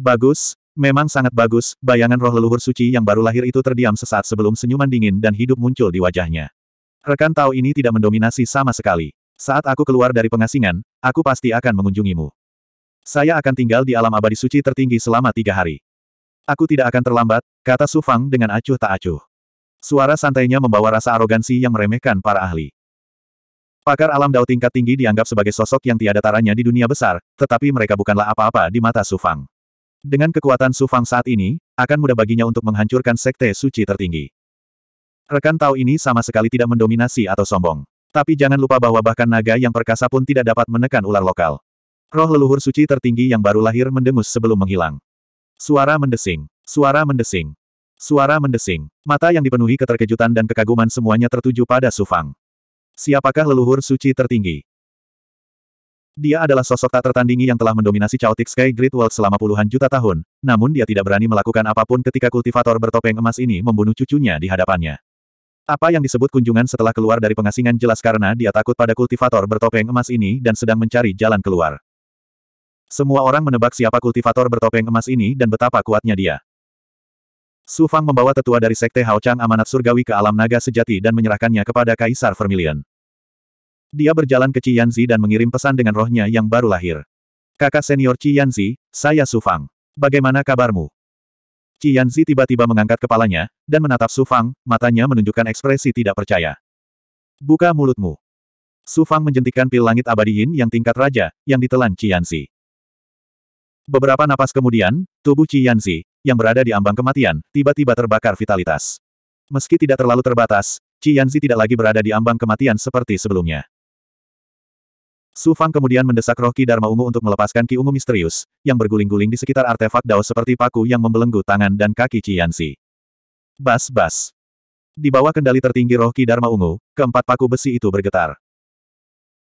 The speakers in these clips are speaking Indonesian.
Bagus, memang sangat bagus, bayangan roh leluhur suci yang baru lahir itu terdiam sesaat sebelum senyuman dingin dan hidup muncul di wajahnya. Rekan Tao ini tidak mendominasi sama sekali. Saat aku keluar dari pengasingan, aku pasti akan mengunjungimu. Saya akan tinggal di alam abadi suci tertinggi selama tiga hari. Aku tidak akan terlambat, kata Su Fang dengan acuh tak acuh. Suara santainya membawa rasa arogansi yang meremehkan para ahli. Pakar alam dao tingkat tinggi dianggap sebagai sosok yang tiada taranya di dunia besar, tetapi mereka bukanlah apa-apa di mata Su Fang. Dengan kekuatan Su Fang saat ini, akan mudah baginya untuk menghancurkan sekte suci tertinggi. Rekan Tao ini sama sekali tidak mendominasi atau sombong. Tapi jangan lupa bahwa bahkan naga yang perkasa pun tidak dapat menekan ular lokal. Roh leluhur suci tertinggi yang baru lahir mendengus sebelum menghilang. Suara mendesing. Suara mendesing. Suara mendesing. Mata yang dipenuhi keterkejutan dan kekaguman semuanya tertuju pada Su Fang. Siapakah leluhur suci tertinggi? Dia adalah sosok tak tertandingi yang telah mendominasi Chaotic Sky Great World selama puluhan juta tahun, namun dia tidak berani melakukan apapun ketika kultivator bertopeng emas ini membunuh cucunya di hadapannya. Apa yang disebut kunjungan setelah keluar dari pengasingan jelas karena dia takut pada kultivator bertopeng emas ini dan sedang mencari jalan keluar. Semua orang menebak siapa kultivator bertopeng emas ini dan betapa kuatnya dia. Su Fang membawa tetua dari Sekte Hao Chang amanat surgawi ke alam naga sejati dan menyerahkannya kepada Kaisar Vermilion. Dia berjalan ke Cianzi dan mengirim pesan dengan rohnya yang baru lahir. Kakak senior Cianzi, saya Sufang. Bagaimana kabarmu? Cianzi tiba-tiba mengangkat kepalanya, dan menatap Sufang, matanya menunjukkan ekspresi tidak percaya. Buka mulutmu. Sufang menjentikan pil langit abadi Yin yang tingkat raja, yang ditelan Cianzi. Beberapa napas kemudian, tubuh Cianzi yang berada di ambang kematian, tiba-tiba terbakar vitalitas. Meski tidak terlalu terbatas, Cianzi tidak lagi berada di ambang kematian seperti sebelumnya. Su Fang kemudian mendesak roh Ki Dharma Ungu untuk melepaskan Ki Ungu misterius, yang berguling-guling di sekitar artefak Dao seperti paku yang membelenggu tangan dan kaki Qianxi. Bas-bas. Di bawah kendali tertinggi roh Ki Dharma Ungu, keempat paku besi itu bergetar.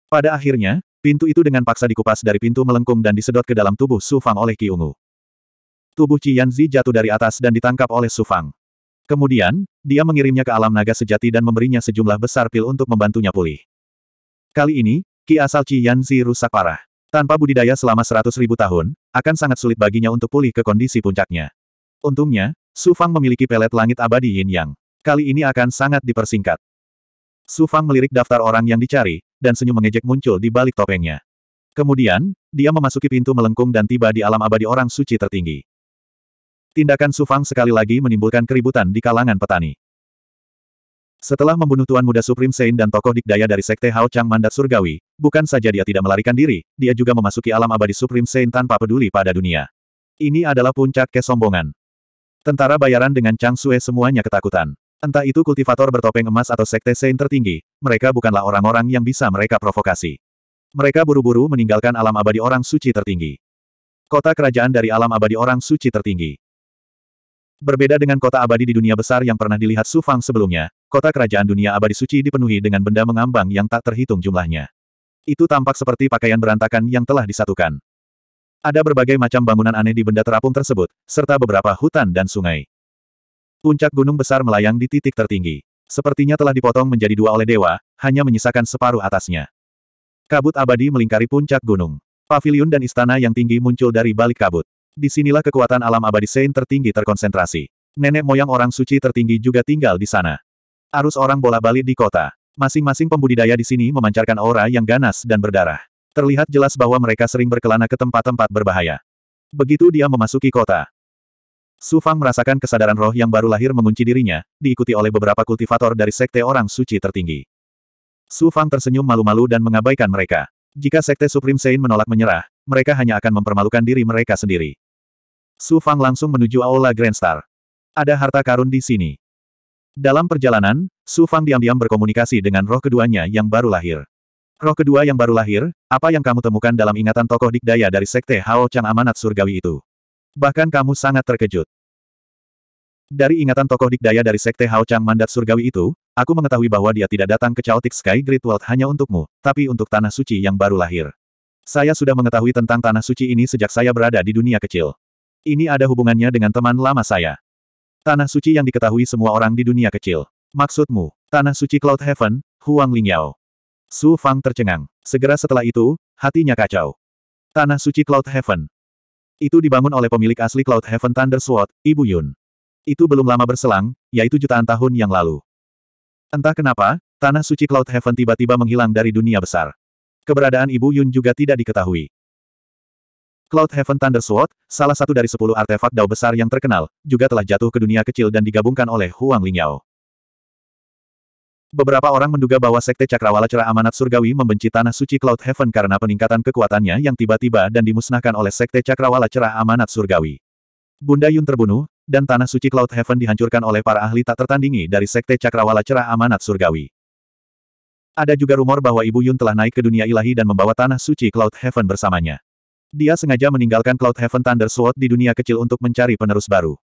Pada akhirnya, pintu itu dengan paksa dikupas dari pintu melengkung dan disedot ke dalam tubuh Su Fang oleh Ki Ungu. Tubuh Qianzi jatuh dari atas dan ditangkap oleh Su Fang. Kemudian, dia mengirimnya ke alam naga sejati dan memberinya sejumlah besar pil untuk membantunya pulih. Kali ini, Ki asal Yanzi rusak parah. Tanpa budidaya selama seratus ribu tahun, akan sangat sulit baginya untuk pulih ke kondisi puncaknya. Untungnya, Su Fang memiliki pelet langit abadi Yin Yang. Kali ini akan sangat dipersingkat. Su Fang melirik daftar orang yang dicari, dan senyum mengejek muncul di balik topengnya. Kemudian, dia memasuki pintu melengkung dan tiba di alam abadi orang suci tertinggi. Tindakan Su Fang sekali lagi menimbulkan keributan di kalangan petani. Setelah membunuh Tuan Muda Supreme Saint dan tokoh dikdaya dari Sekte Hao Chang Mandat Surgawi, bukan saja dia tidak melarikan diri, dia juga memasuki alam abadi Supreme Saint tanpa peduli pada dunia. Ini adalah puncak kesombongan. Tentara bayaran dengan Chang Sue semuanya ketakutan. Entah itu kultivator bertopeng emas atau Sekte Saint tertinggi, mereka bukanlah orang-orang yang bisa mereka provokasi. Mereka buru-buru meninggalkan alam abadi orang suci tertinggi. Kota kerajaan dari alam abadi orang suci tertinggi. Berbeda dengan kota abadi di dunia besar yang pernah dilihat Su Fang sebelumnya, kota kerajaan dunia abadi suci dipenuhi dengan benda mengambang yang tak terhitung jumlahnya. Itu tampak seperti pakaian berantakan yang telah disatukan. Ada berbagai macam bangunan aneh di benda terapung tersebut, serta beberapa hutan dan sungai. Puncak gunung besar melayang di titik tertinggi. Sepertinya telah dipotong menjadi dua oleh dewa, hanya menyisakan separuh atasnya. Kabut abadi melingkari puncak gunung. Paviliun dan istana yang tinggi muncul dari balik kabut. Disinilah kekuatan alam abadi Sein tertinggi terkonsentrasi. Nenek moyang orang suci tertinggi juga tinggal di sana. Arus orang bola balik di kota. Masing-masing pembudidaya di sini memancarkan aura yang ganas dan berdarah. Terlihat jelas bahwa mereka sering berkelana ke tempat-tempat berbahaya. Begitu dia memasuki kota, Su Fang merasakan kesadaran roh yang baru lahir mengunci dirinya, diikuti oleh beberapa kultivator dari sekte orang suci tertinggi. Su Fang tersenyum malu-malu dan mengabaikan mereka. Jika sekte Supreme Sein menolak menyerah, mereka hanya akan mempermalukan diri mereka sendiri. Su Fang langsung menuju Aula Grand Star. Ada harta karun di sini. Dalam perjalanan, Su Fang diam-diam berkomunikasi dengan roh keduanya yang baru lahir. Roh kedua yang baru lahir, apa yang kamu temukan dalam ingatan tokoh dikdaya dari sekte Hao Chang Amanat Surgawi itu? Bahkan kamu sangat terkejut. Dari ingatan tokoh dikdaya dari sekte Hao Chang Mandat Surgawi itu, aku mengetahui bahwa dia tidak datang ke Chaotic Sky Great World hanya untukmu, tapi untuk Tanah Suci yang baru lahir. Saya sudah mengetahui tentang Tanah Suci ini sejak saya berada di dunia kecil. Ini ada hubungannya dengan teman lama saya. Tanah suci yang diketahui semua orang di dunia kecil. Maksudmu, tanah suci Cloud Heaven, Huang Lingyao. Su Fang tercengang. Segera setelah itu, hatinya kacau. Tanah suci Cloud Heaven. Itu dibangun oleh pemilik asli Cloud Heaven Thunder Sword, Ibu Yun. Itu belum lama berselang, yaitu jutaan tahun yang lalu. Entah kenapa, tanah suci Cloud Heaven tiba-tiba menghilang dari dunia besar. Keberadaan Ibu Yun juga tidak diketahui. Cloud Heaven Thunder Sword, salah satu dari sepuluh artefak dao besar yang terkenal, juga telah jatuh ke dunia kecil dan digabungkan oleh Huang Lingyao. Beberapa orang menduga bahwa Sekte Cakrawala Cerah Amanat Surgawi membenci Tanah Suci Cloud Heaven karena peningkatan kekuatannya yang tiba-tiba dan dimusnahkan oleh Sekte Cakrawala Cerah Amanat Surgawi. Bunda Yun terbunuh, dan Tanah Suci Cloud Heaven dihancurkan oleh para ahli tak tertandingi dari Sekte Cakrawala Cerah Amanat Surgawi. Ada juga rumor bahwa Ibu Yun telah naik ke dunia ilahi dan membawa Tanah Suci Cloud Heaven bersamanya. Dia sengaja meninggalkan Cloud Heaven Thunder Sword di dunia kecil untuk mencari penerus baru.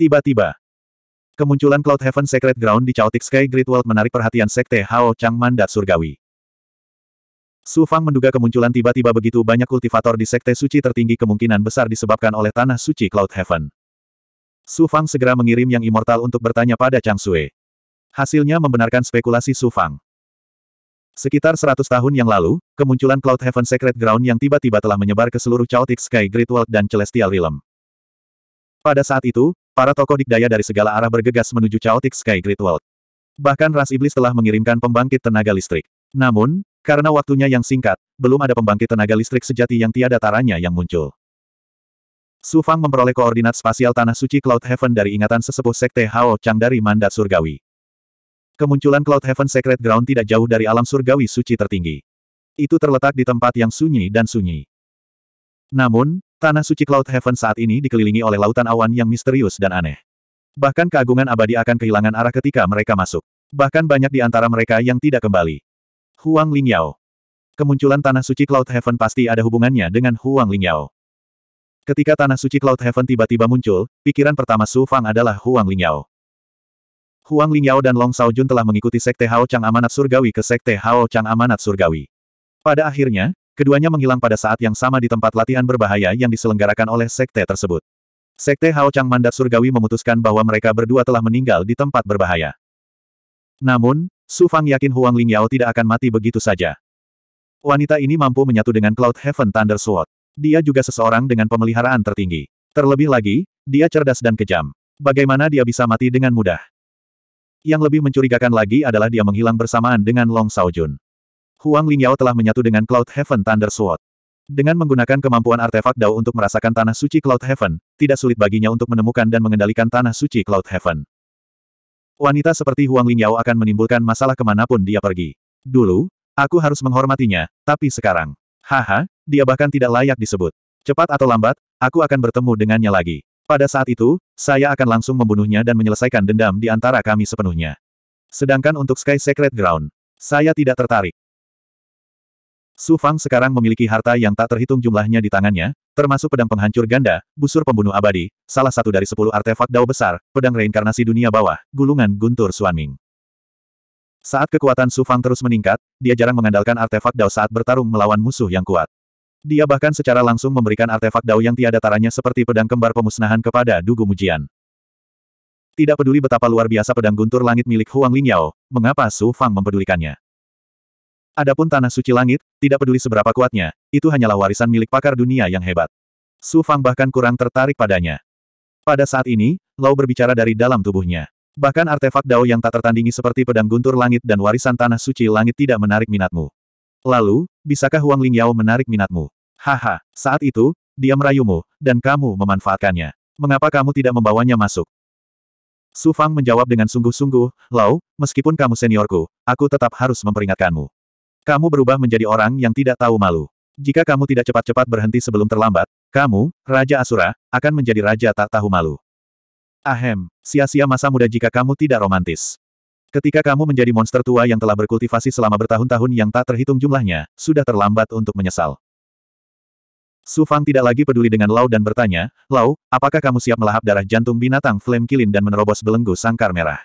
Tiba-tiba, kemunculan Cloud Heaven Secret Ground di Chaotic Sky Great World menarik perhatian Sekte Hao Chang Mandat Surgawi. Su Fang menduga kemunculan tiba-tiba begitu banyak kultivator di Sekte Suci tertinggi kemungkinan besar disebabkan oleh Tanah Suci Cloud Heaven. Su Fang segera mengirim Yang Immortal untuk bertanya pada Chang Sue. Hasilnya membenarkan spekulasi Su Fang. Sekitar 100 tahun yang lalu, kemunculan Cloud Heaven Secret Ground yang tiba-tiba telah menyebar ke seluruh Chaotic Sky Great World dan Celestial Realm. Pada saat itu, para tokoh dikdaya dari segala arah bergegas menuju Chaotic Sky Great World. Bahkan ras iblis telah mengirimkan pembangkit tenaga listrik. Namun, karena waktunya yang singkat, belum ada pembangkit tenaga listrik sejati yang tiada taranya yang muncul. Su Fang memperoleh koordinat spasial Tanah Suci Cloud Heaven dari ingatan sesepuh Sekte Hao Chang dari Mandat Surgawi. Kemunculan Cloud Heaven Secret Ground tidak jauh dari alam surgawi suci tertinggi. Itu terletak di tempat yang sunyi dan sunyi. Namun, tanah suci Cloud Heaven saat ini dikelilingi oleh lautan awan yang misterius dan aneh. Bahkan keagungan abadi akan kehilangan arah ketika mereka masuk. Bahkan banyak di antara mereka yang tidak kembali. Huang Lingyao. Kemunculan tanah suci Cloud Heaven pasti ada hubungannya dengan Huang Lingyao. Ketika tanah suci Cloud Heaven tiba-tiba muncul, pikiran pertama Su Fang adalah Huang Lingyao. Huang Lingyao dan Long Saojun telah mengikuti Sekte Hao Chang Amanat Surgawi ke Sekte Hao Chang Amanat Surgawi. Pada akhirnya, keduanya menghilang pada saat yang sama di tempat latihan berbahaya yang diselenggarakan oleh Sekte tersebut. Sekte Hao Chang Mandat Surgawi memutuskan bahwa mereka berdua telah meninggal di tempat berbahaya. Namun, Su Fang yakin Huang Lingyao tidak akan mati begitu saja. Wanita ini mampu menyatu dengan Cloud Heaven Thunder Sword. Dia juga seseorang dengan pemeliharaan tertinggi. Terlebih lagi, dia cerdas dan kejam. Bagaimana dia bisa mati dengan mudah? Yang lebih mencurigakan lagi adalah dia menghilang bersamaan dengan Long Saojun. Huang Lingyao telah menyatu dengan Cloud Heaven Thunder Sword. Dengan menggunakan kemampuan artefak Dao untuk merasakan tanah suci Cloud Heaven, tidak sulit baginya untuk menemukan dan mengendalikan tanah suci Cloud Heaven. Wanita seperti Huang Lingyao akan menimbulkan masalah kemanapun dia pergi. Dulu, aku harus menghormatinya, tapi sekarang, haha, dia bahkan tidak layak disebut. Cepat atau lambat, aku akan bertemu dengannya lagi. Pada saat itu, saya akan langsung membunuhnya dan menyelesaikan dendam di antara kami sepenuhnya. Sedangkan untuk Sky Secret Ground, saya tidak tertarik. Su Fang sekarang memiliki harta yang tak terhitung jumlahnya di tangannya, termasuk pedang penghancur ganda, busur pembunuh abadi, salah satu dari sepuluh artefak dao besar, pedang reinkarnasi dunia bawah, gulungan guntur Suanming. Saat kekuatan Su Fang terus meningkat, dia jarang mengandalkan artefak dao saat bertarung melawan musuh yang kuat. Dia bahkan secara langsung memberikan artefak dao yang tiada taranya seperti pedang kembar pemusnahan kepada Dugu Mujian. Tidak peduli betapa luar biasa pedang guntur langit milik Huang Lingyao, mengapa Su Fang mempedulikannya? Adapun tanah suci langit, tidak peduli seberapa kuatnya, itu hanyalah warisan milik pakar dunia yang hebat. Su Fang bahkan kurang tertarik padanya. Pada saat ini, Lau berbicara dari dalam tubuhnya. Bahkan artefak Dao yang tak tertandingi seperti pedang guntur langit dan warisan tanah suci langit tidak menarik minatmu. Lalu, bisakah Huang Lingyao menarik minatmu? Haha, saat itu, dia merayumu, dan kamu memanfaatkannya. Mengapa kamu tidak membawanya masuk? Su Fang menjawab dengan sungguh-sungguh, Lau, meskipun kamu seniorku, aku tetap harus memperingatkanmu. Kamu berubah menjadi orang yang tidak tahu malu. Jika kamu tidak cepat-cepat berhenti sebelum terlambat, kamu, Raja Asura, akan menjadi raja tak tahu malu. Ahem, sia-sia masa muda jika kamu tidak romantis. Ketika kamu menjadi monster tua yang telah berkultivasi selama bertahun-tahun yang tak terhitung jumlahnya, sudah terlambat untuk menyesal. Su Fang tidak lagi peduli dengan Lau dan bertanya, Lau, apakah kamu siap melahap darah jantung binatang flame kilin dan menerobos belenggu sangkar merah?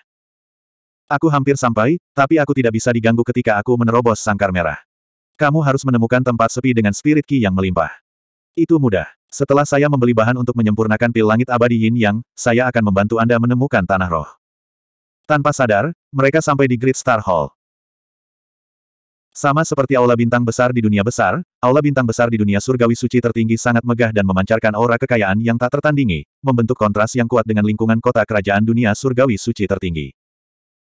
Aku hampir sampai, tapi aku tidak bisa diganggu ketika aku menerobos sangkar merah. Kamu harus menemukan tempat sepi dengan spirit ki yang melimpah. Itu mudah. Setelah saya membeli bahan untuk menyempurnakan pil langit abadi yin yang, saya akan membantu Anda menemukan tanah roh. Tanpa sadar, mereka sampai di Great Star Hall. Sama seperti aula bintang besar di dunia besar, aula bintang besar di dunia surgawi suci tertinggi sangat megah dan memancarkan aura kekayaan yang tak tertandingi, membentuk kontras yang kuat dengan lingkungan kota kerajaan dunia surgawi suci tertinggi.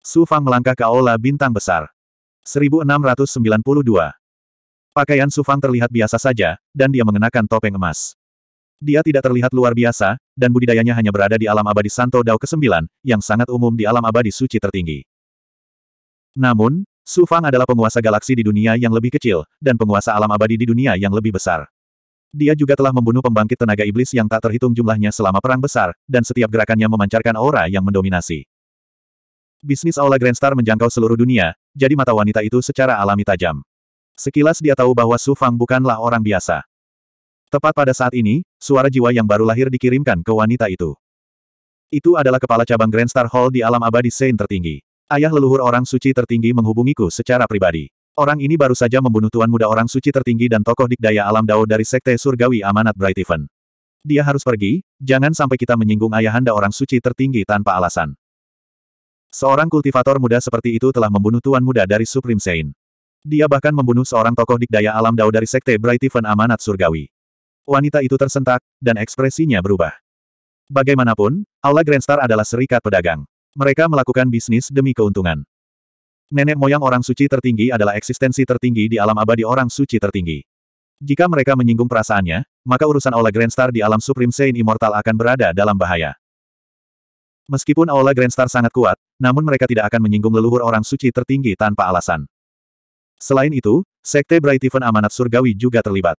Su Fang melangkah ke aula bintang besar. 1692. Pakaian Su Fang terlihat biasa saja, dan dia mengenakan topeng emas. Dia tidak terlihat luar biasa, dan budidayanya hanya berada di alam abadi Santo Dao ke-9, yang sangat umum di alam abadi suci tertinggi. Namun, Su Fang adalah penguasa galaksi di dunia yang lebih kecil, dan penguasa alam abadi di dunia yang lebih besar. Dia juga telah membunuh pembangkit tenaga iblis yang tak terhitung jumlahnya selama perang besar, dan setiap gerakannya memancarkan aura yang mendominasi. Bisnis Aula Grandstar menjangkau seluruh dunia, jadi mata wanita itu secara alami tajam. Sekilas dia tahu bahwa Su Fang bukanlah orang biasa. Tepat pada saat ini, suara jiwa yang baru lahir dikirimkan ke wanita itu. Itu adalah kepala cabang Grand Star Hall di alam abadi Saint tertinggi. Ayah leluhur orang suci tertinggi menghubungiku secara pribadi. Orang ini baru saja membunuh tuan muda orang suci tertinggi dan tokoh dikdaya alam dao dari sekte surgawi amanat Even. Dia harus pergi, jangan sampai kita menyinggung ayahanda orang suci tertinggi tanpa alasan. Seorang kultivator muda seperti itu telah membunuh tuan muda dari Supreme Saint. Dia bahkan membunuh seorang tokoh dikdaya alam dao dari sekte Even amanat surgawi wanita itu tersentak, dan ekspresinya berubah. Bagaimanapun, Aula Grandstar adalah serikat pedagang. Mereka melakukan bisnis demi keuntungan. Nenek moyang orang suci tertinggi adalah eksistensi tertinggi di alam abadi orang suci tertinggi. Jika mereka menyinggung perasaannya, maka urusan Aula Grandstar di alam Supreme Saint Immortal akan berada dalam bahaya. Meskipun Aula Grandstar sangat kuat, namun mereka tidak akan menyinggung leluhur orang suci tertinggi tanpa alasan. Selain itu, Sekte Even Amanat Surgawi juga terlibat.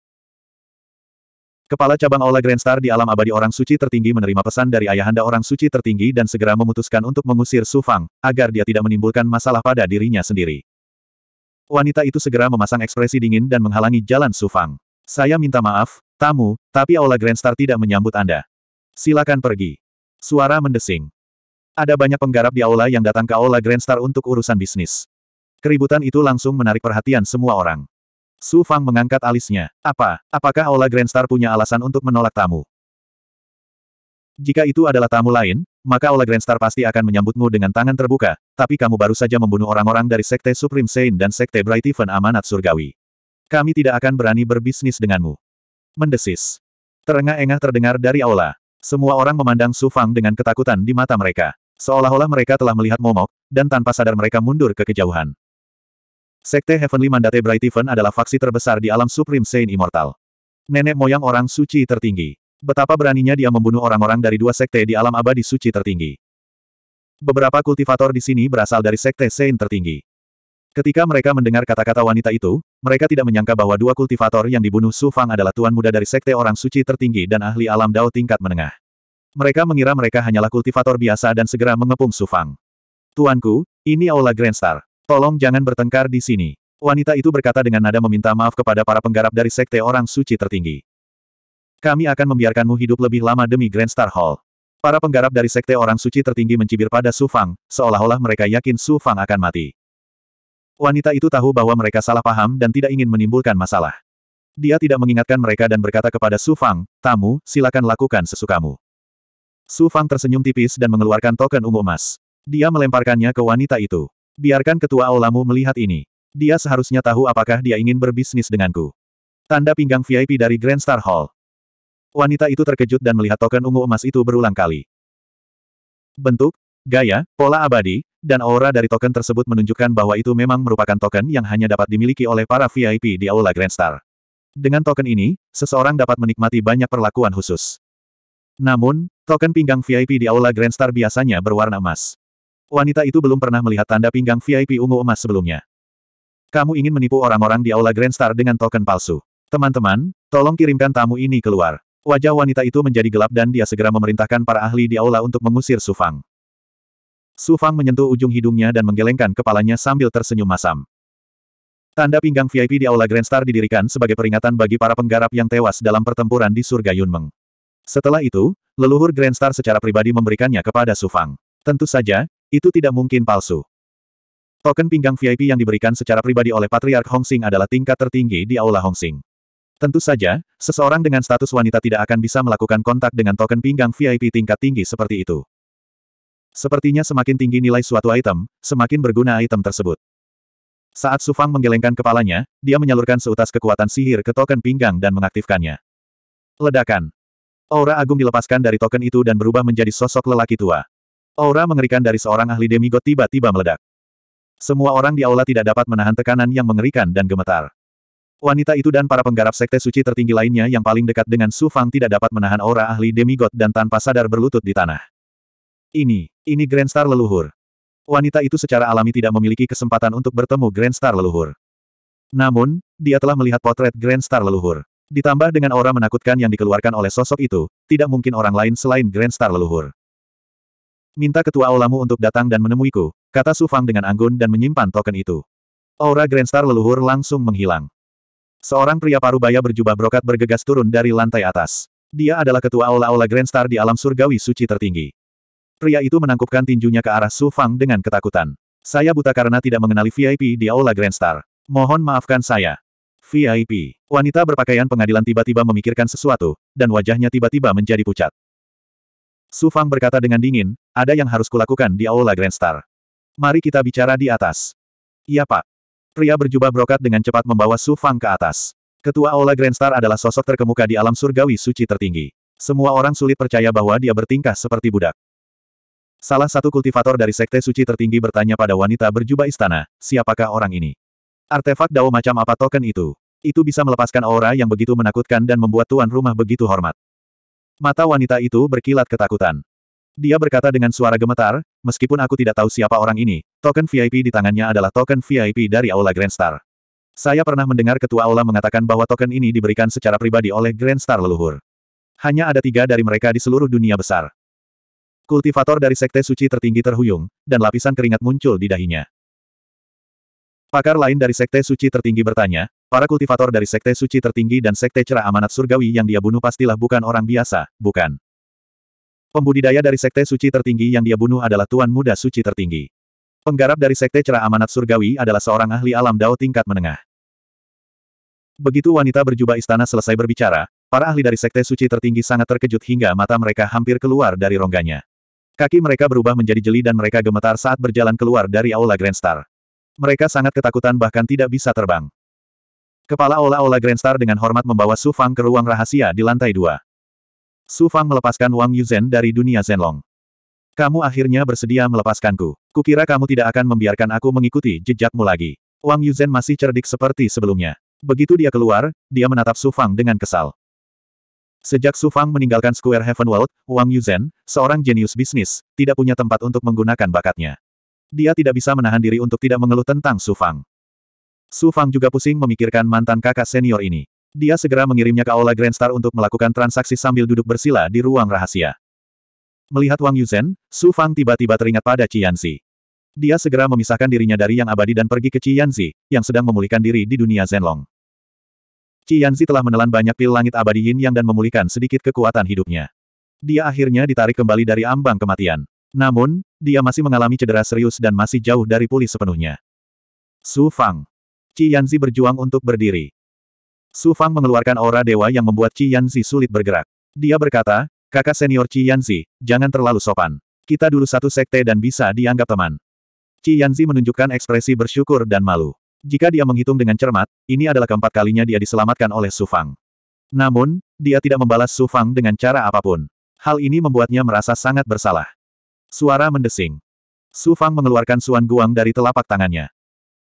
Kepala cabang Aula Grandstar di alam abadi orang suci tertinggi menerima pesan dari ayahanda orang suci tertinggi dan segera memutuskan untuk mengusir Su Fang, agar dia tidak menimbulkan masalah pada dirinya sendiri. Wanita itu segera memasang ekspresi dingin dan menghalangi jalan Su Fang. Saya minta maaf, tamu, tapi Aula Grandstar tidak menyambut Anda. Silakan pergi. Suara mendesing. Ada banyak penggarap di Aula yang datang ke Aula Grandstar untuk urusan bisnis. Keributan itu langsung menarik perhatian semua orang. Su Fang mengangkat alisnya. Apa, apakah Ola Grandstar punya alasan untuk menolak tamu? Jika itu adalah tamu lain, maka Ola Grandstar pasti akan menyambutmu dengan tangan terbuka, tapi kamu baru saja membunuh orang-orang dari Sekte Supreme Saint dan Sekte Bright Even Amanat Surgawi. Kami tidak akan berani berbisnis denganmu. Mendesis. Terengah-engah terdengar dari Aula. Semua orang memandang Su Fang dengan ketakutan di mata mereka. Seolah-olah mereka telah melihat momok, dan tanpa sadar mereka mundur ke kejauhan. Sekte Heavenly Mandate Bright Even adalah faksi terbesar di alam Supreme Saint Immortal. Nenek moyang orang suci tertinggi. Betapa beraninya dia membunuh orang-orang dari dua sekte di alam abadi suci tertinggi. Beberapa kultivator di sini berasal dari sekte Saint tertinggi. Ketika mereka mendengar kata-kata wanita itu, mereka tidak menyangka bahwa dua kultivator yang dibunuh Su Fang adalah tuan muda dari sekte orang suci tertinggi dan ahli alam Dao tingkat menengah. Mereka mengira mereka hanyalah kultivator biasa dan segera mengepung Su Fang. Tuanku, ini Aula Grandstar. Tolong jangan bertengkar di sini. Wanita itu berkata dengan nada meminta maaf kepada para penggarap dari sekte orang suci tertinggi. Kami akan membiarkanmu hidup lebih lama demi Grand Star Hall. Para penggarap dari sekte orang suci tertinggi mencibir pada Su Fang, seolah-olah mereka yakin Su Fang akan mati. Wanita itu tahu bahwa mereka salah paham dan tidak ingin menimbulkan masalah. Dia tidak mengingatkan mereka dan berkata kepada Su Fang, tamu, silakan lakukan sesukamu. Su Fang tersenyum tipis dan mengeluarkan token ungu emas. Dia melemparkannya ke wanita itu. Biarkan ketua aulamu melihat ini. Dia seharusnya tahu apakah dia ingin berbisnis denganku. Tanda pinggang VIP dari Grand Star Hall. Wanita itu terkejut dan melihat token ungu emas itu berulang kali. Bentuk, gaya, pola abadi, dan aura dari token tersebut menunjukkan bahwa itu memang merupakan token yang hanya dapat dimiliki oleh para VIP di Aula Grand Star. Dengan token ini, seseorang dapat menikmati banyak perlakuan khusus. Namun, token pinggang VIP di Aula Grand Star biasanya berwarna emas. Wanita itu belum pernah melihat tanda pinggang VIP ungu emas sebelumnya. Kamu ingin menipu orang-orang di Aula Grand Star dengan token palsu. Teman-teman, tolong kirimkan tamu ini keluar. Wajah wanita itu menjadi gelap dan dia segera memerintahkan para ahli di aula untuk mengusir Sufang. Sufang menyentuh ujung hidungnya dan menggelengkan kepalanya sambil tersenyum masam. Tanda pinggang VIP di Aula Grand Star didirikan sebagai peringatan bagi para penggarap yang tewas dalam pertempuran di surga Yunmeng. Setelah itu, leluhur Grand Star secara pribadi memberikannya kepada Sufang. Tentu saja, itu tidak mungkin palsu. Token pinggang VIP yang diberikan secara pribadi oleh Patriark Hongxing adalah tingkat tertinggi di Aula Hongxing. Tentu saja, seseorang dengan status wanita tidak akan bisa melakukan kontak dengan token pinggang VIP tingkat tinggi seperti itu. Sepertinya semakin tinggi nilai suatu item, semakin berguna item tersebut. Saat Sufang menggelengkan kepalanya, dia menyalurkan seutas kekuatan sihir ke token pinggang dan mengaktifkannya. Ledakan. Aura agung dilepaskan dari token itu dan berubah menjadi sosok lelaki tua. Aura mengerikan dari seorang ahli demigod tiba-tiba meledak. Semua orang di aula tidak dapat menahan tekanan yang mengerikan dan gemetar. Wanita itu dan para penggarap sekte suci tertinggi lainnya yang paling dekat dengan Su Fang tidak dapat menahan aura ahli demigod dan tanpa sadar berlutut di tanah. Ini, ini Grand Star leluhur. Wanita itu secara alami tidak memiliki kesempatan untuk bertemu Grand Star leluhur. Namun, dia telah melihat potret Grand Star leluhur. Ditambah dengan aura menakutkan yang dikeluarkan oleh sosok itu, tidak mungkin orang lain selain Grand Star leluhur minta ketua aulamu untuk datang dan menemuiku, kata Su Fang dengan anggun dan menyimpan token itu. Aura Grandstar leluhur langsung menghilang. Seorang pria parubaya berjubah brokat bergegas turun dari lantai atas. Dia adalah ketua aula-aula Grandstar di alam surgawi suci tertinggi. Pria itu menangkupkan tinjunya ke arah Su Fang dengan ketakutan. Saya buta karena tidak mengenali VIP di aula Grandstar. Mohon maafkan saya. VIP. Wanita berpakaian pengadilan tiba-tiba memikirkan sesuatu, dan wajahnya tiba-tiba menjadi pucat. Su Fang berkata dengan dingin, ada yang harus kulakukan di Aula Grand Star. Mari kita bicara di atas. Iya pak. Pria berjubah brokat dengan cepat membawa Su Fang ke atas. Ketua Aula Grand Star adalah sosok terkemuka di alam surgawi suci tertinggi. Semua orang sulit percaya bahwa dia bertingkah seperti budak. Salah satu kultivator dari sekte suci tertinggi bertanya pada wanita berjubah istana, siapakah orang ini? Artefak dao macam apa token itu? Itu bisa melepaskan aura yang begitu menakutkan dan membuat tuan rumah begitu hormat. Mata wanita itu berkilat ketakutan. Dia berkata dengan suara gemetar, meskipun aku tidak tahu siapa orang ini, token VIP di tangannya adalah token VIP dari Aula Grandstar. Saya pernah mendengar Ketua Aula mengatakan bahwa token ini diberikan secara pribadi oleh Grandstar leluhur. Hanya ada tiga dari mereka di seluruh dunia besar. Kultivator dari Sekte Suci tertinggi terhuyung, dan lapisan keringat muncul di dahinya. Pakar lain dari Sekte Suci tertinggi bertanya, para kultivator dari Sekte Suci tertinggi dan Sekte Cerah Amanat Surgawi yang dia bunuh pastilah bukan orang biasa, bukan. Pembudidaya dari sekte suci tertinggi yang dia bunuh adalah tuan muda suci tertinggi. Penggarap dari sekte cerah amanat surgawi adalah seorang ahli alam dao tingkat menengah. Begitu wanita berjubah istana selesai berbicara, para ahli dari sekte suci tertinggi sangat terkejut hingga mata mereka hampir keluar dari rongganya. Kaki mereka berubah menjadi jeli dan mereka gemetar saat berjalan keluar dari aula Grandstar. Mereka sangat ketakutan bahkan tidak bisa terbang. Kepala aula-aula Grand dengan hormat membawa Su Fang ke ruang rahasia di lantai dua. Su Fang melepaskan Wang Yuzhen dari dunia Zenlong. Kamu akhirnya bersedia melepaskanku. Kukira kamu tidak akan membiarkan aku mengikuti jejakmu lagi. Wang Yuzhen masih cerdik seperti sebelumnya. Begitu dia keluar, dia menatap Su Fang dengan kesal. Sejak Su Fang meninggalkan Square Heaven World, Wang Yuzhen, seorang jenius bisnis, tidak punya tempat untuk menggunakan bakatnya. Dia tidak bisa menahan diri untuk tidak mengeluh tentang Su Fang. Su Fang juga pusing memikirkan mantan kakak senior ini. Dia segera mengirimnya ke Aula Grandstar untuk melakukan transaksi sambil duduk bersila di ruang rahasia. Melihat Wang Yuzhen, Su Fang tiba-tiba teringat pada Qianzi. Dia segera memisahkan dirinya dari yang abadi dan pergi ke Qianzi, yang sedang memulihkan diri di dunia Zenlong. Qianzi telah menelan banyak pil langit abadi yin yang dan memulihkan sedikit kekuatan hidupnya. Dia akhirnya ditarik kembali dari ambang kematian. Namun, dia masih mengalami cedera serius dan masih jauh dari pulih sepenuhnya. Su Fang. Qianzi berjuang untuk berdiri. Su Fang mengeluarkan aura dewa yang membuat Qi Yanzi sulit bergerak. Dia berkata, kakak senior Qi Yanzi, jangan terlalu sopan. Kita dulu satu sekte dan bisa dianggap teman. Qi Yanzi menunjukkan ekspresi bersyukur dan malu. Jika dia menghitung dengan cermat, ini adalah keempat kalinya dia diselamatkan oleh Su Fang. Namun, dia tidak membalas Su Fang dengan cara apapun. Hal ini membuatnya merasa sangat bersalah. Suara mendesing. Su Fang mengeluarkan Suan Guang dari telapak tangannya.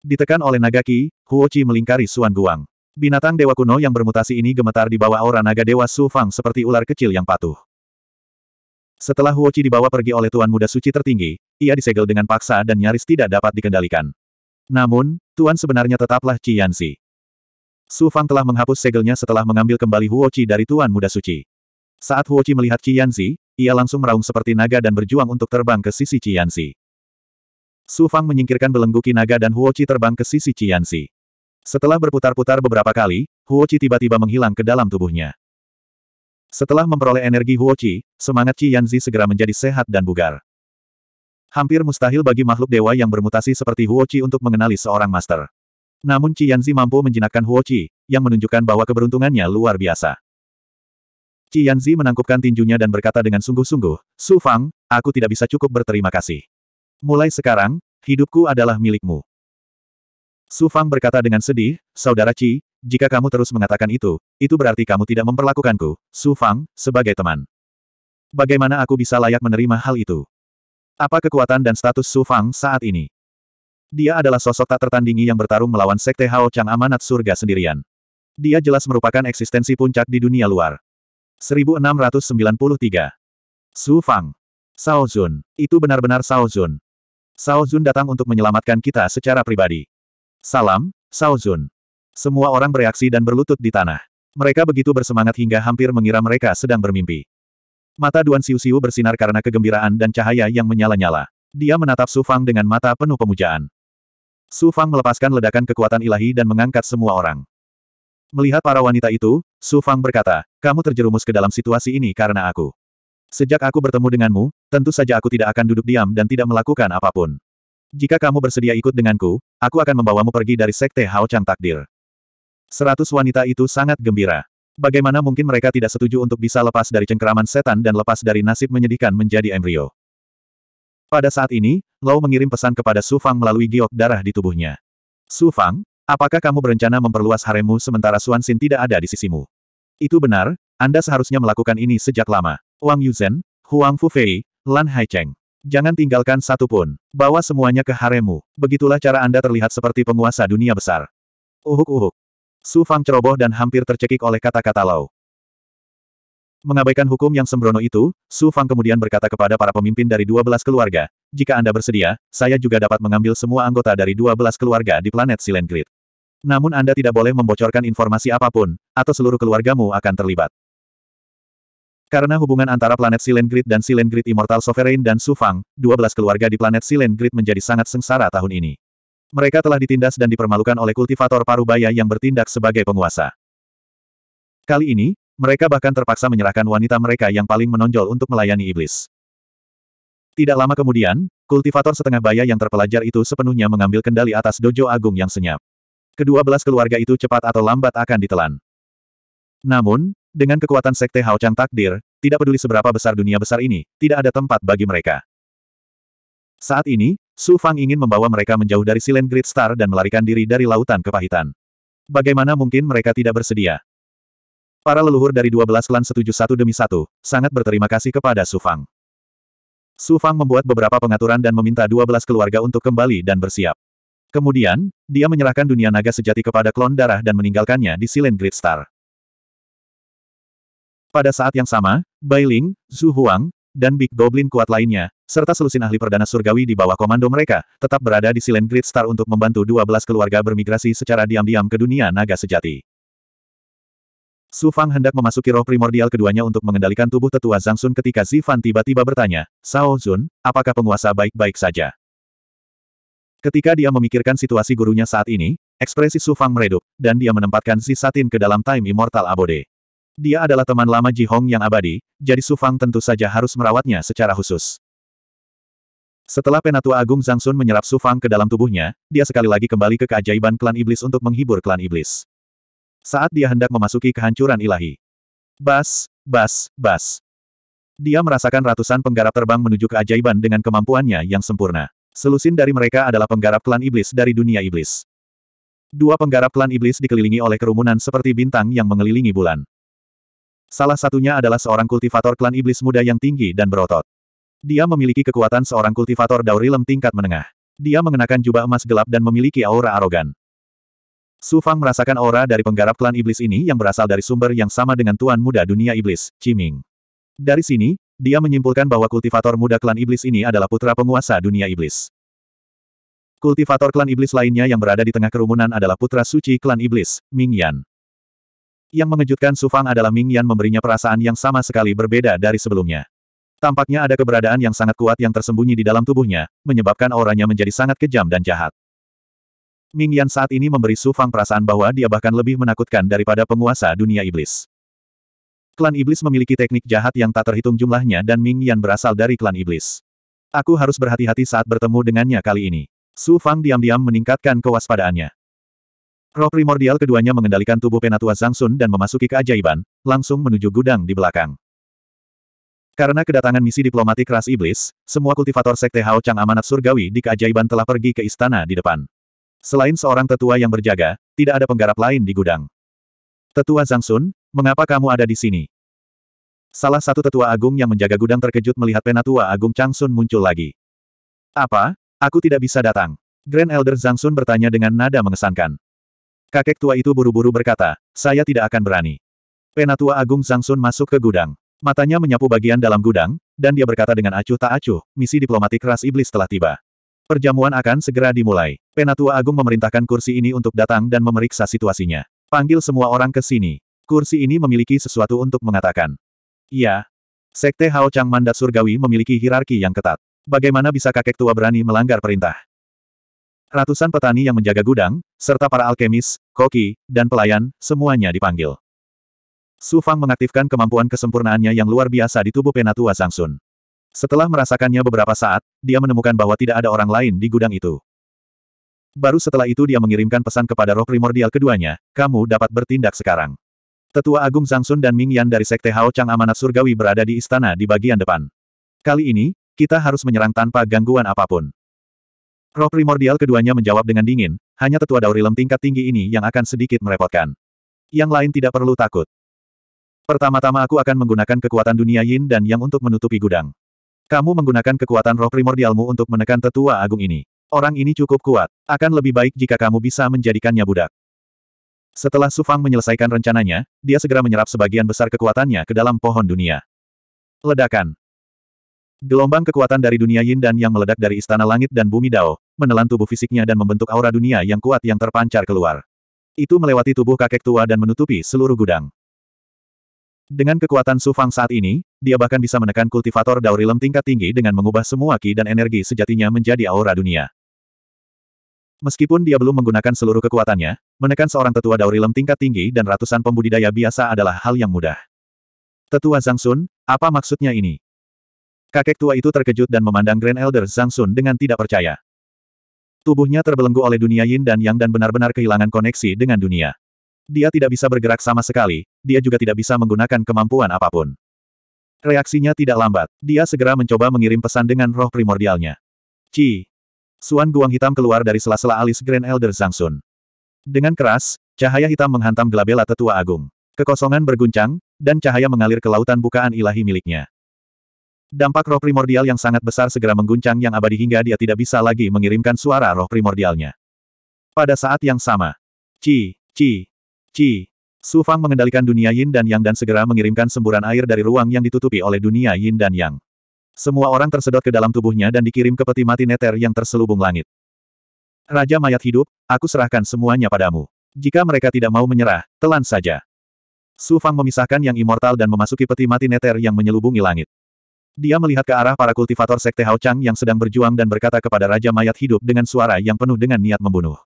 Ditekan oleh Nagaki, Huo Qi melingkari Suan Guang. Binatang dewa kuno yang bermutasi ini gemetar di bawah aura naga dewa Su Fang seperti ular kecil yang patuh. Setelah Huo Huochi dibawa pergi oleh Tuan Muda Suci tertinggi, ia disegel dengan paksa dan nyaris tidak dapat dikendalikan. Namun, Tuan sebenarnya tetaplah Qi Yanxi. Su Fang telah menghapus segelnya setelah mengambil kembali Huo Huochi dari Tuan Muda Suci. Saat Huo Huochi melihat Qi Yanxi, ia langsung meraung seperti naga dan berjuang untuk terbang ke sisi Qi Yanxi. Su Fang menyingkirkan belenggu naga dan Huo Huochi terbang ke sisi Qi Yanxi. Setelah berputar-putar beberapa kali, Huo Qi tiba-tiba menghilang ke dalam tubuhnya. Setelah memperoleh energi Huo Qi, semangat Qi Yanzi segera menjadi sehat dan bugar. Hampir mustahil bagi makhluk dewa yang bermutasi seperti Huo Qi untuk mengenali seorang master. Namun Qi Yanzi mampu menjinakkan Huo Qi, yang menunjukkan bahwa keberuntungannya luar biasa. Qi Yanzi menangkupkan tinjunya dan berkata dengan sungguh-sungguh, Su Fang, aku tidak bisa cukup berterima kasih. Mulai sekarang, hidupku adalah milikmu. Su Fang berkata dengan sedih, Saudara Qi, jika kamu terus mengatakan itu, itu berarti kamu tidak memperlakukanku, Su Fang, sebagai teman. Bagaimana aku bisa layak menerima hal itu? Apa kekuatan dan status Su Fang saat ini? Dia adalah sosok tak tertandingi yang bertarung melawan Sekte Hao Chang Amanat Surga sendirian. Dia jelas merupakan eksistensi puncak di dunia luar. 1693. Su Fang. Sao Zun. Itu benar-benar Sao Zun. Sao Zun datang untuk menyelamatkan kita secara pribadi. Salam, Sao Semua orang bereaksi dan berlutut di tanah. Mereka begitu bersemangat hingga hampir mengira mereka sedang bermimpi. Mata Duan Siu-Siu bersinar karena kegembiraan dan cahaya yang menyala-nyala. Dia menatap Su Fang dengan mata penuh pemujaan. Su Fang melepaskan ledakan kekuatan ilahi dan mengangkat semua orang. Melihat para wanita itu, Su Fang berkata, kamu terjerumus ke dalam situasi ini karena aku. Sejak aku bertemu denganmu, tentu saja aku tidak akan duduk diam dan tidak melakukan apapun. Jika kamu bersedia ikut denganku, Aku akan membawamu pergi dari Sekte Hao Chang Takdir. Seratus wanita itu sangat gembira. Bagaimana mungkin mereka tidak setuju untuk bisa lepas dari cengkeraman setan dan lepas dari nasib menyedihkan menjadi embrio. Pada saat ini, Lau mengirim pesan kepada Su Fang melalui giok darah di tubuhnya. Su Fang, apakah kamu berencana memperluas haremu sementara Suan Xin tidak ada di sisimu? Itu benar, Anda seharusnya melakukan ini sejak lama. Wang Yuzhen, Huang Fufei, Lan Haicheng. Jangan tinggalkan satu pun. Bawa semuanya ke haremu. Begitulah cara Anda terlihat seperti penguasa dunia besar. Uhuk-uhuk. Su Fang ceroboh dan hampir tercekik oleh kata-kata Lau. Mengabaikan hukum yang sembrono itu, Su Fang kemudian berkata kepada para pemimpin dari dua belas keluarga, jika Anda bersedia, saya juga dapat mengambil semua anggota dari dua belas keluarga di planet Silent Grid. Namun Anda tidak boleh membocorkan informasi apapun, atau seluruh keluargamu akan terlibat. Karena hubungan antara planet Silent Grid dan Silent Grid Immortal Sovereign dan Su Sufang, 12 keluarga di planet Silent Grid menjadi sangat sengsara tahun ini. Mereka telah ditindas dan dipermalukan oleh kultivator parubaya yang bertindak sebagai penguasa. Kali ini, mereka bahkan terpaksa menyerahkan wanita mereka yang paling menonjol untuk melayani iblis. Tidak lama kemudian, kultivator setengah baya yang terpelajar itu sepenuhnya mengambil kendali atas dojo agung yang senyap. Kedua belas keluarga itu cepat atau lambat akan ditelan. Namun, dengan kekuatan Sekte Hao Chang takdir, tidak peduli seberapa besar dunia besar ini, tidak ada tempat bagi mereka. Saat ini, Su Fang ingin membawa mereka menjauh dari Silent Great Star dan melarikan diri dari lautan kepahitan. Bagaimana mungkin mereka tidak bersedia? Para leluhur dari 12 klan setuju satu demi satu, sangat berterima kasih kepada Su Fang. Su Fang membuat beberapa pengaturan dan meminta 12 keluarga untuk kembali dan bersiap. Kemudian, dia menyerahkan dunia naga sejati kepada klon darah dan meninggalkannya di Silent Great Star. Pada saat yang sama, Bai Ling, Zhu Huang, dan Big Goblin kuat lainnya, serta selusin ahli perdana surgawi di bawah komando mereka, tetap berada di Silent Great Star untuk membantu 12 keluarga bermigrasi secara diam-diam ke dunia naga sejati. Su Fang hendak memasuki roh primordial keduanya untuk mengendalikan tubuh tetua Zhang Sun ketika Zifan tiba-tiba bertanya, Sao Zun, apakah penguasa baik-baik saja? Ketika dia memikirkan situasi gurunya saat ini, ekspresi Su Fang meredup, dan dia menempatkan Zisatin ke dalam Time Immortal Abode. Dia adalah teman lama Ji Hong yang abadi, jadi Su Fang tentu saja harus merawatnya secara khusus. Setelah Penatua Agung Zhang Sun menyerap Su Fang ke dalam tubuhnya, dia sekali lagi kembali ke keajaiban klan iblis untuk menghibur klan iblis. Saat dia hendak memasuki kehancuran ilahi. Bas, bas, bas. Dia merasakan ratusan penggarap terbang menuju keajaiban dengan kemampuannya yang sempurna. Selusin dari mereka adalah penggarap klan iblis dari dunia iblis. Dua penggarap klan iblis dikelilingi oleh kerumunan seperti bintang yang mengelilingi bulan. Salah satunya adalah seorang kultivator klan iblis muda yang tinggi dan berotot. Dia memiliki kekuatan seorang kultivator daurilem tingkat menengah. Dia mengenakan jubah emas gelap dan memiliki aura arogan. Su Fang merasakan aura dari penggarap klan iblis ini yang berasal dari sumber yang sama dengan tuan muda dunia iblis, Ciming. Dari sini, dia menyimpulkan bahwa kultivator muda klan iblis ini adalah putra penguasa dunia iblis. Kultivator klan iblis lainnya yang berada di tengah kerumunan adalah putra suci klan iblis, Ming Yan. Yang mengejutkan Su Fang adalah Ming Yan memberinya perasaan yang sama sekali berbeda dari sebelumnya. Tampaknya ada keberadaan yang sangat kuat yang tersembunyi di dalam tubuhnya, menyebabkan auranya menjadi sangat kejam dan jahat. Ming Yan saat ini memberi Su Fang perasaan bahwa dia bahkan lebih menakutkan daripada penguasa dunia iblis. Klan iblis memiliki teknik jahat yang tak terhitung jumlahnya dan Ming Yan berasal dari klan iblis. Aku harus berhati-hati saat bertemu dengannya kali ini. Su Fang diam-diam meningkatkan kewaspadaannya. Roh primordial keduanya mengendalikan tubuh Penatua Zhang Sun dan memasuki keajaiban, langsung menuju gudang di belakang. Karena kedatangan misi diplomatik ras iblis, semua kultivator sekte Hao Chang amanat surgawi di keajaiban telah pergi ke istana di depan. Selain seorang tetua yang berjaga, tidak ada penggarap lain di gudang. Tetua Zhang Sun, mengapa kamu ada di sini? Salah satu tetua agung yang menjaga gudang terkejut melihat Penatua Agung Sun muncul lagi. Apa? Aku tidak bisa datang. Grand Elder Zhang Sun bertanya dengan nada mengesankan. Kakek tua itu buru-buru berkata, saya tidak akan berani. Penatua Agung Sun masuk ke gudang. Matanya menyapu bagian dalam gudang, dan dia berkata dengan acuh tak acuh, misi diplomatik ras iblis telah tiba. Perjamuan akan segera dimulai. Penatua Agung memerintahkan kursi ini untuk datang dan memeriksa situasinya. Panggil semua orang ke sini. Kursi ini memiliki sesuatu untuk mengatakan. Iya. Sekte Hao Chang Mandat Surgawi memiliki hierarki yang ketat. Bagaimana bisa kakek tua berani melanggar perintah? Ratusan petani yang menjaga gudang, serta para alkemis, koki, dan pelayan, semuanya dipanggil. Su Fang mengaktifkan kemampuan kesempurnaannya yang luar biasa di tubuh penatua Zhangsun. Setelah merasakannya beberapa saat, dia menemukan bahwa tidak ada orang lain di gudang itu. Baru setelah itu dia mengirimkan pesan kepada roh primordial keduanya, kamu dapat bertindak sekarang. Tetua Agung Zhangsun dan Ming Yan dari Sekte Hao Chang Amanat Surgawi berada di istana di bagian depan. Kali ini, kita harus menyerang tanpa gangguan apapun. Roh primordial keduanya menjawab dengan dingin, hanya tetua Daurilem tingkat tinggi ini yang akan sedikit merepotkan. Yang lain tidak perlu takut. Pertama-tama aku akan menggunakan kekuatan dunia yin dan yang untuk menutupi gudang. Kamu menggunakan kekuatan roh primordialmu untuk menekan tetua agung ini. Orang ini cukup kuat. Akan lebih baik jika kamu bisa menjadikannya budak. Setelah Sufang menyelesaikan rencananya, dia segera menyerap sebagian besar kekuatannya ke dalam pohon dunia. Ledakan. Gelombang kekuatan dari dunia yin dan yang meledak dari istana langit dan bumi Dao, menelan tubuh fisiknya dan membentuk aura dunia yang kuat yang terpancar keluar. Itu melewati tubuh kakek tua dan menutupi seluruh gudang. Dengan kekuatan sufang saat ini, dia bahkan bisa menekan kultivator Daurilem tingkat tinggi dengan mengubah semua ki dan energi sejatinya menjadi aura dunia. Meskipun dia belum menggunakan seluruh kekuatannya, menekan seorang tetua Daurilem tingkat tinggi dan ratusan pembudidaya biasa adalah hal yang mudah. Tetua Zhang Sun, apa maksudnya ini? Kakek tua itu terkejut dan memandang Grand Elder Zhang Sun dengan tidak percaya. Tubuhnya terbelenggu oleh dunia yin dan yang dan benar-benar kehilangan koneksi dengan dunia. Dia tidak bisa bergerak sama sekali, dia juga tidak bisa menggunakan kemampuan apapun. Reaksinya tidak lambat, dia segera mencoba mengirim pesan dengan roh primordialnya. Ci! Suan guang hitam keluar dari sela-sela alis Grand Elder Sun. Dengan keras, cahaya hitam menghantam gelabela tetua agung. Kekosongan berguncang, dan cahaya mengalir ke lautan bukaan ilahi miliknya. Dampak roh primordial yang sangat besar segera mengguncang yang abadi hingga dia tidak bisa lagi mengirimkan suara roh primordialnya. Pada saat yang sama, Ci, Ci, Ci, Su Fang mengendalikan dunia Yin dan Yang dan segera mengirimkan semburan air dari ruang yang ditutupi oleh dunia Yin dan Yang. Semua orang tersedot ke dalam tubuhnya dan dikirim ke peti mati neter yang terselubung langit. Raja mayat hidup, aku serahkan semuanya padamu. Jika mereka tidak mau menyerah, telan saja. Su Fang memisahkan yang immortal dan memasuki peti mati neter yang menyelubungi langit. Dia melihat ke arah para kultivator Sekte Hao Chang yang sedang berjuang dan berkata kepada Raja Mayat Hidup dengan suara yang penuh dengan niat membunuh.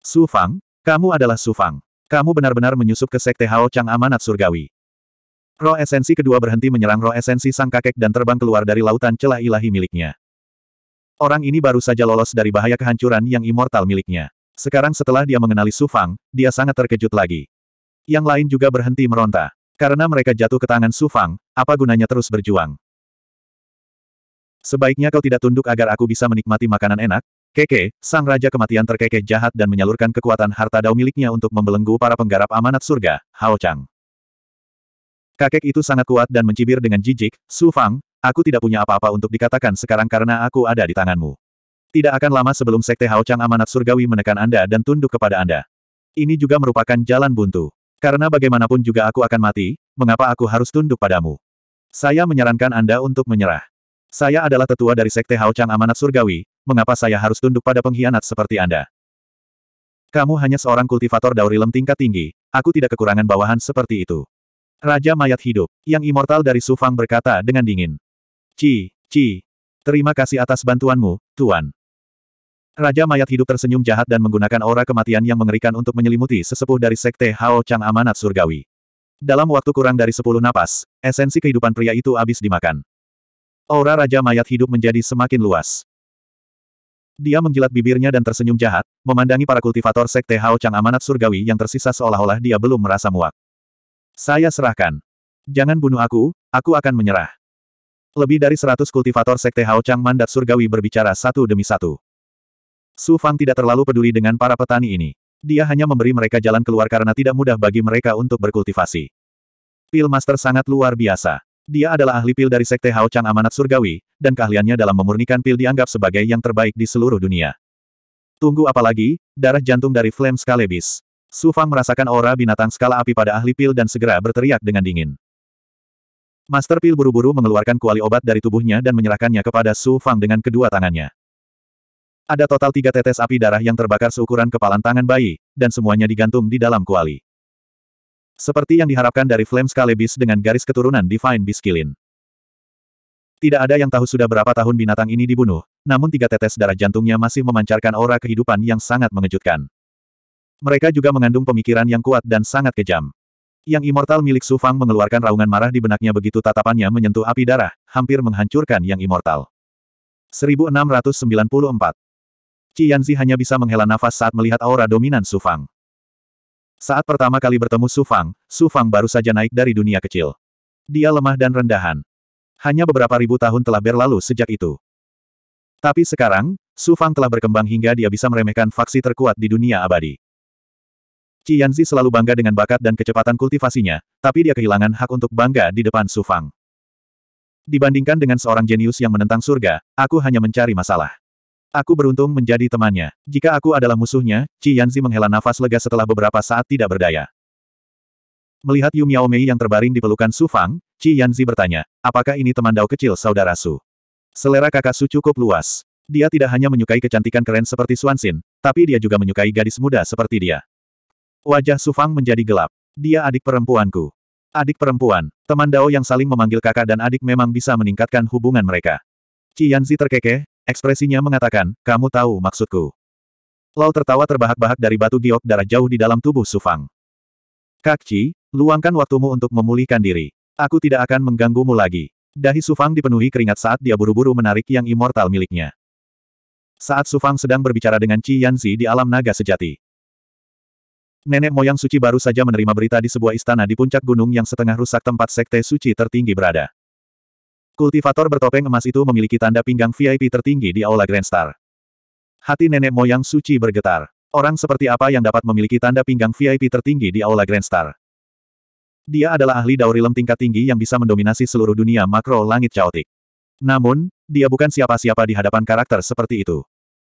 Su Fang, kamu adalah Su Fang. Kamu benar-benar menyusup ke Sekte Hao Chang Amanat Surgawi. Roh esensi kedua berhenti menyerang roh esensi sang kakek dan terbang keluar dari lautan celah ilahi miliknya. Orang ini baru saja lolos dari bahaya kehancuran yang immortal miliknya. Sekarang setelah dia mengenali Su Fang, dia sangat terkejut lagi. Yang lain juga berhenti meronta. Karena mereka jatuh ke tangan Su Fang, apa gunanya terus berjuang? Sebaiknya kau tidak tunduk agar aku bisa menikmati makanan enak, Keke, sang raja kematian terkekeh jahat dan menyalurkan kekuatan harta dao miliknya untuk membelenggu para penggarap amanat surga, Hao Chang. Kakek itu sangat kuat dan mencibir dengan jijik, Su Fang, aku tidak punya apa-apa untuk dikatakan sekarang karena aku ada di tanganmu. Tidak akan lama sebelum Sekte Hao Chang amanat surgawi menekan Anda dan tunduk kepada Anda. Ini juga merupakan jalan buntu. Karena bagaimanapun juga aku akan mati, mengapa aku harus tunduk padamu? Saya menyarankan Anda untuk menyerah. Saya adalah tetua dari Sekte Hao Chang Amanat Surgawi, mengapa saya harus tunduk pada pengkhianat seperti Anda? Kamu hanya seorang kultivator daurilem tingkat tinggi, aku tidak kekurangan bawahan seperti itu. Raja mayat hidup, yang immortal dari Sufang berkata dengan dingin. Ci, Ci, terima kasih atas bantuanmu, Tuan. Raja mayat hidup tersenyum jahat dan menggunakan aura kematian yang mengerikan untuk menyelimuti sesepuh dari Sekte Hao Chang Amanat Surgawi. Dalam waktu kurang dari sepuluh napas, esensi kehidupan pria itu habis dimakan. Aura Raja Mayat hidup menjadi semakin luas. Dia menjilat bibirnya dan tersenyum jahat, memandangi para kultivator Sekte Hao Chang Amanat Surgawi yang tersisa seolah-olah dia belum merasa muak. Saya serahkan. Jangan bunuh aku, aku akan menyerah. Lebih dari seratus kultivator Sekte Hao Chang Mandat Surgawi berbicara satu demi satu. Su Fang tidak terlalu peduli dengan para petani ini. Dia hanya memberi mereka jalan keluar karena tidak mudah bagi mereka untuk berkultivasi. Pil Master sangat luar biasa. Dia adalah ahli pil dari Sekte Hao Chang Amanat Surgawi, dan keahliannya dalam memurnikan pil dianggap sebagai yang terbaik di seluruh dunia. Tunggu apalagi, darah jantung dari Flame Scalebis. Su Fang merasakan aura binatang skala api pada ahli pil dan segera berteriak dengan dingin. Master Pil buru-buru mengeluarkan kuali obat dari tubuhnya dan menyerahkannya kepada Su Fang dengan kedua tangannya. Ada total tiga tetes api darah yang terbakar seukuran kepalan tangan bayi, dan semuanya digantung di dalam kuali. Seperti yang diharapkan dari Flame Scalebis dengan garis keturunan Divine Biskilin. Tidak ada yang tahu sudah berapa tahun binatang ini dibunuh, namun tiga tetes darah jantungnya masih memancarkan aura kehidupan yang sangat mengejutkan. Mereka juga mengandung pemikiran yang kuat dan sangat kejam. Yang immortal milik Su Fang mengeluarkan raungan marah di benaknya begitu tatapannya menyentuh api darah, hampir menghancurkan yang immortal. 1694 Qianzi hanya bisa menghela nafas saat melihat aura dominan Su Fang. Saat pertama kali bertemu Su Fang, Su Fang baru saja naik dari dunia kecil. Dia lemah dan rendahan. Hanya beberapa ribu tahun telah berlalu sejak itu. Tapi sekarang, Su Fang telah berkembang hingga dia bisa meremehkan faksi terkuat di dunia abadi. Qianzi selalu bangga dengan bakat dan kecepatan kultivasinya, tapi dia kehilangan hak untuk bangga di depan Su Fang. Dibandingkan dengan seorang jenius yang menentang surga, aku hanya mencari masalah. Aku beruntung menjadi temannya. Jika aku adalah musuhnya, Qi Yanzi menghela nafas lega setelah beberapa saat tidak berdaya. Melihat Yu Mei yang terbaring di pelukan Su Fang, Qi Yanzi bertanya, apakah ini teman dao kecil saudara Su? Selera kakak Su cukup luas. Dia tidak hanya menyukai kecantikan keren seperti Suansin, tapi dia juga menyukai gadis muda seperti dia. Wajah Su Fang menjadi gelap. Dia adik perempuanku. Adik perempuan, teman Dao yang saling memanggil kakak dan adik memang bisa meningkatkan hubungan mereka. Qi Yanzi terkekeh, Ekspresinya mengatakan, kamu tahu maksudku. Lau tertawa terbahak-bahak dari batu giok darah jauh di dalam tubuh Sufang. Kakci, luangkan waktumu untuk memulihkan diri. Aku tidak akan mengganggumu lagi. Dahi Sufang dipenuhi keringat saat dia buru-buru menarik yang immortal miliknya. Saat Sufang sedang berbicara dengan Qi Yanzi di alam naga sejati. Nenek moyang suci baru saja menerima berita di sebuah istana di puncak gunung yang setengah rusak tempat sekte suci tertinggi berada. Kultivator bertopeng emas itu memiliki tanda pinggang VIP tertinggi di Aula Grand Star. Hati nenek moyang suci bergetar. Orang seperti apa yang dapat memiliki tanda pinggang VIP tertinggi di Aula Grand Star? Dia adalah ahli daurilem tingkat tinggi yang bisa mendominasi seluruh dunia makro langit caotik. Namun, dia bukan siapa-siapa di hadapan karakter seperti itu.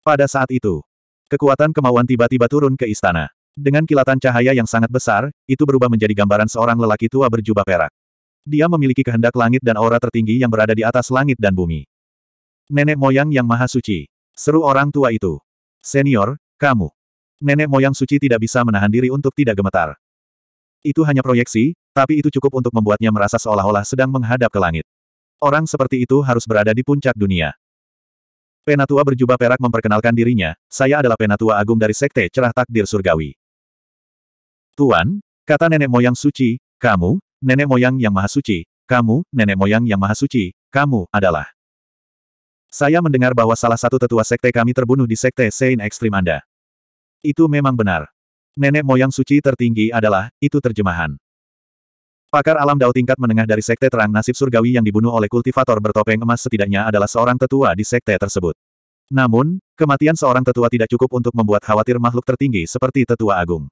Pada saat itu, kekuatan kemauan tiba-tiba turun ke istana. Dengan kilatan cahaya yang sangat besar, itu berubah menjadi gambaran seorang lelaki tua berjubah perak. Dia memiliki kehendak langit dan aura tertinggi yang berada di atas langit dan bumi. Nenek moyang yang maha suci. Seru orang tua itu. Senior, kamu. Nenek moyang suci tidak bisa menahan diri untuk tidak gemetar. Itu hanya proyeksi, tapi itu cukup untuk membuatnya merasa seolah-olah sedang menghadap ke langit. Orang seperti itu harus berada di puncak dunia. Penatua berjubah perak memperkenalkan dirinya, saya adalah penatua agung dari Sekte Cerah Takdir Surgawi. Tuan, kata nenek moyang suci, kamu, nenek moyang yang maha suci, kamu, nenek moyang yang maha suci, kamu adalah. Saya mendengar bahwa salah satu tetua sekte kami terbunuh di sekte Sein Ekstrim Anda. Itu memang benar. Nenek moyang suci tertinggi adalah, itu terjemahan. Pakar alam dao tingkat menengah dari sekte terang nasib surgawi yang dibunuh oleh kultivator bertopeng emas setidaknya adalah seorang tetua di sekte tersebut. Namun, kematian seorang tetua tidak cukup untuk membuat khawatir makhluk tertinggi seperti tetua agung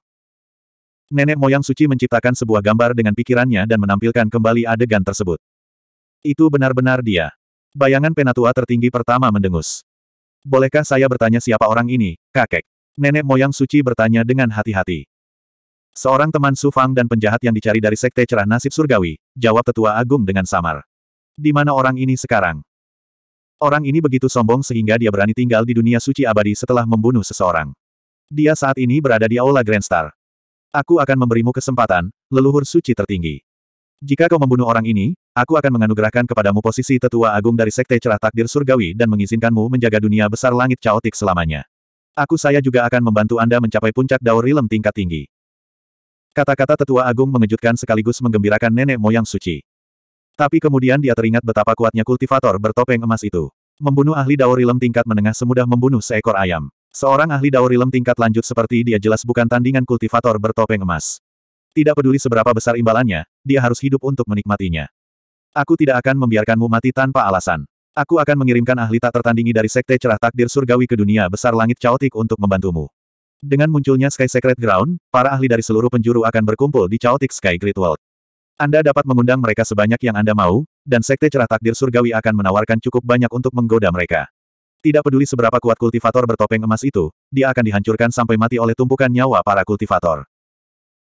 nenek moyang suci menciptakan sebuah gambar dengan pikirannya dan menampilkan kembali adegan tersebut. Itu benar-benar dia. Bayangan penatua tertinggi pertama mendengus. Bolehkah saya bertanya siapa orang ini, kakek? Nenek moyang suci bertanya dengan hati-hati. Seorang teman Sufang dan penjahat yang dicari dari sekte cerah nasib surgawi, jawab tetua agung dengan samar. Di mana orang ini sekarang? Orang ini begitu sombong sehingga dia berani tinggal di dunia suci abadi setelah membunuh seseorang. Dia saat ini berada di Aula Grandstar. Star. Aku akan memberimu kesempatan, leluhur suci tertinggi. Jika kau membunuh orang ini, aku akan menganugerahkan kepadamu posisi tetua agung dari Sekte Cerah Takdir Surgawi dan mengizinkanmu menjaga dunia besar langit caotik selamanya. Aku saya juga akan membantu Anda mencapai puncak daur rilem tingkat tinggi. Kata-kata tetua agung mengejutkan sekaligus menggembirakan nenek moyang suci. Tapi kemudian dia teringat betapa kuatnya kultivator bertopeng emas itu. Membunuh ahli daur rilem tingkat menengah semudah membunuh seekor ayam. Seorang ahli daurilem tingkat lanjut seperti dia jelas bukan tandingan kultivator bertopeng emas. Tidak peduli seberapa besar imbalannya, dia harus hidup untuk menikmatinya. Aku tidak akan membiarkanmu mati tanpa alasan. Aku akan mengirimkan ahli tak tertandingi dari Sekte Cerah Takdir Surgawi ke dunia besar langit caotik untuk membantumu. Dengan munculnya Sky Secret Ground, para ahli dari seluruh penjuru akan berkumpul di caotik Sky Great World. Anda dapat mengundang mereka sebanyak yang Anda mau, dan Sekte Cerah Takdir Surgawi akan menawarkan cukup banyak untuk menggoda mereka. Tidak peduli seberapa kuat kultivator bertopeng emas itu, dia akan dihancurkan sampai mati oleh tumpukan nyawa para kultivator.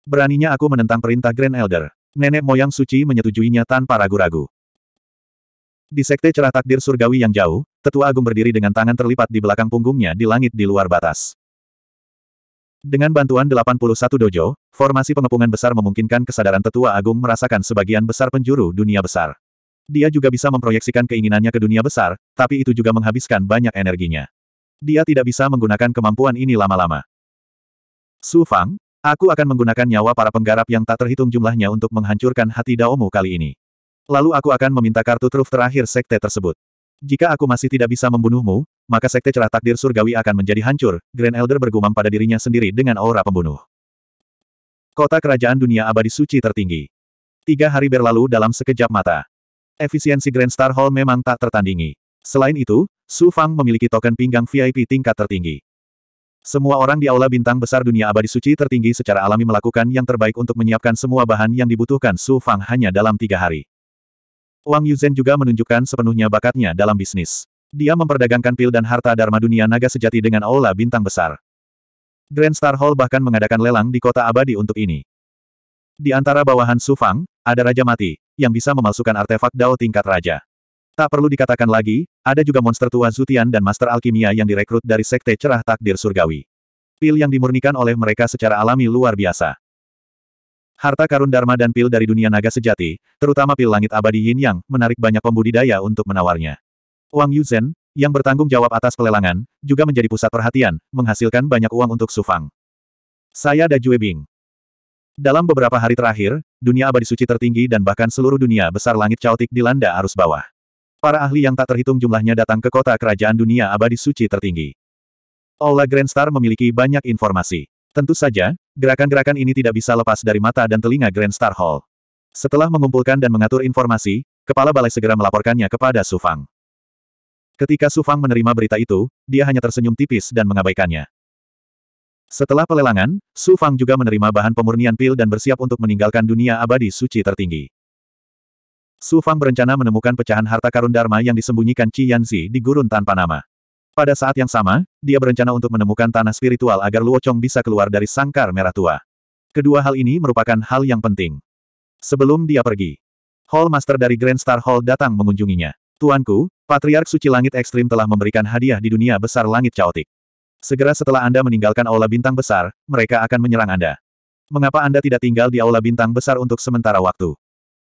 Beraninya aku menentang perintah Grand Elder. Nenek moyang suci menyetujuinya tanpa ragu-ragu. Di sekte cerah takdir surgawi yang jauh, tetua agung berdiri dengan tangan terlipat di belakang punggungnya di langit di luar batas. Dengan bantuan 81 dojo, formasi pengepungan besar memungkinkan kesadaran tetua agung merasakan sebagian besar penjuru dunia besar. Dia juga bisa memproyeksikan keinginannya ke dunia besar, tapi itu juga menghabiskan banyak energinya. Dia tidak bisa menggunakan kemampuan ini lama-lama. Su Fang, aku akan menggunakan nyawa para penggarap yang tak terhitung jumlahnya untuk menghancurkan hati Daomu kali ini. Lalu aku akan meminta kartu truf terakhir sekte tersebut. Jika aku masih tidak bisa membunuhmu, maka sekte cerah takdir surgawi akan menjadi hancur, Grand Elder bergumam pada dirinya sendiri dengan aura pembunuh. Kota Kerajaan Dunia Abadi Suci Tertinggi. Tiga hari berlalu dalam sekejap mata. Efisiensi Grand Star Hall memang tak tertandingi. Selain itu, Su Fang memiliki token pinggang VIP tingkat tertinggi. Semua orang di Aula Bintang Besar Dunia Abadi Suci tertinggi secara alami melakukan yang terbaik untuk menyiapkan semua bahan yang dibutuhkan Su Fang hanya dalam tiga hari. Wang Yuzhen juga menunjukkan sepenuhnya bakatnya dalam bisnis. Dia memperdagangkan pil dan harta Dharma Dunia Naga Sejati dengan Aula Bintang Besar. Grand Star Hall bahkan mengadakan lelang di kota abadi untuk ini. Di antara bawahan Su Fang, ada Raja Mati, yang bisa memalsukan artefak Dao tingkat Raja. Tak perlu dikatakan lagi, ada juga monster tua Zutian dan Master Alkimia yang direkrut dari Sekte Cerah Takdir Surgawi. Pil yang dimurnikan oleh mereka secara alami luar biasa. Harta karun Dharma dan pil dari dunia naga sejati, terutama pil langit abadi Yin Yang, menarik banyak pembudidaya untuk menawarnya. Wang Yuzhen, yang bertanggung jawab atas pelelangan, juga menjadi pusat perhatian, menghasilkan banyak uang untuk Sufang. Saya Da Bing, dalam beberapa hari terakhir, dunia abadi suci tertinggi dan bahkan seluruh dunia besar langit caotik dilanda arus bawah. Para ahli yang tak terhitung jumlahnya datang ke kota kerajaan dunia abadi suci tertinggi. Aula Grand Star memiliki banyak informasi. Tentu saja, gerakan-gerakan ini tidak bisa lepas dari mata dan telinga Grand Star Hall. Setelah mengumpulkan dan mengatur informasi, kepala balai segera melaporkannya kepada Sufang. Ketika Sufang menerima berita itu, dia hanya tersenyum tipis dan mengabaikannya. Setelah pelelangan, Su Fang juga menerima bahan pemurnian pil dan bersiap untuk meninggalkan dunia abadi suci tertinggi. Su Fang berencana menemukan pecahan harta karun Dharma yang disembunyikan Qi Yanzi di gurun tanpa nama. Pada saat yang sama, dia berencana untuk menemukan tanah spiritual agar Luo Chong bisa keluar dari sangkar merah tua. Kedua hal ini merupakan hal yang penting. Sebelum dia pergi, Hall Master dari Grand Star Hall datang mengunjunginya. Tuanku, Patriark Suci Langit Ekstrim telah memberikan hadiah di dunia besar langit caotik. Segera setelah Anda meninggalkan Aula Bintang Besar, mereka akan menyerang Anda. Mengapa Anda tidak tinggal di Aula Bintang Besar untuk sementara waktu?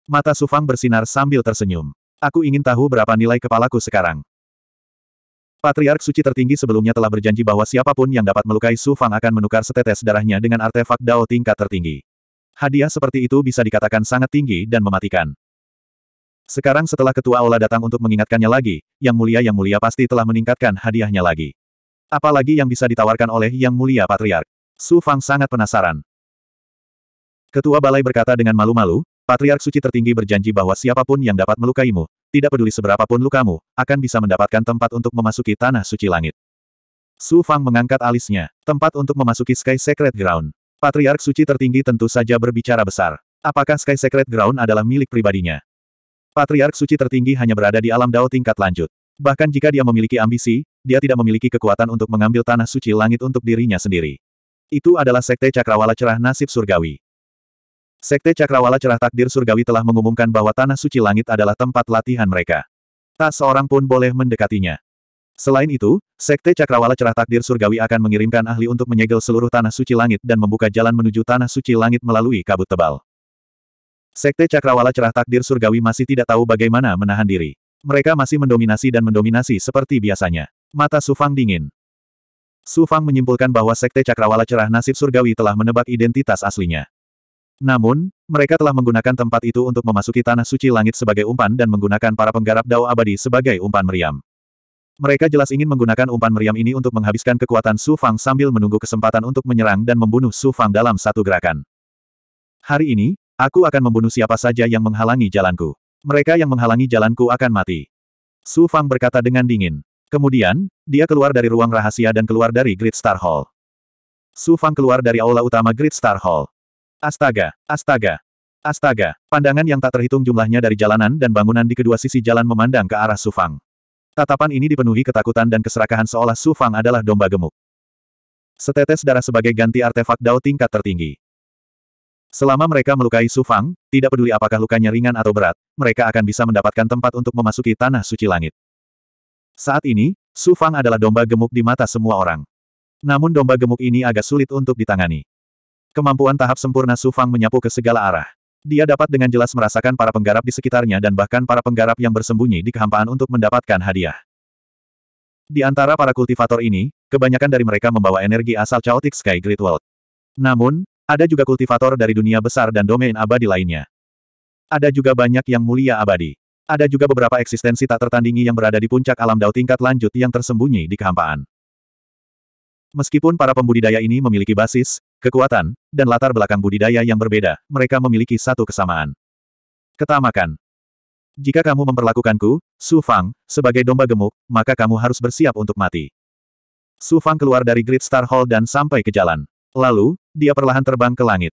Mata Sufang bersinar sambil tersenyum. Aku ingin tahu berapa nilai kepalaku sekarang. Patriark Suci tertinggi sebelumnya telah berjanji bahwa siapapun yang dapat melukai Sufang akan menukar setetes darahnya dengan artefak Dao tingkat tertinggi. Hadiah seperti itu bisa dikatakan sangat tinggi dan mematikan. Sekarang setelah Ketua Aula datang untuk mengingatkannya lagi, Yang Mulia Yang Mulia pasti telah meningkatkan hadiahnya lagi. Apalagi yang bisa ditawarkan oleh Yang Mulia Patriark. Su Fang sangat penasaran. Ketua Balai berkata dengan malu-malu, Patriark Suci tertinggi berjanji bahwa siapapun yang dapat melukaimu, tidak peduli seberapapun lukamu, akan bisa mendapatkan tempat untuk memasuki Tanah Suci Langit. Su Fang mengangkat alisnya, tempat untuk memasuki Sky Secret Ground. Patriark Suci tertinggi tentu saja berbicara besar. Apakah Sky Secret Ground adalah milik pribadinya? Patriark Suci tertinggi hanya berada di alam dao tingkat lanjut. Bahkan jika dia memiliki ambisi, dia tidak memiliki kekuatan untuk mengambil tanah suci langit untuk dirinya sendiri. Itu adalah Sekte Cakrawala Cerah Nasib Surgawi. Sekte Cakrawala Cerah Takdir Surgawi telah mengumumkan bahwa tanah suci langit adalah tempat latihan mereka. Tak seorang pun boleh mendekatinya. Selain itu, Sekte Cakrawala Cerah Takdir Surgawi akan mengirimkan ahli untuk menyegel seluruh tanah suci langit dan membuka jalan menuju tanah suci langit melalui kabut tebal. Sekte Cakrawala Cerah Takdir Surgawi masih tidak tahu bagaimana menahan diri. Mereka masih mendominasi dan mendominasi seperti biasanya. Mata Sufang dingin. Sufang menyimpulkan bahwa Sekte Cakrawala Cerah Nasib Surgawi telah menebak identitas aslinya. Namun, mereka telah menggunakan tempat itu untuk memasuki Tanah Suci Langit sebagai umpan dan menggunakan para penggarap Dao Abadi sebagai umpan meriam. Mereka jelas ingin menggunakan umpan meriam ini untuk menghabiskan kekuatan Su Fang sambil menunggu kesempatan untuk menyerang dan membunuh Su Fang dalam satu gerakan. Hari ini, aku akan membunuh siapa saja yang menghalangi jalanku. Mereka yang menghalangi jalanku akan mati. Su Fang berkata dengan dingin. Kemudian, dia keluar dari ruang rahasia dan keluar dari Great Star Hall. Su Fang keluar dari aula utama Great Star Hall. Astaga, astaga, astaga. Pandangan yang tak terhitung jumlahnya dari jalanan dan bangunan di kedua sisi jalan memandang ke arah Su Fang. Tatapan ini dipenuhi ketakutan dan keserakahan seolah Su Fang adalah domba gemuk. Setetes darah sebagai ganti artefak Dao tingkat tertinggi. Selama mereka melukai Su Fang, tidak peduli apakah lukanya ringan atau berat, mereka akan bisa mendapatkan tempat untuk memasuki tanah suci langit. Saat ini, Su Fang adalah domba gemuk di mata semua orang. Namun domba gemuk ini agak sulit untuk ditangani. Kemampuan tahap sempurna Su Fang menyapu ke segala arah. Dia dapat dengan jelas merasakan para penggarap di sekitarnya dan bahkan para penggarap yang bersembunyi di kehampaan untuk mendapatkan hadiah. Di antara para kultivator ini, kebanyakan dari mereka membawa energi asal Chaotic Sky Great World. Namun, ada juga kultivator dari dunia besar dan domain abadi lainnya. Ada juga banyak yang mulia abadi. Ada juga beberapa eksistensi tak tertandingi yang berada di puncak alam dao tingkat lanjut yang tersembunyi di kehampaan. Meskipun para pembudidaya ini memiliki basis, kekuatan, dan latar belakang budidaya yang berbeda, mereka memiliki satu kesamaan. Ketamakan. Jika kamu memperlakukanku, Su Fang, sebagai domba gemuk, maka kamu harus bersiap untuk mati. Su Fang keluar dari Great Star Hall dan sampai ke jalan. Lalu, dia perlahan terbang ke langit.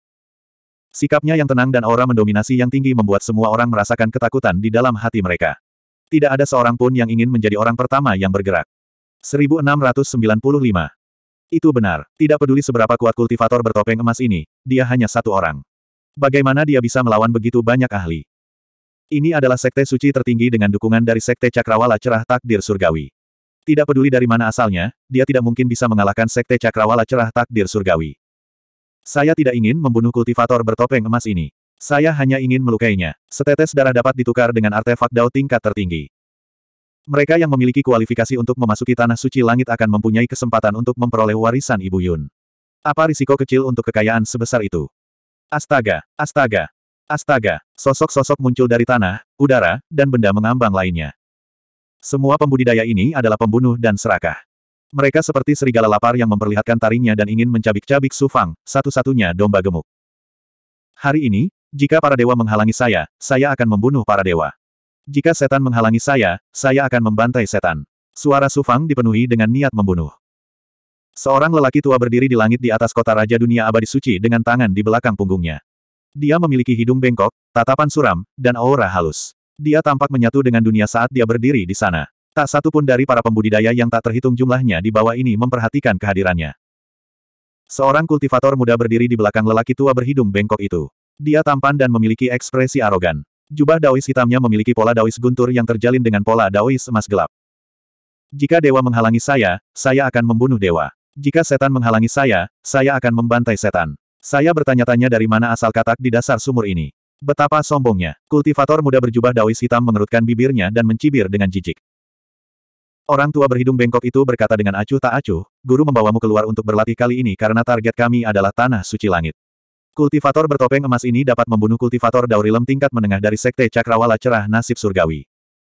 Sikapnya yang tenang dan aura mendominasi yang tinggi membuat semua orang merasakan ketakutan di dalam hati mereka. Tidak ada seorang pun yang ingin menjadi orang pertama yang bergerak. 1695. Itu benar, tidak peduli seberapa kuat kultivator bertopeng emas ini, dia hanya satu orang. Bagaimana dia bisa melawan begitu banyak ahli? Ini adalah sekte suci tertinggi dengan dukungan dari sekte Cakrawala Cerah Takdir Surgawi. Tidak peduli dari mana asalnya, dia tidak mungkin bisa mengalahkan Sekte Cakrawala Cerah Takdir Surgawi. Saya tidak ingin membunuh kultivator bertopeng emas ini. Saya hanya ingin melukainya. Setetes darah dapat ditukar dengan artefak dao tingkat tertinggi. Mereka yang memiliki kualifikasi untuk memasuki Tanah Suci Langit akan mempunyai kesempatan untuk memperoleh warisan Ibu Yun. Apa risiko kecil untuk kekayaan sebesar itu? Astaga! Astaga! Astaga! Sosok-sosok muncul dari tanah, udara, dan benda mengambang lainnya. Semua pembudidaya ini adalah pembunuh dan serakah. Mereka seperti serigala lapar yang memperlihatkan taringnya dan ingin mencabik-cabik Sufang, satu-satunya domba gemuk. Hari ini, jika para dewa menghalangi saya, saya akan membunuh para dewa. Jika setan menghalangi saya, saya akan membantai setan. Suara Sufang dipenuhi dengan niat membunuh. Seorang lelaki tua berdiri di langit di atas kota Raja Dunia Abadi Suci dengan tangan di belakang punggungnya. Dia memiliki hidung bengkok, tatapan suram, dan aura halus. Dia tampak menyatu dengan dunia saat dia berdiri di sana. Tak satu pun dari para pembudidaya yang tak terhitung jumlahnya di bawah ini memperhatikan kehadirannya. Seorang kultivator muda berdiri di belakang lelaki tua berhidung bengkok itu. Dia tampan dan memiliki ekspresi arogan. Jubah daois hitamnya memiliki pola daois guntur yang terjalin dengan pola daois emas gelap. Jika dewa menghalangi saya, saya akan membunuh dewa. Jika setan menghalangi saya, saya akan membantai setan. Saya bertanya-tanya dari mana asal katak di dasar sumur ini. Betapa sombongnya. Kultivator muda berjubah dawis hitam mengerutkan bibirnya dan mencibir dengan jijik. Orang tua berhidung bengkok itu berkata dengan acuh tak acuh, guru membawamu keluar untuk berlatih kali ini karena target kami adalah tanah suci langit. Kultivator bertopeng emas ini dapat membunuh kultivator daurilem tingkat menengah dari sekte cakrawala cerah nasib surgawi.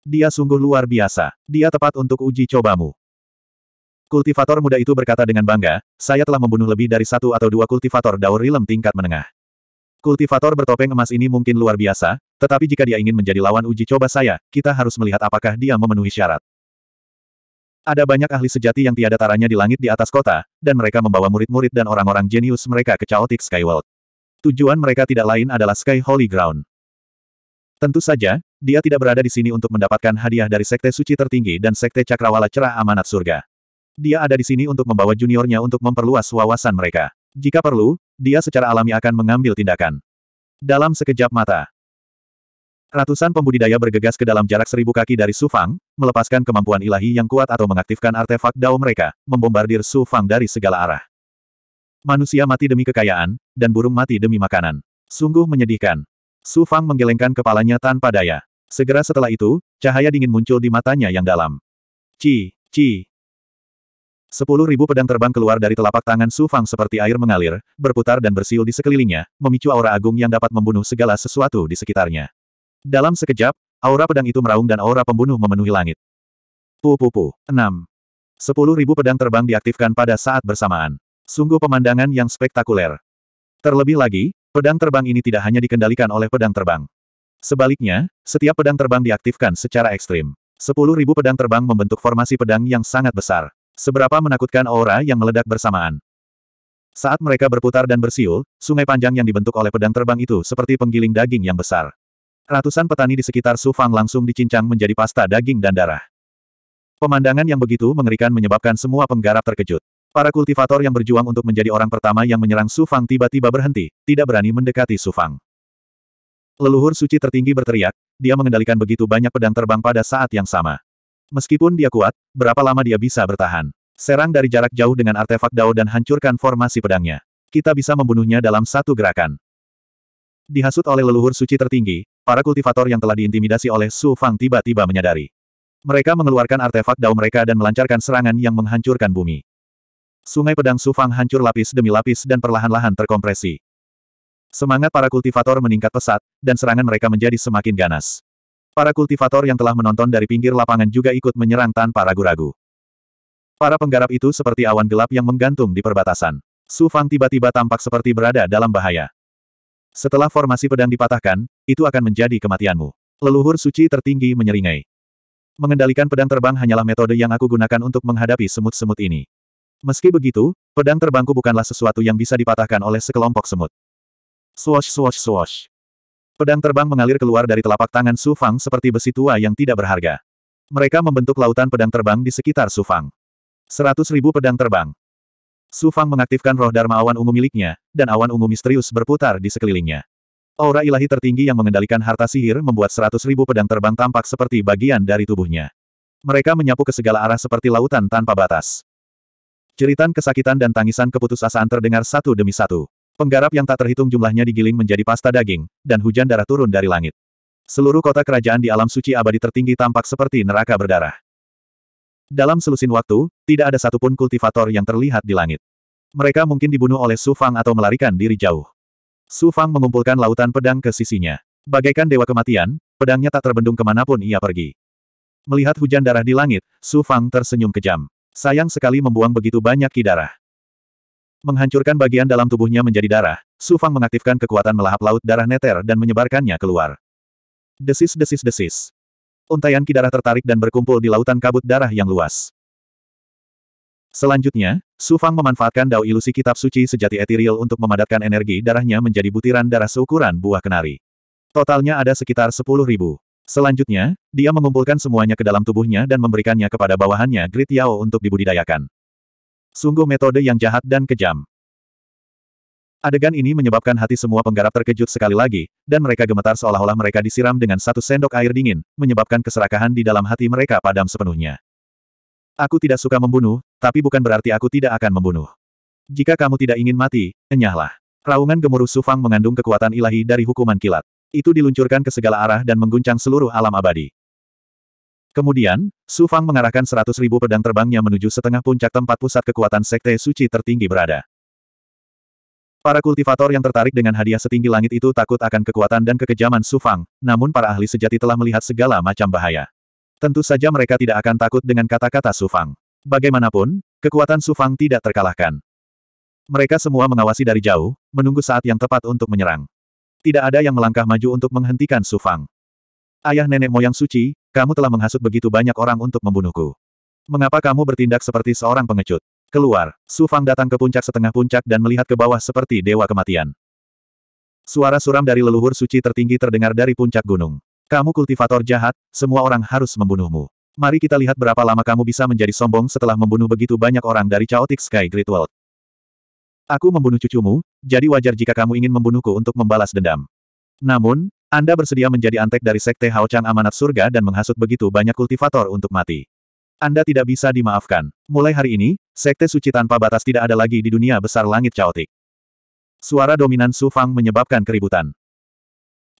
Dia sungguh luar biasa. Dia tepat untuk uji cobamu. Kultivator muda itu berkata dengan bangga, saya telah membunuh lebih dari satu atau dua kultivator daurilem tingkat menengah. Kultivator bertopeng emas ini mungkin luar biasa, tetapi jika dia ingin menjadi lawan uji coba saya, kita harus melihat apakah dia memenuhi syarat. Ada banyak ahli sejati yang tiada taranya di langit di atas kota, dan mereka membawa murid-murid dan orang-orang jenius mereka ke Chaotic Skyworld. Tujuan mereka tidak lain adalah Sky Holy Ground. Tentu saja, dia tidak berada di sini untuk mendapatkan hadiah dari Sekte Suci Tertinggi dan Sekte Cakrawala Cerah Amanat Surga. Dia ada di sini untuk membawa juniornya untuk memperluas wawasan mereka. Jika perlu, dia secara alami akan mengambil tindakan. Dalam sekejap mata, ratusan pembudidaya bergegas ke dalam jarak seribu kaki dari Su Fang, melepaskan kemampuan ilahi yang kuat atau mengaktifkan artefak dao mereka, membombardir Su Fang dari segala arah. Manusia mati demi kekayaan, dan burung mati demi makanan. Sungguh menyedihkan. Su Fang menggelengkan kepalanya tanpa daya. Segera setelah itu, cahaya dingin muncul di matanya yang dalam. Ci, ci, Sepuluh ribu pedang terbang keluar dari telapak tangan Su Fang seperti air mengalir, berputar dan bersiul di sekelilingnya, memicu aura agung yang dapat membunuh segala sesuatu di sekitarnya. Dalam sekejap, aura pedang itu meraung dan aura pembunuh memenuhi langit. pu enam. pu Sepuluh ribu pedang terbang diaktifkan pada saat bersamaan. Sungguh pemandangan yang spektakuler. Terlebih lagi, pedang terbang ini tidak hanya dikendalikan oleh pedang terbang. Sebaliknya, setiap pedang terbang diaktifkan secara ekstrim. Sepuluh ribu pedang terbang membentuk formasi pedang yang sangat besar. Seberapa menakutkan aura yang meledak bersamaan. Saat mereka berputar dan bersiul, sungai panjang yang dibentuk oleh pedang terbang itu seperti penggiling daging yang besar. Ratusan petani di sekitar Sufang langsung dicincang menjadi pasta daging dan darah. Pemandangan yang begitu mengerikan menyebabkan semua penggarap terkejut. Para kultivator yang berjuang untuk menjadi orang pertama yang menyerang Sufang tiba-tiba berhenti, tidak berani mendekati Sufang. Leluhur suci tertinggi berteriak, dia mengendalikan begitu banyak pedang terbang pada saat yang sama. Meskipun dia kuat, berapa lama dia bisa bertahan? Serang dari jarak jauh dengan artefak Dao dan hancurkan formasi pedangnya. Kita bisa membunuhnya dalam satu gerakan. Dihasut oleh leluhur suci tertinggi, para kultivator yang telah diintimidasi oleh Su Fang tiba-tiba menyadari. Mereka mengeluarkan artefak Dao mereka dan melancarkan serangan yang menghancurkan bumi. Sungai pedang Su Fang hancur lapis demi lapis dan perlahan-lahan terkompresi. Semangat para kultivator meningkat pesat, dan serangan mereka menjadi semakin ganas. Para kultivator yang telah menonton dari pinggir lapangan juga ikut menyerang tanpa ragu-ragu. Para penggarap itu seperti awan gelap yang menggantung di perbatasan. Su Fang tiba-tiba tampak seperti berada dalam bahaya. Setelah formasi pedang dipatahkan, itu akan menjadi kematianmu. Leluhur suci tertinggi menyeringai. Mengendalikan pedang terbang hanyalah metode yang aku gunakan untuk menghadapi semut-semut ini. Meski begitu, pedang terbangku bukanlah sesuatu yang bisa dipatahkan oleh sekelompok semut. Swash swash swash. Pedang terbang mengalir keluar dari telapak tangan Su Fang seperti besi tua yang tidak berharga. Mereka membentuk lautan pedang terbang di sekitar Su Fang. Seratus ribu pedang terbang. Su Fang mengaktifkan roh Dharma awan ungu miliknya, dan awan ungu misterius berputar di sekelilingnya. Aura ilahi tertinggi yang mengendalikan harta sihir membuat seratus ribu pedang terbang tampak seperti bagian dari tubuhnya. Mereka menyapu ke segala arah seperti lautan tanpa batas. Ceritan kesakitan dan tangisan keputusasaan terdengar satu demi satu. Penggarap yang tak terhitung jumlahnya digiling menjadi pasta daging, dan hujan darah turun dari langit. Seluruh kota kerajaan di alam suci abadi tertinggi tampak seperti neraka berdarah. Dalam selusin waktu, tidak ada satupun kultivator yang terlihat di langit. Mereka mungkin dibunuh oleh Su Fang atau melarikan diri jauh. Su Fang mengumpulkan lautan pedang ke sisinya. Bagaikan dewa kematian, pedangnya tak terbendung kemanapun ia pergi. Melihat hujan darah di langit, Su Fang tersenyum kejam. Sayang sekali membuang begitu banyak ki darah. Menghancurkan bagian dalam tubuhnya menjadi darah, Su Fang mengaktifkan kekuatan melahap laut darah neter dan menyebarkannya keluar. Desis desis desis. Untaian darah tertarik dan berkumpul di lautan kabut darah yang luas. Selanjutnya, Su Fang memanfaatkan dao ilusi kitab suci sejati etiril untuk memadatkan energi darahnya menjadi butiran darah seukuran buah kenari. Totalnya ada sekitar ribu. Selanjutnya, dia mengumpulkan semuanya ke dalam tubuhnya dan memberikannya kepada bawahannya Grit Yao untuk dibudidayakan. Sungguh metode yang jahat dan kejam. Adegan ini menyebabkan hati semua penggarap terkejut sekali lagi, dan mereka gemetar seolah-olah mereka disiram dengan satu sendok air dingin, menyebabkan keserakahan di dalam hati mereka padam sepenuhnya. Aku tidak suka membunuh, tapi bukan berarti aku tidak akan membunuh. Jika kamu tidak ingin mati, enyahlah. Raungan gemuruh Sufang mengandung kekuatan ilahi dari hukuman kilat. Itu diluncurkan ke segala arah dan mengguncang seluruh alam abadi. Kemudian, Su Fang mengarahkan seratus ribu pedang terbangnya menuju setengah puncak tempat pusat kekuatan Sekte Suci tertinggi berada. Para kultivator yang tertarik dengan hadiah setinggi langit itu takut akan kekuatan dan kekejaman Su Fang, namun para ahli sejati telah melihat segala macam bahaya. Tentu saja mereka tidak akan takut dengan kata-kata Su Fang. Bagaimanapun, kekuatan Su Fang tidak terkalahkan. Mereka semua mengawasi dari jauh, menunggu saat yang tepat untuk menyerang. Tidak ada yang melangkah maju untuk menghentikan Su Fang. Ayah nenek moyang suci, kamu telah menghasut begitu banyak orang untuk membunuhku. Mengapa kamu bertindak seperti seorang pengecut? Keluar, Su Fang datang ke puncak setengah puncak dan melihat ke bawah seperti dewa kematian. Suara suram dari leluhur suci tertinggi terdengar dari puncak gunung. Kamu kultivator jahat, semua orang harus membunuhmu. Mari kita lihat berapa lama kamu bisa menjadi sombong setelah membunuh begitu banyak orang dari Chaotic Sky Great World. Aku membunuh cucumu, jadi wajar jika kamu ingin membunuhku untuk membalas dendam. Namun, anda bersedia menjadi antek dari Sekte Haochang Amanat Surga dan menghasut begitu banyak kultivator untuk mati. Anda tidak bisa dimaafkan. Mulai hari ini, Sekte Suci Tanpa Batas tidak ada lagi di dunia besar langit caotik. Suara dominan Su Fang menyebabkan keributan.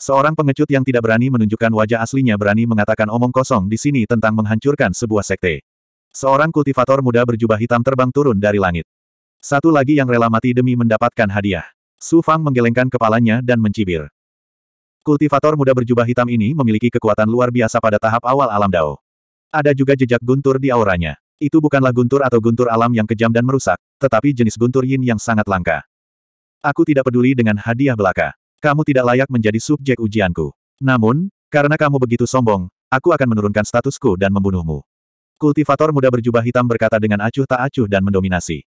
Seorang pengecut yang tidak berani menunjukkan wajah aslinya berani mengatakan omong kosong di sini tentang menghancurkan sebuah sekte. Seorang kultivator muda berjubah hitam terbang turun dari langit. Satu lagi yang rela mati demi mendapatkan hadiah. Su Fang menggelengkan kepalanya dan mencibir. Kultivator muda berjubah hitam ini memiliki kekuatan luar biasa pada tahap awal alam Dao. Ada juga jejak guntur di auranya. Itu bukanlah guntur atau guntur alam yang kejam dan merusak, tetapi jenis guntur yin yang sangat langka. Aku tidak peduli dengan hadiah belaka. Kamu tidak layak menjadi subjek ujianku. Namun, karena kamu begitu sombong, aku akan menurunkan statusku dan membunuhmu. Kultivator muda berjubah hitam berkata dengan acuh tak acuh dan mendominasi.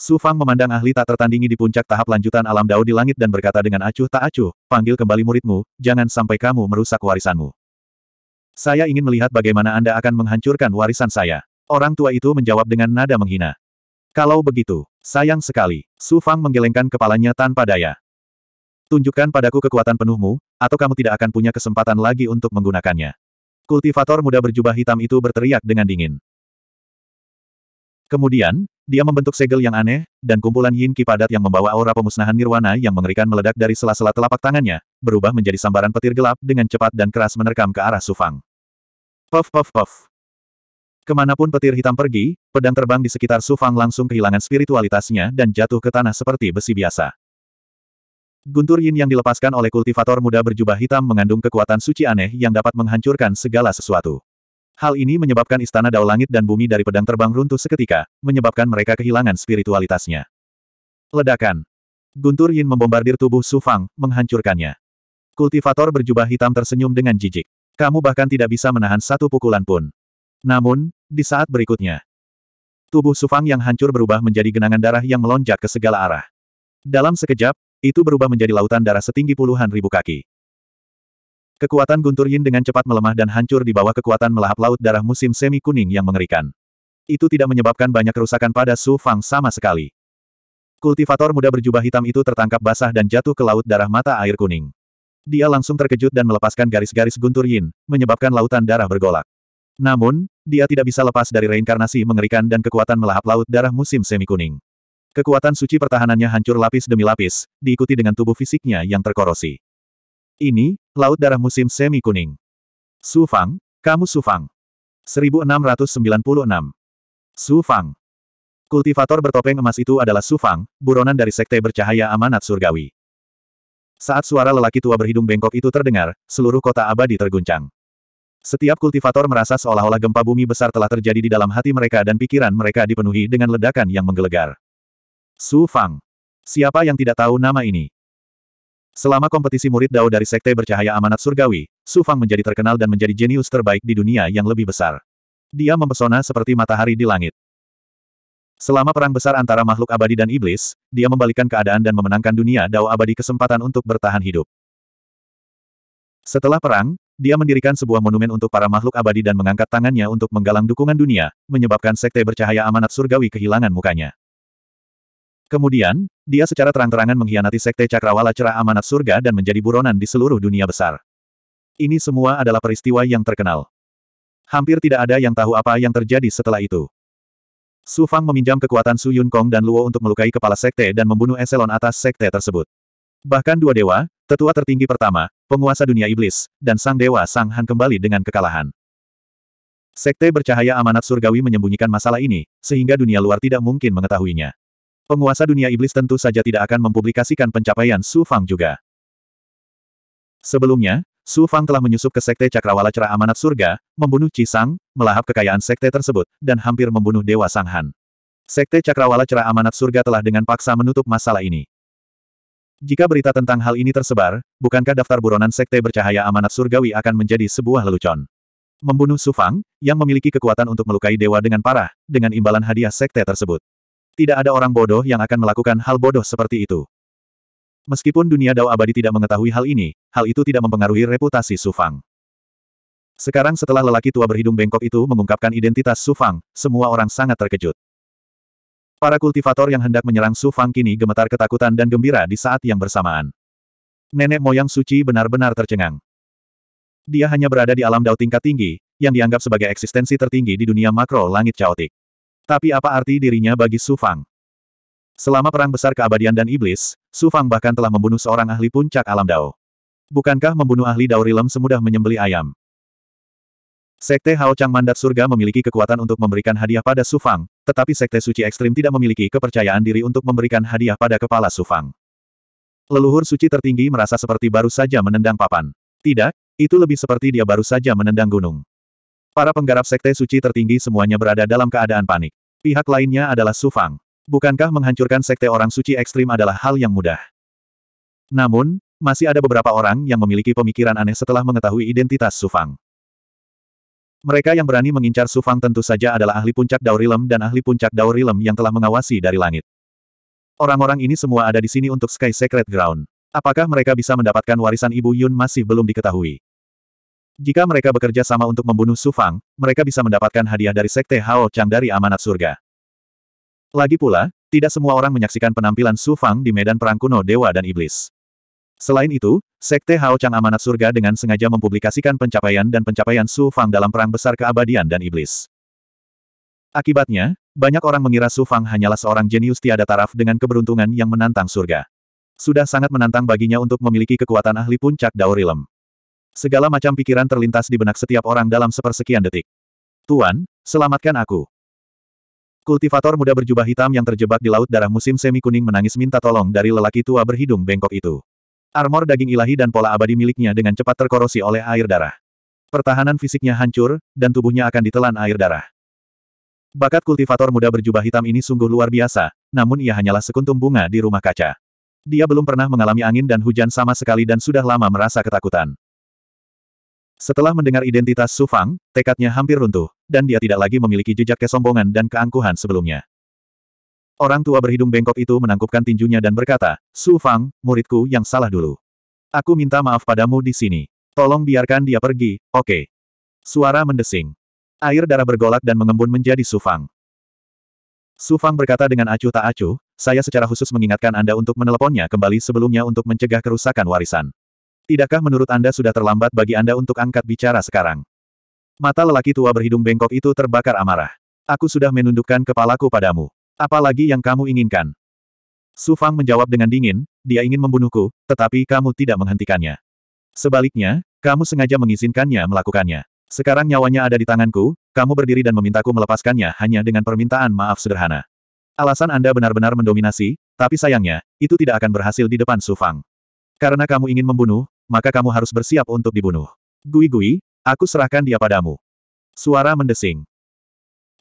Su Fang memandang ahli tak tertandingi di puncak tahap lanjutan alam dao di langit dan berkata dengan acuh tak acuh, panggil kembali muridmu, jangan sampai kamu merusak warisanmu. Saya ingin melihat bagaimana Anda akan menghancurkan warisan saya. Orang tua itu menjawab dengan nada menghina. Kalau begitu, sayang sekali. Su Fang menggelengkan kepalanya tanpa daya. Tunjukkan padaku kekuatan penuhmu, atau kamu tidak akan punya kesempatan lagi untuk menggunakannya. Kultivator muda berjubah hitam itu berteriak dengan dingin. Kemudian, dia membentuk segel yang aneh, dan kumpulan yin ki padat yang membawa aura pemusnahan nirwana yang mengerikan meledak dari sela-sela telapak tangannya, berubah menjadi sambaran petir gelap dengan cepat dan keras menerkam ke arah Sufang. Puff puff puff. Kemanapun petir hitam pergi, pedang terbang di sekitar Sufang langsung kehilangan spiritualitasnya dan jatuh ke tanah seperti besi biasa. Guntur yin yang dilepaskan oleh kultivator muda berjubah hitam mengandung kekuatan suci aneh yang dapat menghancurkan segala sesuatu. Hal ini menyebabkan istana dao langit dan bumi dari pedang terbang runtuh seketika, menyebabkan mereka kehilangan spiritualitasnya. Ledakan. Guntur Yin membombardir tubuh Su Fang, menghancurkannya. Kultivator berjubah hitam tersenyum dengan jijik. Kamu bahkan tidak bisa menahan satu pukulan pun. Namun, di saat berikutnya, tubuh Su Fang yang hancur berubah menjadi genangan darah yang melonjak ke segala arah. Dalam sekejap, itu berubah menjadi lautan darah setinggi puluhan ribu kaki. Kekuatan Guntur Yin dengan cepat melemah dan hancur di bawah kekuatan melahap laut darah musim semi kuning yang mengerikan. Itu tidak menyebabkan banyak kerusakan pada Su Fang sama sekali. Kultivator muda berjubah hitam itu tertangkap basah dan jatuh ke laut darah mata air kuning. Dia langsung terkejut dan melepaskan garis-garis Guntur Yin, menyebabkan lautan darah bergolak. Namun, dia tidak bisa lepas dari reinkarnasi mengerikan dan kekuatan melahap laut darah musim semi kuning. Kekuatan suci pertahanannya hancur lapis demi lapis, diikuti dengan tubuh fisiknya yang terkorosi. Ini, Laut Darah Musim Semi Kuning. Su Fang, kamu Su Fang. 1696. Su Fang. Kultivator bertopeng emas itu adalah Su Fang, buronan dari Sekte Bercahaya Amanat Surgawi. Saat suara lelaki tua berhidung bengkok itu terdengar, seluruh kota abadi terguncang. Setiap kultivator merasa seolah-olah gempa bumi besar telah terjadi di dalam hati mereka dan pikiran mereka dipenuhi dengan ledakan yang menggelegar. Su Fang. Siapa yang tidak tahu nama ini? Selama kompetisi murid Dao dari Sekte Bercahaya Amanat Surgawi, Su Fang menjadi terkenal dan menjadi jenius terbaik di dunia yang lebih besar. Dia mempesona seperti matahari di langit. Selama perang besar antara makhluk abadi dan iblis, dia membalikkan keadaan dan memenangkan dunia Dao abadi kesempatan untuk bertahan hidup. Setelah perang, dia mendirikan sebuah monumen untuk para makhluk abadi dan mengangkat tangannya untuk menggalang dukungan dunia, menyebabkan Sekte Bercahaya Amanat Surgawi kehilangan mukanya. Kemudian, dia secara terang-terangan mengkhianati Sekte Cakrawala Cerah Amanat Surga dan menjadi buronan di seluruh dunia besar. Ini semua adalah peristiwa yang terkenal. Hampir tidak ada yang tahu apa yang terjadi setelah itu. Su Fang meminjam kekuatan Su Yun Kong dan Luo untuk melukai kepala sekte dan membunuh eselon atas sekte tersebut. Bahkan dua dewa, tetua tertinggi pertama, penguasa dunia iblis, dan sang dewa Sang Han kembali dengan kekalahan. Sekte bercahaya amanat surgawi menyembunyikan masalah ini, sehingga dunia luar tidak mungkin mengetahuinya. Penguasa dunia iblis tentu saja tidak akan mempublikasikan pencapaian Su Fang juga. Sebelumnya, Su Fang telah menyusup ke Sekte Cakrawala Cerah Amanat Surga, membunuh Cisang, melahap kekayaan Sekte tersebut, dan hampir membunuh Dewa Sanghan. Sekte Cakrawala Cerah Amanat Surga telah dengan paksa menutup masalah ini. Jika berita tentang hal ini tersebar, bukankah daftar buronan Sekte Bercahaya Amanat Surgawi akan menjadi sebuah lelucon? Membunuh Su Fang, yang memiliki kekuatan untuk melukai dewa dengan parah, dengan imbalan hadiah Sekte tersebut. Tidak ada orang bodoh yang akan melakukan hal bodoh seperti itu. Meskipun dunia Dao abadi tidak mengetahui hal ini, hal itu tidak mempengaruhi reputasi Sufang. Sekarang setelah lelaki tua berhidung bengkok itu mengungkapkan identitas Sufang, semua orang sangat terkejut. Para kultivator yang hendak menyerang Sufang kini gemetar ketakutan dan gembira di saat yang bersamaan. Nenek moyang suci benar-benar tercengang. Dia hanya berada di alam Dao tingkat tinggi, yang dianggap sebagai eksistensi tertinggi di dunia makro langit caotik. Tapi apa arti dirinya bagi Su Fang? Selama perang besar keabadian dan iblis, Su Fang bahkan telah membunuh seorang ahli puncak alam Dao. Bukankah membunuh ahli Dao Rilem semudah menyembeli ayam? Sekte Hao Chang Mandat Surga memiliki kekuatan untuk memberikan hadiah pada Su Fang, tetapi Sekte Suci Ekstrim tidak memiliki kepercayaan diri untuk memberikan hadiah pada kepala Su Fang. Leluhur suci tertinggi merasa seperti baru saja menendang papan. Tidak, itu lebih seperti dia baru saja menendang gunung. Para penggarap Sekte Suci tertinggi semuanya berada dalam keadaan panik. Pihak lainnya adalah Sufang. Bukankah menghancurkan sekte orang suci ekstrim adalah hal yang mudah? Namun, masih ada beberapa orang yang memiliki pemikiran aneh setelah mengetahui identitas Sufang. Mereka yang berani mengincar Sufang tentu saja adalah ahli puncak Daurilem dan ahli puncak Daurilem yang telah mengawasi dari langit. Orang-orang ini semua ada di sini untuk Sky Secret Ground. Apakah mereka bisa mendapatkan warisan Ibu Yun masih belum diketahui. Jika mereka bekerja sama untuk membunuh Sufang, mereka bisa mendapatkan hadiah dari Sekte Hao Chang dari Amanat Surga. Lagi pula, tidak semua orang menyaksikan penampilan Sufang di medan perang kuno Dewa dan Iblis. Selain itu, Sekte Hao Chang Amanat Surga dengan sengaja mempublikasikan pencapaian dan pencapaian Sufang dalam Perang Besar Keabadian dan Iblis. Akibatnya, banyak orang mengira Su Fang hanyalah seorang jenius tiada taraf dengan keberuntungan yang menantang surga. Sudah sangat menantang baginya untuk memiliki kekuatan ahli puncak Daurilem. Segala macam pikiran terlintas di benak setiap orang dalam sepersekian detik. Tuan, selamatkan aku. Kultivator muda berjubah hitam yang terjebak di laut darah musim semi kuning menangis minta tolong dari lelaki tua berhidung bengkok itu. Armor daging ilahi dan pola abadi miliknya dengan cepat terkorosi oleh air darah. Pertahanan fisiknya hancur, dan tubuhnya akan ditelan air darah. Bakat kultivator muda berjubah hitam ini sungguh luar biasa, namun ia hanyalah sekuntum bunga di rumah kaca. Dia belum pernah mengalami angin dan hujan sama sekali dan sudah lama merasa ketakutan. Setelah mendengar identitas Su Fang, tekadnya hampir runtuh, dan dia tidak lagi memiliki jejak kesombongan dan keangkuhan sebelumnya. Orang tua berhidung bengkok itu menangkupkan tinjunya dan berkata, Su Fang, muridku yang salah dulu. Aku minta maaf padamu di sini. Tolong biarkan dia pergi, oke. Okay. Suara mendesing. Air darah bergolak dan mengembun menjadi Su Fang. Su Fang berkata dengan acuh tak acuh, saya secara khusus mengingatkan Anda untuk meneleponnya kembali sebelumnya untuk mencegah kerusakan warisan. Tidakkah menurut Anda sudah terlambat bagi Anda untuk angkat bicara sekarang? Mata lelaki tua berhidung bengkok itu terbakar amarah. Aku sudah menundukkan kepalaku padamu. Apalagi yang kamu inginkan? Su Fang menjawab dengan dingin, dia ingin membunuhku, tetapi kamu tidak menghentikannya. Sebaliknya, kamu sengaja mengizinkannya melakukannya. Sekarang nyawanya ada di tanganku, kamu berdiri dan memintaku melepaskannya hanya dengan permintaan maaf sederhana. Alasan Anda benar-benar mendominasi, tapi sayangnya, itu tidak akan berhasil di depan Su Fang. Karena kamu ingin membunuh, maka kamu harus bersiap untuk dibunuh. Gui-gui, aku serahkan dia padamu. Suara mendesing.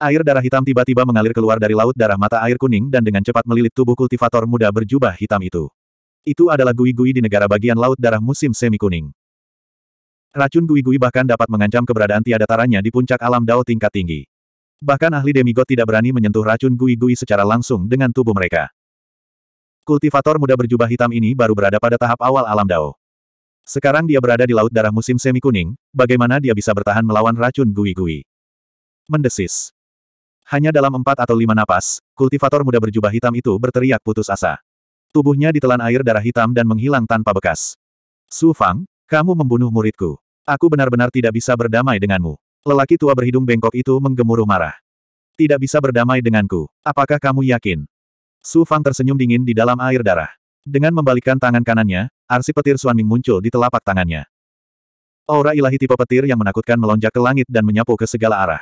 Air darah hitam tiba-tiba mengalir keluar dari laut darah mata air kuning dan dengan cepat melilit tubuh kultivator muda berjubah hitam itu. Itu adalah gui-gui di negara bagian laut darah musim semi kuning. Racun gui-gui bahkan dapat mengancam keberadaan tiada taranya di puncak alam dao tingkat tinggi. Bahkan ahli demigod tidak berani menyentuh racun gui-gui secara langsung dengan tubuh mereka. Kultivator muda berjubah hitam ini baru berada pada tahap awal alam dao. Sekarang dia berada di Laut Darah Musim Semi Kuning, bagaimana dia bisa bertahan melawan racun gui-gui? Mendesis. Hanya dalam empat atau lima napas, kultivator muda berjubah hitam itu berteriak putus asa. Tubuhnya ditelan air darah hitam dan menghilang tanpa bekas. Su Fang, kamu membunuh muridku. Aku benar-benar tidak bisa berdamai denganmu. Lelaki tua berhidung bengkok itu menggemuruh marah. Tidak bisa berdamai denganku. Apakah kamu yakin? Su Fang tersenyum dingin di dalam air darah. Dengan membalikkan tangan kanannya, Arsip petir Suanming muncul di telapak tangannya. Aura ilahi tipe petir yang menakutkan melonjak ke langit dan menyapu ke segala arah.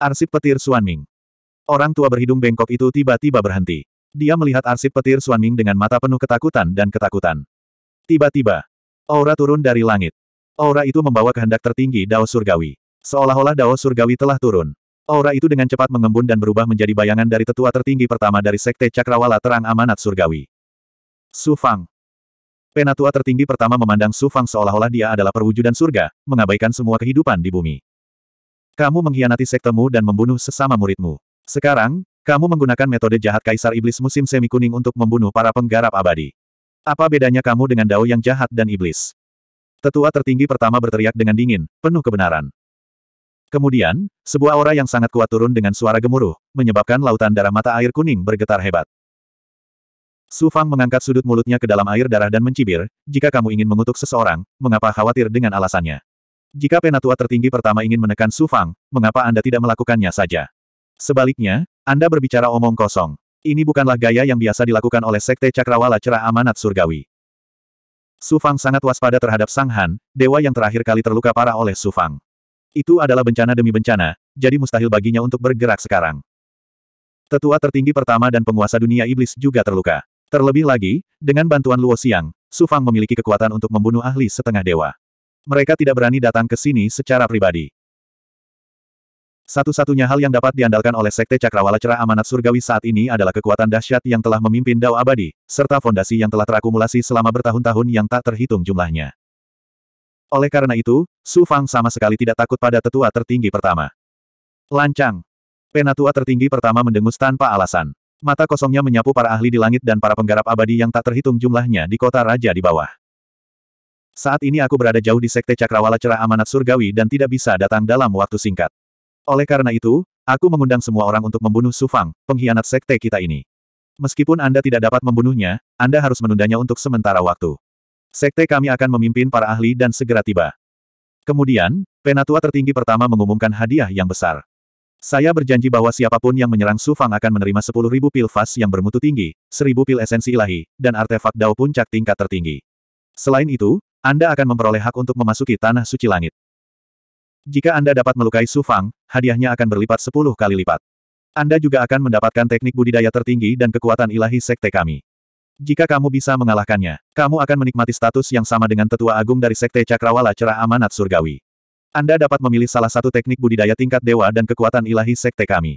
Arsip petir Suanming. Orang tua berhidung bengkok itu tiba-tiba berhenti. Dia melihat arsip petir Suanming dengan mata penuh ketakutan dan ketakutan. Tiba-tiba, aura turun dari langit. Aura itu membawa kehendak tertinggi Dao Surgawi. Seolah-olah Dao Surgawi telah turun. Aura itu dengan cepat mengembun dan berubah menjadi bayangan dari tetua tertinggi pertama dari Sekte Cakrawala Terang Amanat Surgawi. Su Fang. Penatua tertinggi pertama memandang Su Fang seolah-olah dia adalah perwujudan surga, mengabaikan semua kehidupan di bumi. Kamu mengkhianati sektemu dan membunuh sesama muridmu. Sekarang, kamu menggunakan metode jahat Kaisar Iblis musim semi kuning untuk membunuh para penggarap abadi. Apa bedanya kamu dengan Dao yang jahat dan iblis? Tetua tertinggi pertama berteriak dengan dingin, penuh kebenaran. Kemudian, sebuah aura yang sangat kuat turun dengan suara gemuruh, menyebabkan lautan darah mata air kuning bergetar hebat. Su Fang mengangkat sudut mulutnya ke dalam air darah dan mencibir, jika kamu ingin mengutuk seseorang, mengapa khawatir dengan alasannya? Jika penatua tertinggi pertama ingin menekan Su Fang, mengapa Anda tidak melakukannya saja? Sebaliknya, Anda berbicara omong kosong. Ini bukanlah gaya yang biasa dilakukan oleh Sekte Cakrawala Cerah Amanat Surgawi. Su Fang sangat waspada terhadap Sang Han, dewa yang terakhir kali terluka parah oleh Su Fang. Itu adalah bencana demi bencana, jadi mustahil baginya untuk bergerak sekarang. Tetua tertinggi pertama dan penguasa dunia iblis juga terluka. Terlebih lagi, dengan bantuan Luo Xiang, Su Fang memiliki kekuatan untuk membunuh ahli setengah dewa. Mereka tidak berani datang ke sini secara pribadi. Satu-satunya hal yang dapat diandalkan oleh Sekte Cakrawala Cerah Amanat Surgawi saat ini adalah kekuatan dahsyat yang telah memimpin Dao Abadi, serta fondasi yang telah terakumulasi selama bertahun-tahun yang tak terhitung jumlahnya. Oleh karena itu, Su Fang sama sekali tidak takut pada tetua tertinggi pertama. Lancang. Penatua tertinggi pertama mendengus tanpa alasan. Mata kosongnya menyapu para ahli di langit dan para penggarap abadi yang tak terhitung jumlahnya di kota raja di bawah. Saat ini aku berada jauh di Sekte Cakrawala Cerah Amanat Surgawi dan tidak bisa datang dalam waktu singkat. Oleh karena itu, aku mengundang semua orang untuk membunuh Sufang, pengkhianat Sekte kita ini. Meskipun Anda tidak dapat membunuhnya, Anda harus menundanya untuk sementara waktu. Sekte kami akan memimpin para ahli dan segera tiba. Kemudian, penatua tertinggi pertama mengumumkan hadiah yang besar. Saya berjanji bahwa siapapun yang menyerang Su Fang akan menerima 10.000 pil vas yang bermutu tinggi, 1.000 pil esensi ilahi, dan artefak dao puncak tingkat tertinggi. Selain itu, Anda akan memperoleh hak untuk memasuki Tanah Suci Langit. Jika Anda dapat melukai Su Fang, hadiahnya akan berlipat 10 kali lipat. Anda juga akan mendapatkan teknik budidaya tertinggi dan kekuatan ilahi sekte kami. Jika kamu bisa mengalahkannya, kamu akan menikmati status yang sama dengan tetua agung dari sekte Cakrawala Cerah Amanat Surgawi. Anda dapat memilih salah satu teknik budidaya tingkat dewa dan kekuatan ilahi sekte kami.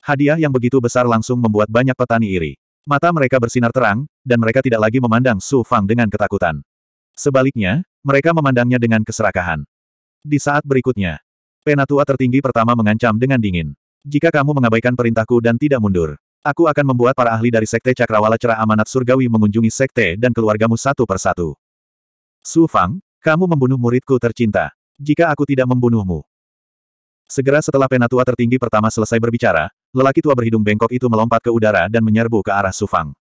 Hadiah yang begitu besar langsung membuat banyak petani iri. Mata mereka bersinar terang, dan mereka tidak lagi memandang Su Fang dengan ketakutan. Sebaliknya, mereka memandangnya dengan keserakahan. Di saat berikutnya, penatua tertinggi pertama mengancam dengan dingin. Jika kamu mengabaikan perintahku dan tidak mundur, aku akan membuat para ahli dari Sekte Cakrawala Cerah Amanat Surgawi mengunjungi Sekte dan keluargamu satu persatu. Su Fang, kamu membunuh muridku tercinta jika aku tidak membunuhmu. Segera setelah penatua tertinggi pertama selesai berbicara, lelaki tua berhidung bengkok itu melompat ke udara dan menyerbu ke arah Sufang.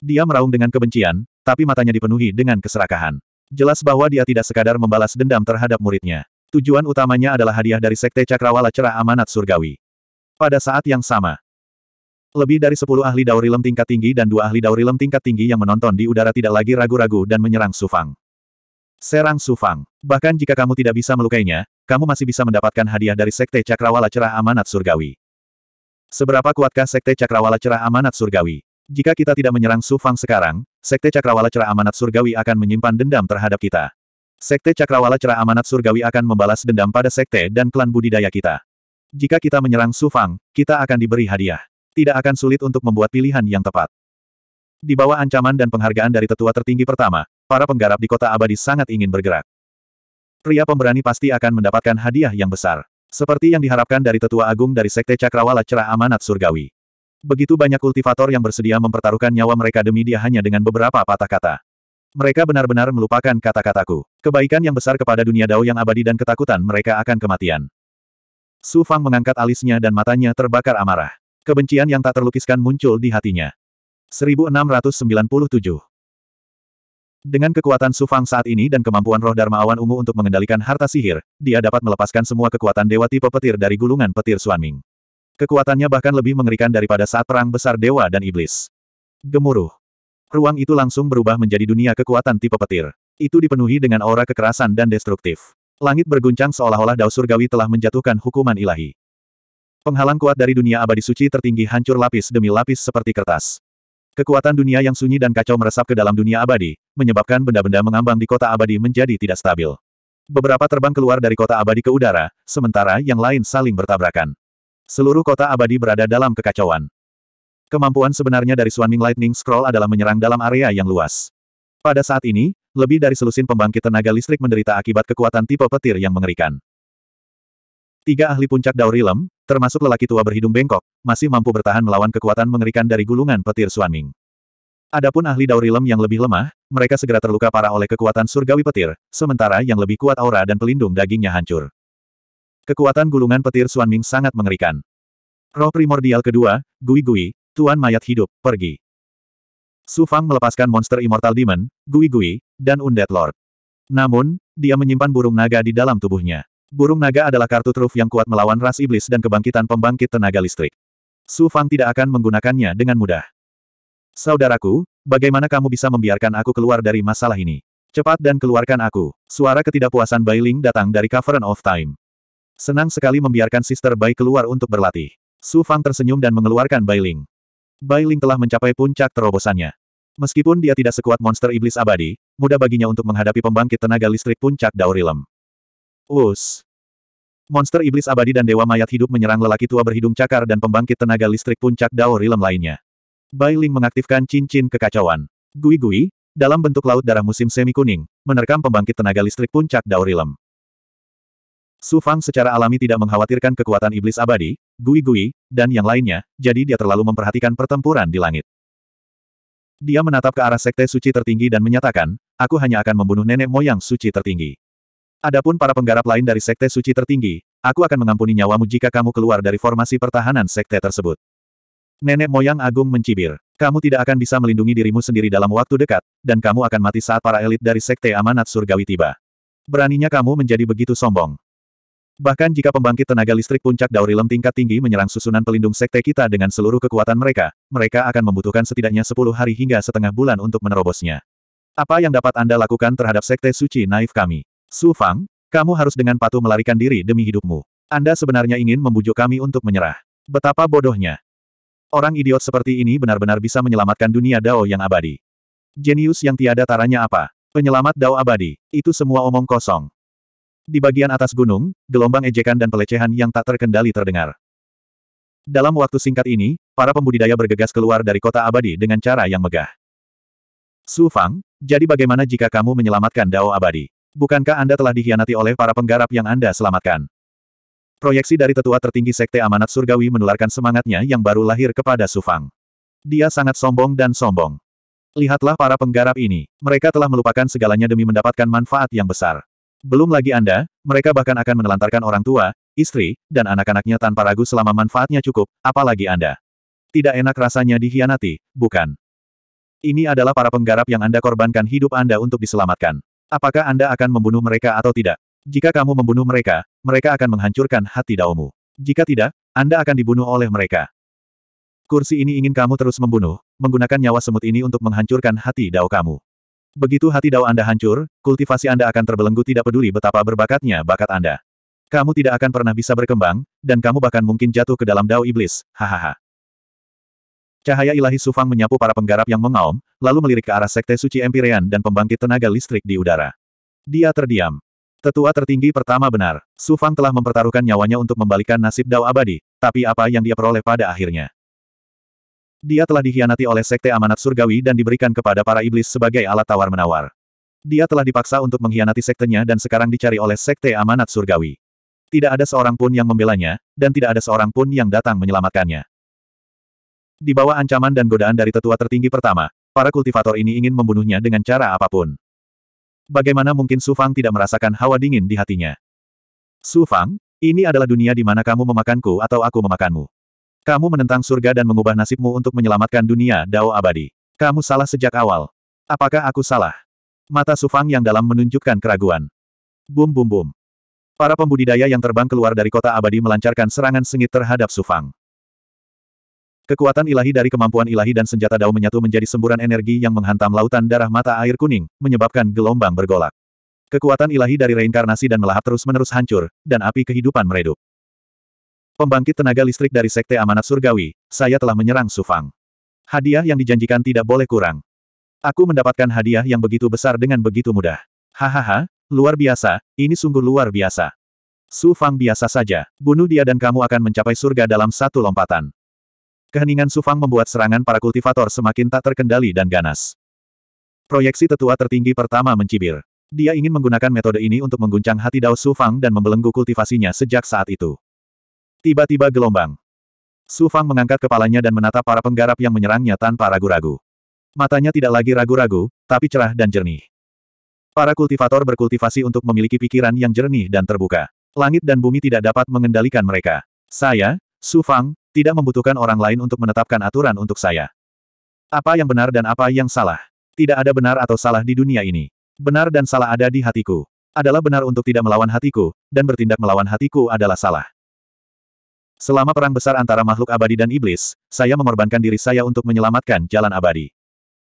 Dia meraung dengan kebencian, tapi matanya dipenuhi dengan keserakahan. Jelas bahwa dia tidak sekadar membalas dendam terhadap muridnya. Tujuan utamanya adalah hadiah dari Sekte Cakrawala Cerah Amanat Surgawi. Pada saat yang sama, lebih dari sepuluh ahli daur tingkat tinggi dan dua ahli daur tingkat tinggi yang menonton di udara tidak lagi ragu-ragu dan menyerang Sufang. Serang Sufang. Bahkan jika kamu tidak bisa melukainya, kamu masih bisa mendapatkan hadiah dari Sekte Cakrawala Cerah Amanat Surgawi. Seberapa kuatkah Sekte Cakrawala Cerah Amanat Surgawi? Jika kita tidak menyerang Sufang sekarang, Sekte Cakrawala Cerah Amanat Surgawi akan menyimpan dendam terhadap kita. Sekte Cakrawala Cerah Amanat Surgawi akan membalas dendam pada Sekte dan klan budidaya kita. Jika kita menyerang Sufang, kita akan diberi hadiah. Tidak akan sulit untuk membuat pilihan yang tepat. Di bawah ancaman dan penghargaan dari tetua tertinggi pertama, Para penggarap di kota abadi sangat ingin bergerak. Pria pemberani pasti akan mendapatkan hadiah yang besar. Seperti yang diharapkan dari tetua agung dari Sekte Cakrawala Cerah Amanat Surgawi. Begitu banyak kultivator yang bersedia mempertaruhkan nyawa mereka demi dia hanya dengan beberapa patah kata. Mereka benar-benar melupakan kata-kataku. Kebaikan yang besar kepada dunia dao yang abadi dan ketakutan mereka akan kematian. Su Fang mengangkat alisnya dan matanya terbakar amarah. Kebencian yang tak terlukiskan muncul di hatinya. 1697 dengan kekuatan Sufang saat ini dan kemampuan roh Dharma Awan Ungu untuk mengendalikan harta sihir, dia dapat melepaskan semua kekuatan dewa tipe petir dari gulungan petir Suanming. Kekuatannya bahkan lebih mengerikan daripada saat perang besar dewa dan iblis. Gemuruh. Ruang itu langsung berubah menjadi dunia kekuatan tipe petir. Itu dipenuhi dengan aura kekerasan dan destruktif. Langit berguncang seolah-olah dao surgawi telah menjatuhkan hukuman ilahi. Penghalang kuat dari dunia abadi suci tertinggi hancur lapis demi lapis seperti kertas. Kekuatan dunia yang sunyi dan kacau meresap ke dalam dunia abadi, menyebabkan benda-benda mengambang di kota abadi menjadi tidak stabil. Beberapa terbang keluar dari kota abadi ke udara, sementara yang lain saling bertabrakan. Seluruh kota abadi berada dalam kekacauan. Kemampuan sebenarnya dari Swanming Lightning Scroll adalah menyerang dalam area yang luas. Pada saat ini, lebih dari selusin pembangkit tenaga listrik menderita akibat kekuatan tipe petir yang mengerikan. Tiga ahli puncak Daurilem, Rilem, termasuk lelaki tua berhidung bengkok, masih mampu bertahan melawan kekuatan mengerikan dari gulungan petir Suanming. Adapun ahli Daurilem Rilem yang lebih lemah, mereka segera terluka parah oleh kekuatan surgawi petir, sementara yang lebih kuat aura dan pelindung dagingnya hancur. Kekuatan gulungan petir Suanming sangat mengerikan. Roh primordial kedua, Gui Gui, Tuan Mayat Hidup, pergi. Su Fang melepaskan monster Immortal Demon, Gui Gui, dan Undead Lord. Namun, dia menyimpan burung naga di dalam tubuhnya. Burung naga adalah kartu truf yang kuat melawan ras iblis dan kebangkitan pembangkit tenaga listrik. Su Fang tidak akan menggunakannya dengan mudah. Saudaraku, bagaimana kamu bisa membiarkan aku keluar dari masalah ini? Cepat dan keluarkan aku. Suara ketidakpuasan Bai Ling datang dari Cavern of Time. Senang sekali membiarkan Sister Bai keluar untuk berlatih. Su Fang tersenyum dan mengeluarkan Bai Ling. Bai Ling telah mencapai puncak terobosannya. Meskipun dia tidak sekuat monster iblis abadi, mudah baginya untuk menghadapi pembangkit tenaga listrik puncak Daurilem. Us. Monster iblis abadi dan dewa mayat hidup menyerang lelaki tua berhidung cakar dan pembangkit tenaga listrik puncak Dao Rilem lainnya. Bai Ling mengaktifkan cincin kekacauan. Gui-gui, dalam bentuk laut darah musim semi kuning, menerkam pembangkit tenaga listrik puncak Dao Rilem. Su Fang secara alami tidak mengkhawatirkan kekuatan iblis abadi, Gui-gui, dan yang lainnya, jadi dia terlalu memperhatikan pertempuran di langit. Dia menatap ke arah sekte suci tertinggi dan menyatakan, aku hanya akan membunuh nenek moyang suci tertinggi. Adapun para penggarap lain dari sekte suci tertinggi, aku akan mengampuni nyawamu jika kamu keluar dari formasi pertahanan sekte tersebut. Nenek moyang Agung mencibir, kamu tidak akan bisa melindungi dirimu sendiri dalam waktu dekat, dan kamu akan mati saat para elit dari sekte amanat surgawi tiba. Beraninya kamu menjadi begitu sombong. Bahkan jika pembangkit tenaga listrik puncak Daurilem tingkat tinggi menyerang susunan pelindung sekte kita dengan seluruh kekuatan mereka, mereka akan membutuhkan setidaknya 10 hari hingga setengah bulan untuk menerobosnya. Apa yang dapat Anda lakukan terhadap sekte suci naif kami? Su Fang, kamu harus dengan patuh melarikan diri demi hidupmu. Anda sebenarnya ingin membujuk kami untuk menyerah. Betapa bodohnya. Orang idiot seperti ini benar-benar bisa menyelamatkan dunia Dao yang abadi. Jenius yang tiada taranya apa? Penyelamat Dao abadi. Itu semua omong kosong. Di bagian atas gunung, gelombang ejekan dan pelecehan yang tak terkendali terdengar. Dalam waktu singkat ini, para pembudidaya bergegas keluar dari kota abadi dengan cara yang megah. Su Fang, jadi bagaimana jika kamu menyelamatkan Dao abadi? Bukankah Anda telah dikhianati oleh para penggarap yang Anda selamatkan? Proyeksi dari tetua tertinggi Sekte Amanat Surgawi menularkan semangatnya yang baru lahir kepada Sufang. Dia sangat sombong dan sombong. Lihatlah para penggarap ini. Mereka telah melupakan segalanya demi mendapatkan manfaat yang besar. Belum lagi Anda, mereka bahkan akan menelantarkan orang tua, istri, dan anak-anaknya tanpa ragu selama manfaatnya cukup, apalagi Anda. Tidak enak rasanya dikhianati, bukan? Ini adalah para penggarap yang Anda korbankan hidup Anda untuk diselamatkan. Apakah Anda akan membunuh mereka atau tidak? Jika kamu membunuh mereka, mereka akan menghancurkan hati Daomu. Jika tidak, Anda akan dibunuh oleh mereka. Kursi ini ingin kamu terus membunuh, menggunakan nyawa semut ini untuk menghancurkan hati Dao kamu. Begitu hati Dao Anda hancur, kultivasi Anda akan terbelenggu tidak peduli betapa berbakatnya bakat Anda. Kamu tidak akan pernah bisa berkembang, dan kamu bahkan mungkin jatuh ke dalam Dao Iblis, hahaha. Cahaya ilahi Sufang menyapu para penggarap yang mengaum, lalu melirik ke arah Sekte Suci Empirean dan pembangkit tenaga listrik di udara. Dia terdiam. Tetua tertinggi pertama benar, Sufang telah mempertaruhkan nyawanya untuk membalikan nasib Dao Abadi, tapi apa yang dia peroleh pada akhirnya? Dia telah dikhianati oleh Sekte Amanat Surgawi dan diberikan kepada para iblis sebagai alat tawar-menawar. Dia telah dipaksa untuk mengkhianati sektenya dan sekarang dicari oleh Sekte Amanat Surgawi. Tidak ada seorang pun yang membelanya, dan tidak ada seorang pun yang datang menyelamatkannya. Di bawah ancaman dan godaan dari tetua tertinggi pertama, para kultivator ini ingin membunuhnya dengan cara apapun. Bagaimana mungkin Su Fang tidak merasakan hawa dingin di hatinya? Su Fang, ini adalah dunia di mana kamu memakanku atau aku memakanmu. Kamu menentang surga dan mengubah nasibmu untuk menyelamatkan dunia Dao abadi. Kamu salah sejak awal. Apakah aku salah? Mata Su Fang yang dalam menunjukkan keraguan. Bum bum bum. Para pembudidaya yang terbang keluar dari kota abadi melancarkan serangan sengit terhadap Sufang. Kekuatan ilahi dari kemampuan ilahi dan senjata Dao menyatu menjadi semburan energi yang menghantam lautan darah mata air kuning, menyebabkan gelombang bergolak. Kekuatan ilahi dari reinkarnasi dan melahap terus-menerus hancur, dan api kehidupan meredup. Pembangkit tenaga listrik dari Sekte Amanat Surgawi, saya telah menyerang Sufang. Hadiah yang dijanjikan tidak boleh kurang. Aku mendapatkan hadiah yang begitu besar dengan begitu mudah. Hahaha, luar biasa, ini sungguh luar biasa. Sufang biasa saja, bunuh dia dan kamu akan mencapai surga dalam satu lompatan. Keheningan Sufang membuat serangan para kultivator semakin tak terkendali dan ganas. Proyeksi tetua tertinggi pertama mencibir. Dia ingin menggunakan metode ini untuk mengguncang hati Dao Sufang dan membelenggu kultivasinya sejak saat itu. Tiba-tiba gelombang. Sufang mengangkat kepalanya dan menatap para penggarap yang menyerangnya tanpa ragu-ragu. Matanya tidak lagi ragu-ragu, tapi cerah dan jernih. Para kultivator berkultivasi untuk memiliki pikiran yang jernih dan terbuka. Langit dan bumi tidak dapat mengendalikan mereka. Saya, Sufang, tidak membutuhkan orang lain untuk menetapkan aturan untuk saya. Apa yang benar dan apa yang salah. Tidak ada benar atau salah di dunia ini. Benar dan salah ada di hatiku. Adalah benar untuk tidak melawan hatiku, dan bertindak melawan hatiku adalah salah. Selama perang besar antara makhluk abadi dan iblis, saya mengorbankan diri saya untuk menyelamatkan jalan abadi.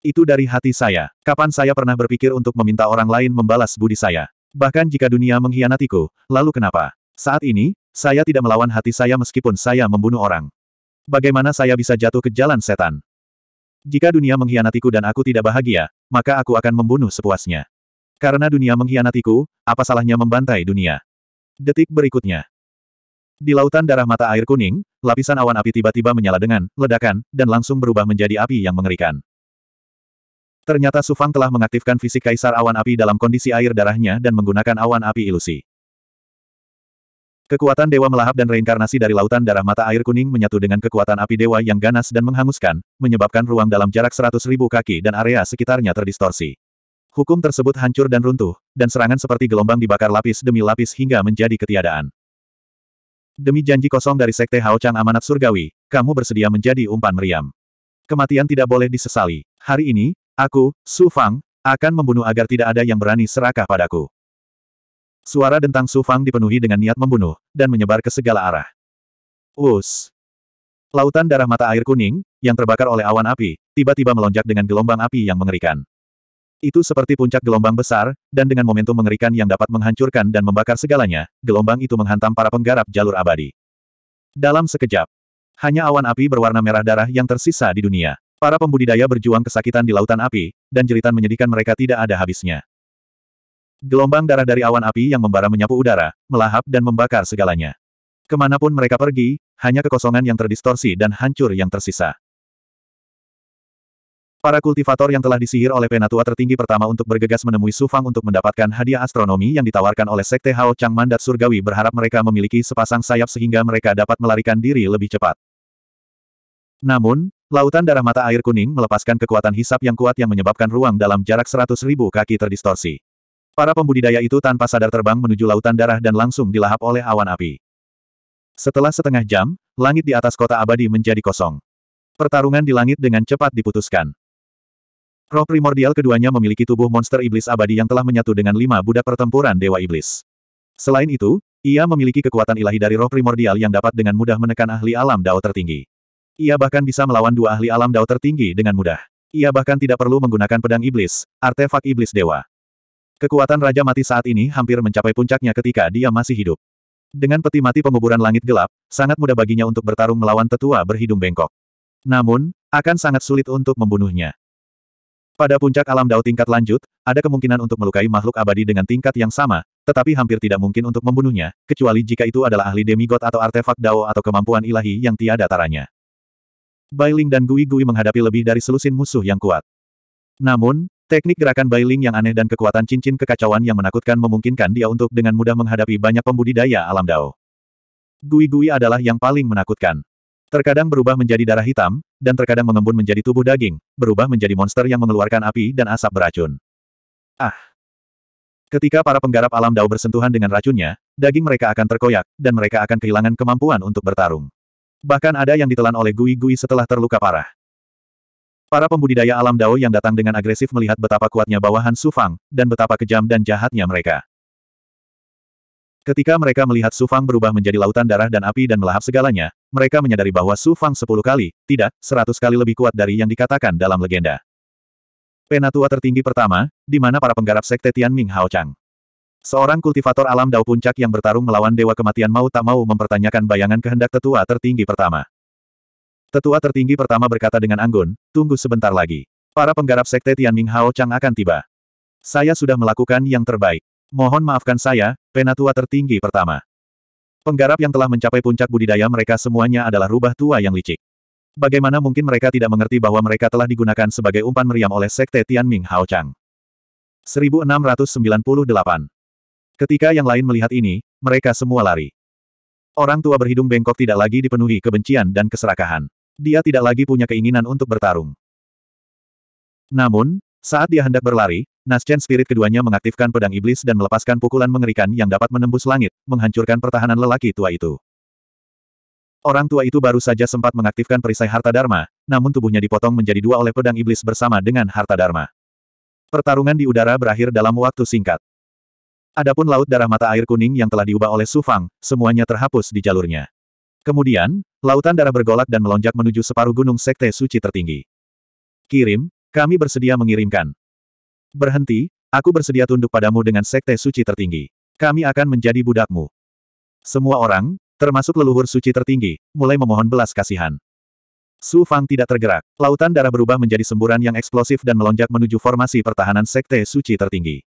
Itu dari hati saya. Kapan saya pernah berpikir untuk meminta orang lain membalas budi saya? Bahkan jika dunia mengkhianatiku, lalu kenapa? Saat ini, saya tidak melawan hati saya meskipun saya membunuh orang bagaimana saya bisa jatuh ke jalan setan? Jika dunia mengkhianatiku dan aku tidak bahagia, maka aku akan membunuh sepuasnya. Karena dunia mengkhianatiku, apa salahnya membantai dunia? Detik berikutnya. Di lautan darah mata air kuning, lapisan awan api tiba-tiba menyala dengan ledakan, dan langsung berubah menjadi api yang mengerikan. Ternyata Sufang telah mengaktifkan fisik kaisar awan api dalam kondisi air darahnya dan menggunakan awan api ilusi. Kekuatan dewa melahap dan reinkarnasi dari lautan darah mata air kuning menyatu dengan kekuatan api dewa yang ganas dan menghanguskan, menyebabkan ruang dalam jarak seratus ribu kaki dan area sekitarnya terdistorsi. Hukum tersebut hancur dan runtuh, dan serangan seperti gelombang dibakar lapis demi lapis hingga menjadi ketiadaan. Demi janji kosong dari Sekte Hao Chang Amanat Surgawi, kamu bersedia menjadi umpan meriam. Kematian tidak boleh disesali. Hari ini, aku, Su Fang, akan membunuh agar tidak ada yang berani serakah padaku. Suara dentang Su Fang dipenuhi dengan niat membunuh, dan menyebar ke segala arah. Us. Lautan darah mata air kuning, yang terbakar oleh awan api, tiba-tiba melonjak dengan gelombang api yang mengerikan. Itu seperti puncak gelombang besar, dan dengan momentum mengerikan yang dapat menghancurkan dan membakar segalanya, gelombang itu menghantam para penggarap jalur abadi. Dalam sekejap, hanya awan api berwarna merah darah yang tersisa di dunia. Para pembudidaya berjuang kesakitan di lautan api, dan jeritan menyedihkan mereka tidak ada habisnya. Gelombang darah dari awan api yang membara menyapu udara, melahap dan membakar segalanya. Kemanapun mereka pergi, hanya kekosongan yang terdistorsi dan hancur yang tersisa. Para kultivator yang telah disihir oleh penatua tertinggi pertama untuk bergegas menemui Sufang untuk mendapatkan hadiah astronomi yang ditawarkan oleh Sekte Hao Chang Mandat Surgawi berharap mereka memiliki sepasang sayap sehingga mereka dapat melarikan diri lebih cepat. Namun, lautan darah mata air kuning melepaskan kekuatan hisap yang kuat yang menyebabkan ruang dalam jarak ribu kaki terdistorsi. Para pembudidaya itu tanpa sadar terbang menuju lautan darah dan langsung dilahap oleh awan api. Setelah setengah jam, langit di atas kota abadi menjadi kosong. Pertarungan di langit dengan cepat diputuskan. Roh primordial keduanya memiliki tubuh monster iblis abadi yang telah menyatu dengan lima budak pertempuran Dewa Iblis. Selain itu, ia memiliki kekuatan ilahi dari roh primordial yang dapat dengan mudah menekan ahli alam dao tertinggi. Ia bahkan bisa melawan dua ahli alam dao tertinggi dengan mudah. Ia bahkan tidak perlu menggunakan pedang iblis, artefak iblis dewa. Kekuatan Raja Mati saat ini hampir mencapai puncaknya ketika dia masih hidup. Dengan peti mati penguburan langit gelap, sangat mudah baginya untuk bertarung melawan tetua berhidung bengkok. Namun, akan sangat sulit untuk membunuhnya. Pada puncak alam dao tingkat lanjut, ada kemungkinan untuk melukai makhluk abadi dengan tingkat yang sama, tetapi hampir tidak mungkin untuk membunuhnya, kecuali jika itu adalah ahli demigod atau artefak dao atau kemampuan ilahi yang tiada taranya. Bailing dan Gui Gui menghadapi lebih dari selusin musuh yang kuat. Namun, Teknik gerakan Bailing yang aneh dan kekuatan cincin kekacauan yang menakutkan memungkinkan dia untuk dengan mudah menghadapi banyak pembudidaya alam dao. Gui-gui adalah yang paling menakutkan. Terkadang berubah menjadi darah hitam, dan terkadang mengembun menjadi tubuh daging, berubah menjadi monster yang mengeluarkan api dan asap beracun. Ah! Ketika para penggarap alam dao bersentuhan dengan racunnya, daging mereka akan terkoyak, dan mereka akan kehilangan kemampuan untuk bertarung. Bahkan ada yang ditelan oleh gui-gui setelah terluka parah. Para pembudidaya alam Dao yang datang dengan agresif melihat betapa kuatnya bawahan Sufang, dan betapa kejam dan jahatnya mereka. Ketika mereka melihat Sufang berubah menjadi lautan darah dan api dan melahap segalanya, mereka menyadari bahwa Sufang sepuluh kali, tidak, seratus kali lebih kuat dari yang dikatakan dalam legenda. Penatua tertinggi pertama, di mana para penggarap sekte Tian Ming Hao Chang. Seorang kultivator alam Dao Puncak yang bertarung melawan Dewa Kematian mau tak mau mempertanyakan bayangan kehendak tetua tertinggi pertama. Tetua tertinggi pertama berkata dengan anggun, tunggu sebentar lagi. Para penggarap sekte Tianming Hao Chang akan tiba. Saya sudah melakukan yang terbaik. Mohon maafkan saya, penatua tertinggi pertama. Penggarap yang telah mencapai puncak budidaya mereka semuanya adalah rubah tua yang licik. Bagaimana mungkin mereka tidak mengerti bahwa mereka telah digunakan sebagai umpan meriam oleh sekte Tianming Hao Chang. 1698 Ketika yang lain melihat ini, mereka semua lari. Orang tua berhidung bengkok tidak lagi dipenuhi kebencian dan keserakahan dia tidak lagi punya keinginan untuk bertarung. Namun, saat dia hendak berlari, Naschen Spirit keduanya mengaktifkan pedang iblis dan melepaskan pukulan mengerikan yang dapat menembus langit, menghancurkan pertahanan lelaki tua itu. Orang tua itu baru saja sempat mengaktifkan perisai harta dharma, namun tubuhnya dipotong menjadi dua oleh pedang iblis bersama dengan harta dharma. Pertarungan di udara berakhir dalam waktu singkat. Adapun laut darah mata air kuning yang telah diubah oleh Sufang, semuanya terhapus di jalurnya. Kemudian, lautan darah bergolak dan melonjak menuju separuh gunung Sekte Suci tertinggi. Kirim, kami bersedia mengirimkan. Berhenti, aku bersedia tunduk padamu dengan Sekte Suci tertinggi. Kami akan menjadi budakmu. Semua orang, termasuk leluhur suci tertinggi, mulai memohon belas kasihan. Su Fang tidak tergerak. Lautan darah berubah menjadi semburan yang eksplosif dan melonjak menuju formasi pertahanan sekte suci tertinggi.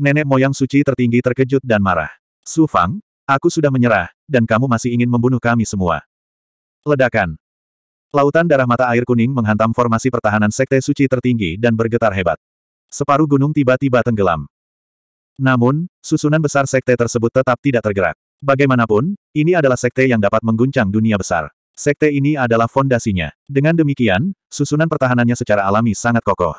Nenek moyang suci tertinggi terkejut dan marah. Su Fang, Aku sudah menyerah, dan kamu masih ingin membunuh kami semua. Ledakan. Lautan darah mata air kuning menghantam formasi pertahanan Sekte Suci tertinggi dan bergetar hebat. Separuh gunung tiba-tiba tenggelam. Namun, susunan besar Sekte tersebut tetap tidak tergerak. Bagaimanapun, ini adalah Sekte yang dapat mengguncang dunia besar. Sekte ini adalah fondasinya. Dengan demikian, susunan pertahanannya secara alami sangat kokoh.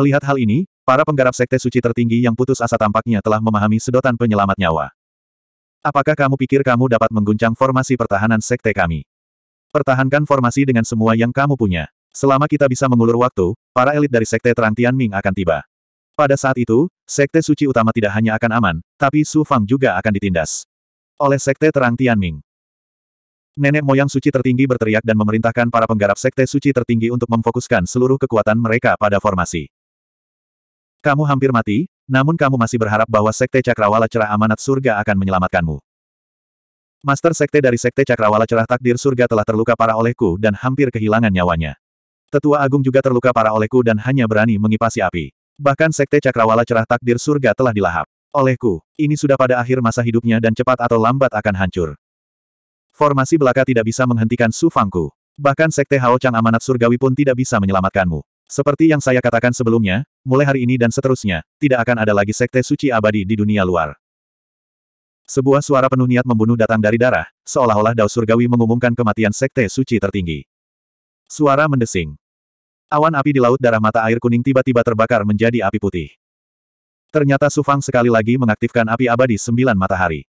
Melihat hal ini, para penggarap Sekte Suci tertinggi yang putus asa tampaknya telah memahami sedotan penyelamat nyawa. Apakah kamu pikir kamu dapat mengguncang formasi pertahanan sekte kami? Pertahankan formasi dengan semua yang kamu punya. Selama kita bisa mengulur waktu, para elit dari sekte Terang Tian Ming akan tiba. Pada saat itu, sekte suci utama tidak hanya akan aman, tapi Su Fang juga akan ditindas. Oleh sekte Terang Tian Ming. Nenek moyang suci tertinggi berteriak dan memerintahkan para penggarap sekte suci tertinggi untuk memfokuskan seluruh kekuatan mereka pada formasi. Kamu hampir mati, namun kamu masih berharap bahwa Sekte Cakrawala Cerah Amanat Surga akan menyelamatkanmu. Master Sekte dari Sekte Cakrawala Cerah Takdir Surga telah terluka parah olehku dan hampir kehilangan nyawanya. Tetua Agung juga terluka parah olehku dan hanya berani mengipasi api. Bahkan Sekte Cakrawala Cerah Takdir Surga telah dilahap. Olehku, ini sudah pada akhir masa hidupnya dan cepat atau lambat akan hancur. Formasi belaka tidak bisa menghentikan sufangku. Bahkan Sekte Hao Chang Amanat Surgawi pun tidak bisa menyelamatkanmu. Seperti yang saya katakan sebelumnya, mulai hari ini dan seterusnya, tidak akan ada lagi sekte suci abadi di dunia luar. Sebuah suara penuh niat membunuh datang dari darah, seolah-olah Dao Surgawi mengumumkan kematian sekte suci tertinggi. Suara mendesing. Awan api di laut darah mata air kuning tiba-tiba terbakar menjadi api putih. Ternyata Sufang sekali lagi mengaktifkan api abadi sembilan matahari.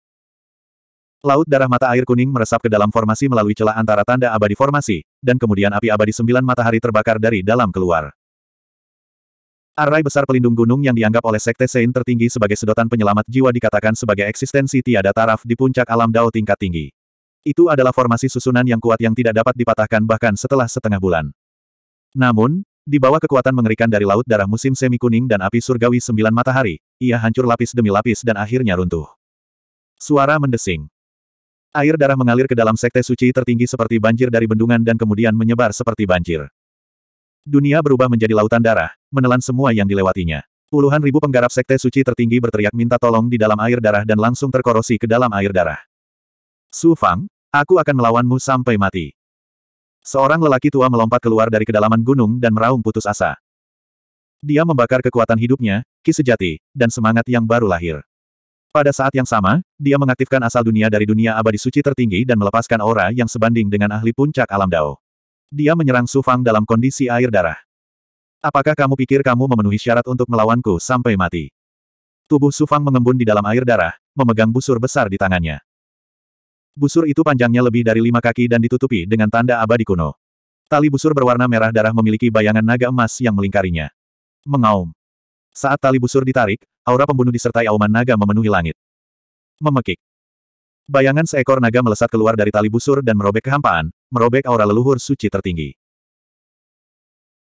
Laut darah mata air kuning meresap ke dalam formasi melalui celah antara tanda abadi formasi, dan kemudian api abadi sembilan matahari terbakar dari dalam keluar. Arai besar pelindung gunung yang dianggap oleh Sekte Sein tertinggi sebagai sedotan penyelamat jiwa dikatakan sebagai eksistensi tiada taraf di puncak alam dao tingkat tinggi. Itu adalah formasi susunan yang kuat yang tidak dapat dipatahkan bahkan setelah setengah bulan. Namun, di bawah kekuatan mengerikan dari laut darah musim semi kuning dan api surgawi sembilan matahari, ia hancur lapis demi lapis dan akhirnya runtuh. Suara mendesing. Air darah mengalir ke dalam sekte suci tertinggi seperti banjir dari bendungan dan kemudian menyebar seperti banjir. Dunia berubah menjadi lautan darah, menelan semua yang dilewatinya. Puluhan ribu penggarap sekte suci tertinggi berteriak minta tolong di dalam air darah dan langsung terkorosi ke dalam air darah. Su Fang, aku akan melawanmu sampai mati. Seorang lelaki tua melompat keluar dari kedalaman gunung dan meraung putus asa. Dia membakar kekuatan hidupnya, ki sejati, dan semangat yang baru lahir. Pada saat yang sama, dia mengaktifkan asal dunia dari dunia abadi suci tertinggi dan melepaskan aura yang sebanding dengan ahli puncak alam Dao. Dia menyerang Su Fang dalam kondisi air darah. Apakah kamu pikir kamu memenuhi syarat untuk melawanku sampai mati? Tubuh Su Fang mengembun di dalam air darah, memegang busur besar di tangannya. Busur itu panjangnya lebih dari lima kaki dan ditutupi dengan tanda abadi kuno. Tali busur berwarna merah darah memiliki bayangan naga emas yang melingkarinya. Mengaum. Saat tali busur ditarik, aura pembunuh disertai auman naga memenuhi langit. Memekik. Bayangan seekor naga melesat keluar dari tali busur dan merobek kehampaan, merobek aura leluhur suci tertinggi.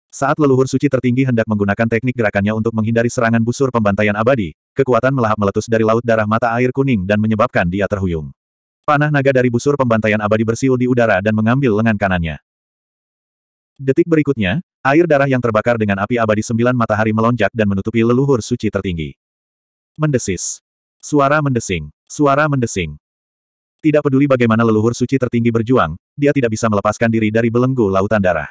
Saat leluhur suci tertinggi hendak menggunakan teknik gerakannya untuk menghindari serangan busur pembantaian abadi, kekuatan melahap meletus dari laut darah mata air kuning dan menyebabkan dia terhuyung. Panah naga dari busur pembantaian abadi bersiul di udara dan mengambil lengan kanannya. Detik berikutnya, Air darah yang terbakar dengan api abadi sembilan matahari melonjak dan menutupi leluhur suci tertinggi. Mendesis. Suara mendesing. Suara mendesing. Tidak peduli bagaimana leluhur suci tertinggi berjuang, dia tidak bisa melepaskan diri dari belenggu lautan darah.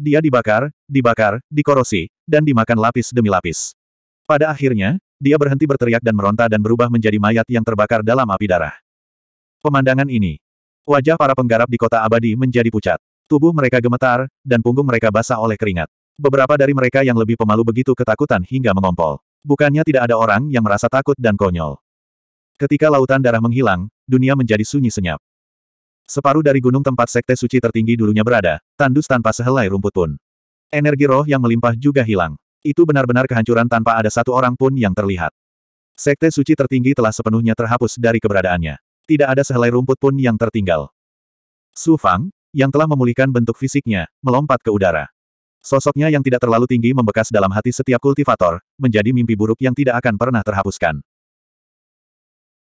Dia dibakar, dibakar, dikorosi, dan dimakan lapis demi lapis. Pada akhirnya, dia berhenti berteriak dan meronta dan berubah menjadi mayat yang terbakar dalam api darah. Pemandangan ini. Wajah para penggarap di kota abadi menjadi pucat. Tubuh mereka gemetar, dan punggung mereka basah oleh keringat. Beberapa dari mereka yang lebih pemalu begitu ketakutan hingga mengompol. Bukannya tidak ada orang yang merasa takut dan konyol. Ketika lautan darah menghilang, dunia menjadi sunyi senyap. Separuh dari gunung tempat sekte suci tertinggi dulunya berada, tandus tanpa sehelai rumput pun. Energi roh yang melimpah juga hilang. Itu benar-benar kehancuran tanpa ada satu orang pun yang terlihat. Sekte suci tertinggi telah sepenuhnya terhapus dari keberadaannya. Tidak ada sehelai rumput pun yang tertinggal. Su Fang, yang telah memulihkan bentuk fisiknya, melompat ke udara. Sosoknya yang tidak terlalu tinggi membekas dalam hati setiap kultivator, menjadi mimpi buruk yang tidak akan pernah terhapuskan.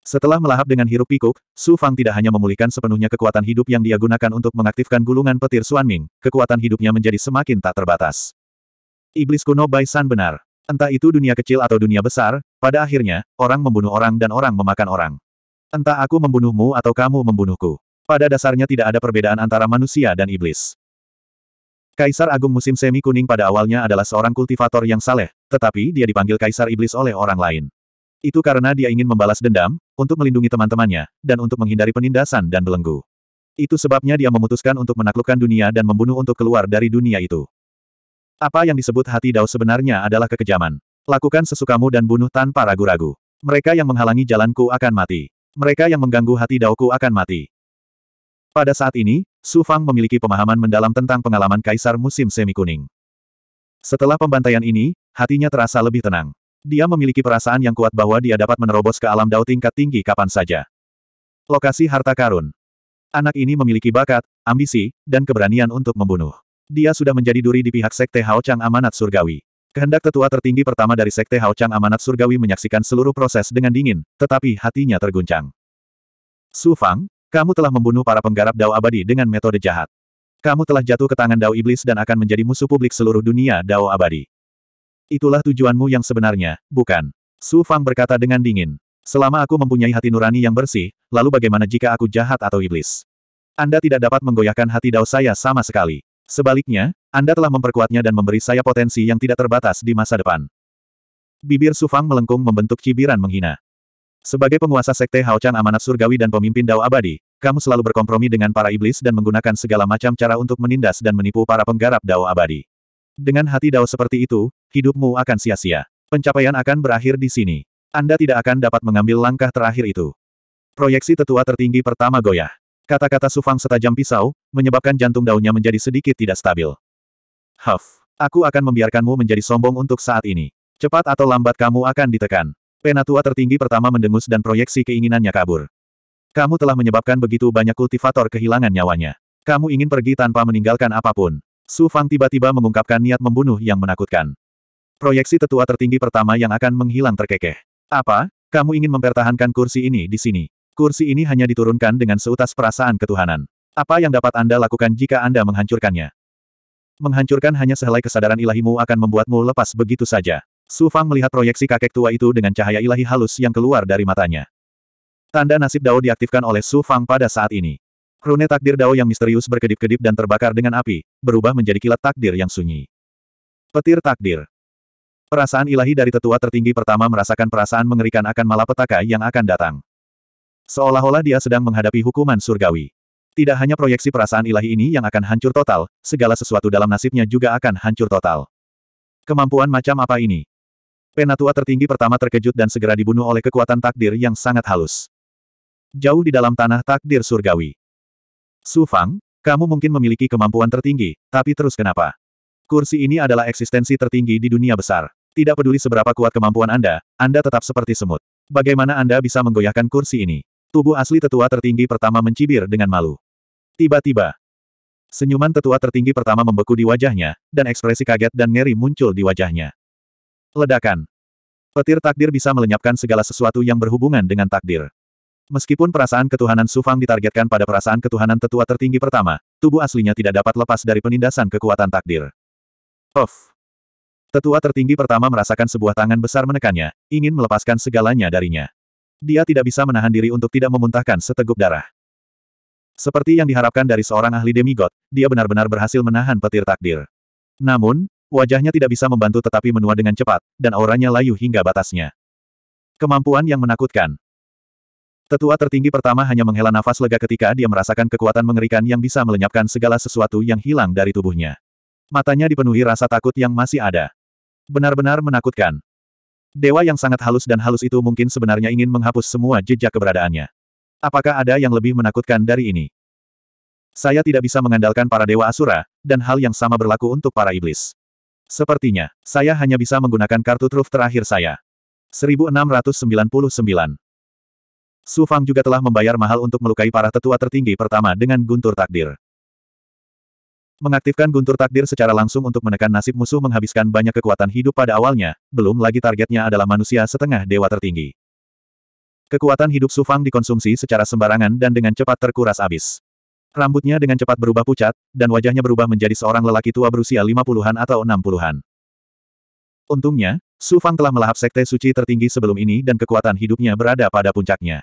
Setelah melahap dengan hirup pikuk, Su Fang tidak hanya memulihkan sepenuhnya kekuatan hidup yang dia gunakan untuk mengaktifkan gulungan petir Suan Ming, kekuatan hidupnya menjadi semakin tak terbatas. Iblis kuno Bai San benar. Entah itu dunia kecil atau dunia besar, pada akhirnya, orang membunuh orang dan orang memakan orang. Entah aku membunuhmu atau kamu membunuhku. Pada dasarnya tidak ada perbedaan antara manusia dan iblis. Kaisar Agung musim semi kuning pada awalnya adalah seorang kultivator yang saleh, tetapi dia dipanggil Kaisar Iblis oleh orang lain. Itu karena dia ingin membalas dendam, untuk melindungi teman-temannya, dan untuk menghindari penindasan dan belenggu. Itu sebabnya dia memutuskan untuk menaklukkan dunia dan membunuh untuk keluar dari dunia itu. Apa yang disebut hati Dao sebenarnya adalah kekejaman. Lakukan sesukamu dan bunuh tanpa ragu-ragu. Mereka yang menghalangi jalanku akan mati. Mereka yang mengganggu hati Daoku akan mati. Pada saat ini, Su Fang memiliki pemahaman mendalam tentang pengalaman kaisar musim semi kuning. Setelah pembantaian ini, hatinya terasa lebih tenang. Dia memiliki perasaan yang kuat bahwa dia dapat menerobos ke alam dao tingkat tinggi kapan saja. Lokasi harta karun. Anak ini memiliki bakat, ambisi, dan keberanian untuk membunuh. Dia sudah menjadi duri di pihak Sekte Hao Chang Amanat Surgawi. Kehendak tetua tertinggi pertama dari Sekte Hao Chang Amanat Surgawi menyaksikan seluruh proses dengan dingin, tetapi hatinya terguncang. Su Fang, kamu telah membunuh para penggarap Dao Abadi dengan metode jahat. Kamu telah jatuh ke tangan Dao Iblis dan akan menjadi musuh publik seluruh dunia Dao Abadi. Itulah tujuanmu yang sebenarnya, bukan? Su Fang berkata dengan dingin. Selama aku mempunyai hati nurani yang bersih, lalu bagaimana jika aku jahat atau iblis? Anda tidak dapat menggoyahkan hati Dao saya sama sekali. Sebaliknya, Anda telah memperkuatnya dan memberi saya potensi yang tidak terbatas di masa depan. Bibir Su Fang melengkung membentuk cibiran menghina. Sebagai penguasa Sekte Hao Chang Amanat Surgawi dan pemimpin Dao Abadi, kamu selalu berkompromi dengan para iblis dan menggunakan segala macam cara untuk menindas dan menipu para penggarap dao abadi. Dengan hati dao seperti itu, hidupmu akan sia-sia. Pencapaian akan berakhir di sini. Anda tidak akan dapat mengambil langkah terakhir itu. Proyeksi tetua tertinggi pertama goyah. Kata-kata Sufang setajam pisau, menyebabkan jantung daunnya menjadi sedikit tidak stabil. Huff, aku akan membiarkanmu menjadi sombong untuk saat ini. Cepat atau lambat kamu akan ditekan. Penatua tertinggi pertama mendengus dan proyeksi keinginannya kabur. Kamu telah menyebabkan begitu banyak kultivator kehilangan nyawanya. Kamu ingin pergi tanpa meninggalkan apapun. Su Fang tiba-tiba mengungkapkan niat membunuh yang menakutkan. Proyeksi tetua tertinggi pertama yang akan menghilang terkekeh. Apa? Kamu ingin mempertahankan kursi ini di sini? Kursi ini hanya diturunkan dengan seutas perasaan ketuhanan. Apa yang dapat Anda lakukan jika Anda menghancurkannya? Menghancurkan hanya sehelai kesadaran ilahimu akan membuatmu lepas begitu saja. Su Fang melihat proyeksi kakek tua itu dengan cahaya ilahi halus yang keluar dari matanya. Tanda nasib Dao diaktifkan oleh Su Fang pada saat ini. Rune takdir Dao yang misterius berkedip-kedip dan terbakar dengan api, berubah menjadi kilat takdir yang sunyi. Petir takdir. Perasaan ilahi dari tetua tertinggi pertama merasakan perasaan mengerikan akan malapetaka yang akan datang. Seolah-olah dia sedang menghadapi hukuman surgawi. Tidak hanya proyeksi perasaan ilahi ini yang akan hancur total, segala sesuatu dalam nasibnya juga akan hancur total. Kemampuan macam apa ini? Penatua tertinggi pertama terkejut dan segera dibunuh oleh kekuatan takdir yang sangat halus. Jauh di dalam tanah takdir surgawi. Su Fang, kamu mungkin memiliki kemampuan tertinggi, tapi terus kenapa? Kursi ini adalah eksistensi tertinggi di dunia besar. Tidak peduli seberapa kuat kemampuan Anda, Anda tetap seperti semut. Bagaimana Anda bisa menggoyahkan kursi ini? Tubuh asli tetua tertinggi pertama mencibir dengan malu. Tiba-tiba, senyuman tetua tertinggi pertama membeku di wajahnya, dan ekspresi kaget dan ngeri muncul di wajahnya. Ledakan. Petir takdir bisa melenyapkan segala sesuatu yang berhubungan dengan takdir. Meskipun perasaan ketuhanan Sufang ditargetkan pada perasaan ketuhanan tetua tertinggi pertama, tubuh aslinya tidak dapat lepas dari penindasan kekuatan takdir. Of. Tetua tertinggi pertama merasakan sebuah tangan besar menekannya, ingin melepaskan segalanya darinya. Dia tidak bisa menahan diri untuk tidak memuntahkan seteguk darah. Seperti yang diharapkan dari seorang ahli demigod, dia benar-benar berhasil menahan petir takdir. Namun, Wajahnya tidak bisa membantu tetapi menua dengan cepat, dan auranya layu hingga batasnya. Kemampuan yang menakutkan, Tetua tertinggi pertama hanya menghela nafas lega ketika dia merasakan kekuatan mengerikan yang bisa melenyapkan segala sesuatu yang hilang dari tubuhnya. Matanya dipenuhi rasa takut yang masih ada. Benar-benar menakutkan. Dewa yang sangat halus dan halus itu mungkin sebenarnya ingin menghapus semua jejak keberadaannya. Apakah ada yang lebih menakutkan dari ini? Saya tidak bisa mengandalkan para dewa asura, dan hal yang sama berlaku untuk para iblis. Sepertinya, saya hanya bisa menggunakan kartu truf terakhir saya. 1699 Su Fang juga telah membayar mahal untuk melukai para tetua tertinggi pertama dengan guntur takdir. Mengaktifkan guntur takdir secara langsung untuk menekan nasib musuh menghabiskan banyak kekuatan hidup pada awalnya, belum lagi targetnya adalah manusia setengah dewa tertinggi. Kekuatan hidup Su Fang dikonsumsi secara sembarangan dan dengan cepat terkuras habis. Rambutnya dengan cepat berubah pucat, dan wajahnya berubah menjadi seorang lelaki tua berusia lima puluhan atau enam puluhan. Untungnya, Su Fang telah melahap sekte suci tertinggi sebelum ini dan kekuatan hidupnya berada pada puncaknya.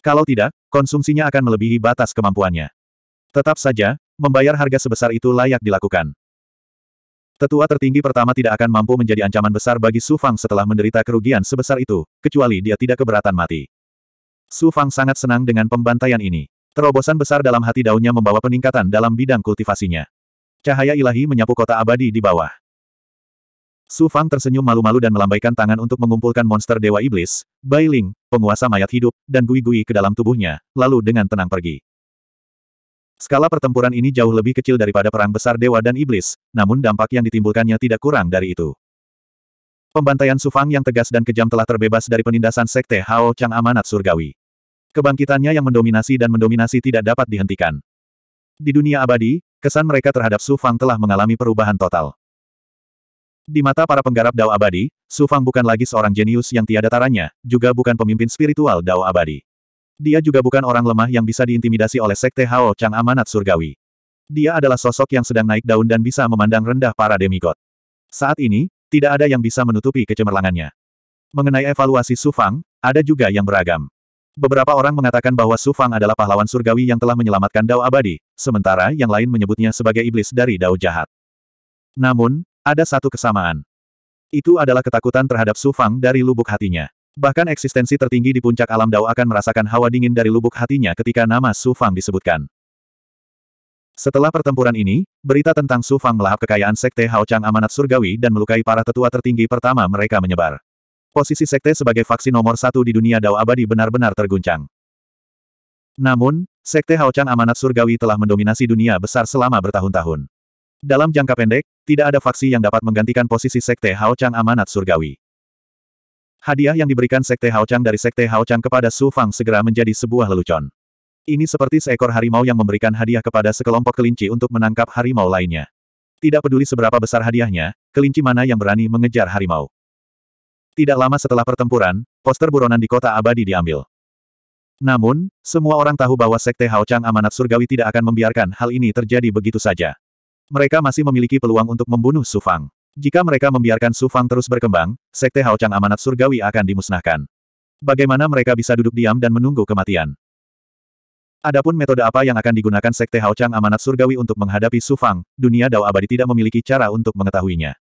Kalau tidak, konsumsinya akan melebihi batas kemampuannya. Tetap saja, membayar harga sebesar itu layak dilakukan. Tetua tertinggi pertama tidak akan mampu menjadi ancaman besar bagi Su Fang setelah menderita kerugian sebesar itu, kecuali dia tidak keberatan mati. Su Fang sangat senang dengan pembantaian ini. Terobosan besar dalam hati daunnya membawa peningkatan dalam bidang kultivasinya. Cahaya ilahi menyapu kota abadi di bawah. Su Fang tersenyum malu-malu dan melambaikan tangan untuk mengumpulkan monster Dewa Iblis, Bai Ling, penguasa mayat hidup, dan Gui Gui ke dalam tubuhnya, lalu dengan tenang pergi. Skala pertempuran ini jauh lebih kecil daripada perang besar Dewa dan Iblis, namun dampak yang ditimbulkannya tidak kurang dari itu. Pembantaian Su Fang yang tegas dan kejam telah terbebas dari penindasan Sekte Hao Chang Amanat Surgawi. Kebangkitannya yang mendominasi dan mendominasi tidak dapat dihentikan. Di dunia abadi, kesan mereka terhadap Su Fang telah mengalami perubahan total. Di mata para penggarap Dao Abadi, Su Fang bukan lagi seorang jenius yang tiada taranya, juga bukan pemimpin spiritual Dao Abadi. Dia juga bukan orang lemah yang bisa diintimidasi oleh Sekte Hao Chang Amanat Surgawi. Dia adalah sosok yang sedang naik daun dan bisa memandang rendah para demigod. Saat ini, tidak ada yang bisa menutupi kecemerlangannya. Mengenai evaluasi Su Fang, ada juga yang beragam. Beberapa orang mengatakan bahwa Su Fang adalah pahlawan surgawi yang telah menyelamatkan Dao Abadi, sementara yang lain menyebutnya sebagai iblis dari Dao Jahat. Namun, ada satu kesamaan. Itu adalah ketakutan terhadap Su Fang dari lubuk hatinya. Bahkan eksistensi tertinggi di puncak alam Dao akan merasakan hawa dingin dari lubuk hatinya ketika nama Su Fang disebutkan. Setelah pertempuran ini, berita tentang Su Fang melahap kekayaan Sekte Hao Chang Amanat Surgawi dan melukai para tetua tertinggi pertama mereka menyebar. Posisi Sekte sebagai faksi nomor satu di dunia Dao abadi benar-benar terguncang. Namun, Sekte Hao Chang Amanat Surgawi telah mendominasi dunia besar selama bertahun-tahun. Dalam jangka pendek, tidak ada faksi yang dapat menggantikan posisi Sekte Hao Chang amanat surgawi. Hadiah yang diberikan Sekte Hao Chang dari Sekte Hao Chang kepada Su Fang segera menjadi sebuah lelucon. Ini seperti seekor harimau yang memberikan hadiah kepada sekelompok kelinci untuk menangkap harimau lainnya. Tidak peduli seberapa besar hadiahnya, kelinci mana yang berani mengejar harimau. Tidak lama setelah pertempuran, poster buronan di kota abadi diambil. Namun, semua orang tahu bahwa Sekte Hao Chang amanat surgawi tidak akan membiarkan hal ini terjadi begitu saja. Mereka masih memiliki peluang untuk membunuh Sufang. Jika mereka membiarkan Sufang terus berkembang, Sekte Haochang Amanat Surgawi akan dimusnahkan. Bagaimana mereka bisa duduk diam dan menunggu kematian? Adapun metode apa yang akan digunakan Sekte Haochang Amanat Surgawi untuk menghadapi Sufang, dunia Dao Abadi tidak memiliki cara untuk mengetahuinya.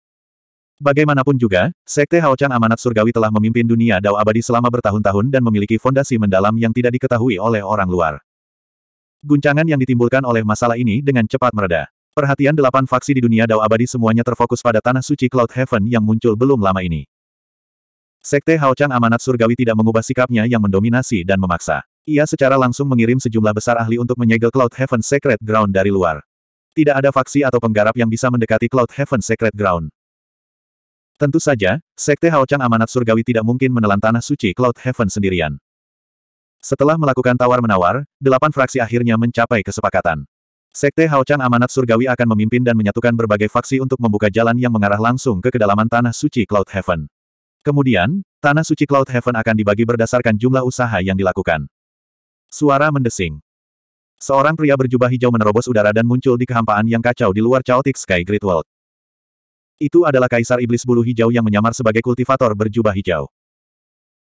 Bagaimanapun juga, Sekte Haochang Amanat Surgawi telah memimpin dunia Dao Abadi selama bertahun-tahun dan memiliki fondasi mendalam yang tidak diketahui oleh orang luar. Guncangan yang ditimbulkan oleh masalah ini dengan cepat mereda. Perhatian delapan faksi di dunia Dao abadi semuanya terfokus pada tanah suci Cloud Heaven yang muncul belum lama ini. Sekte Haochang Amanat Surgawi tidak mengubah sikapnya yang mendominasi dan memaksa. Ia secara langsung mengirim sejumlah besar ahli untuk menyegel Cloud Heaven Secret Ground dari luar. Tidak ada faksi atau penggarap yang bisa mendekati Cloud Heaven Secret Ground. Tentu saja, Sekte Haochang Amanat Surgawi tidak mungkin menelan tanah suci Cloud Heaven sendirian. Setelah melakukan tawar-menawar, delapan fraksi akhirnya mencapai kesepakatan. Sekte Haochan Amanat Surgawi akan memimpin dan menyatukan berbagai faksi untuk membuka jalan yang mengarah langsung ke kedalaman Tanah Suci Cloud Heaven. Kemudian, Tanah Suci Cloud Heaven akan dibagi berdasarkan jumlah usaha yang dilakukan. Suara mendesing. Seorang pria berjubah hijau menerobos udara dan muncul di kehampaan yang kacau di luar Chaotic Sky Great World. Itu adalah Kaisar Iblis Bulu Hijau yang menyamar sebagai kultivator berjubah hijau.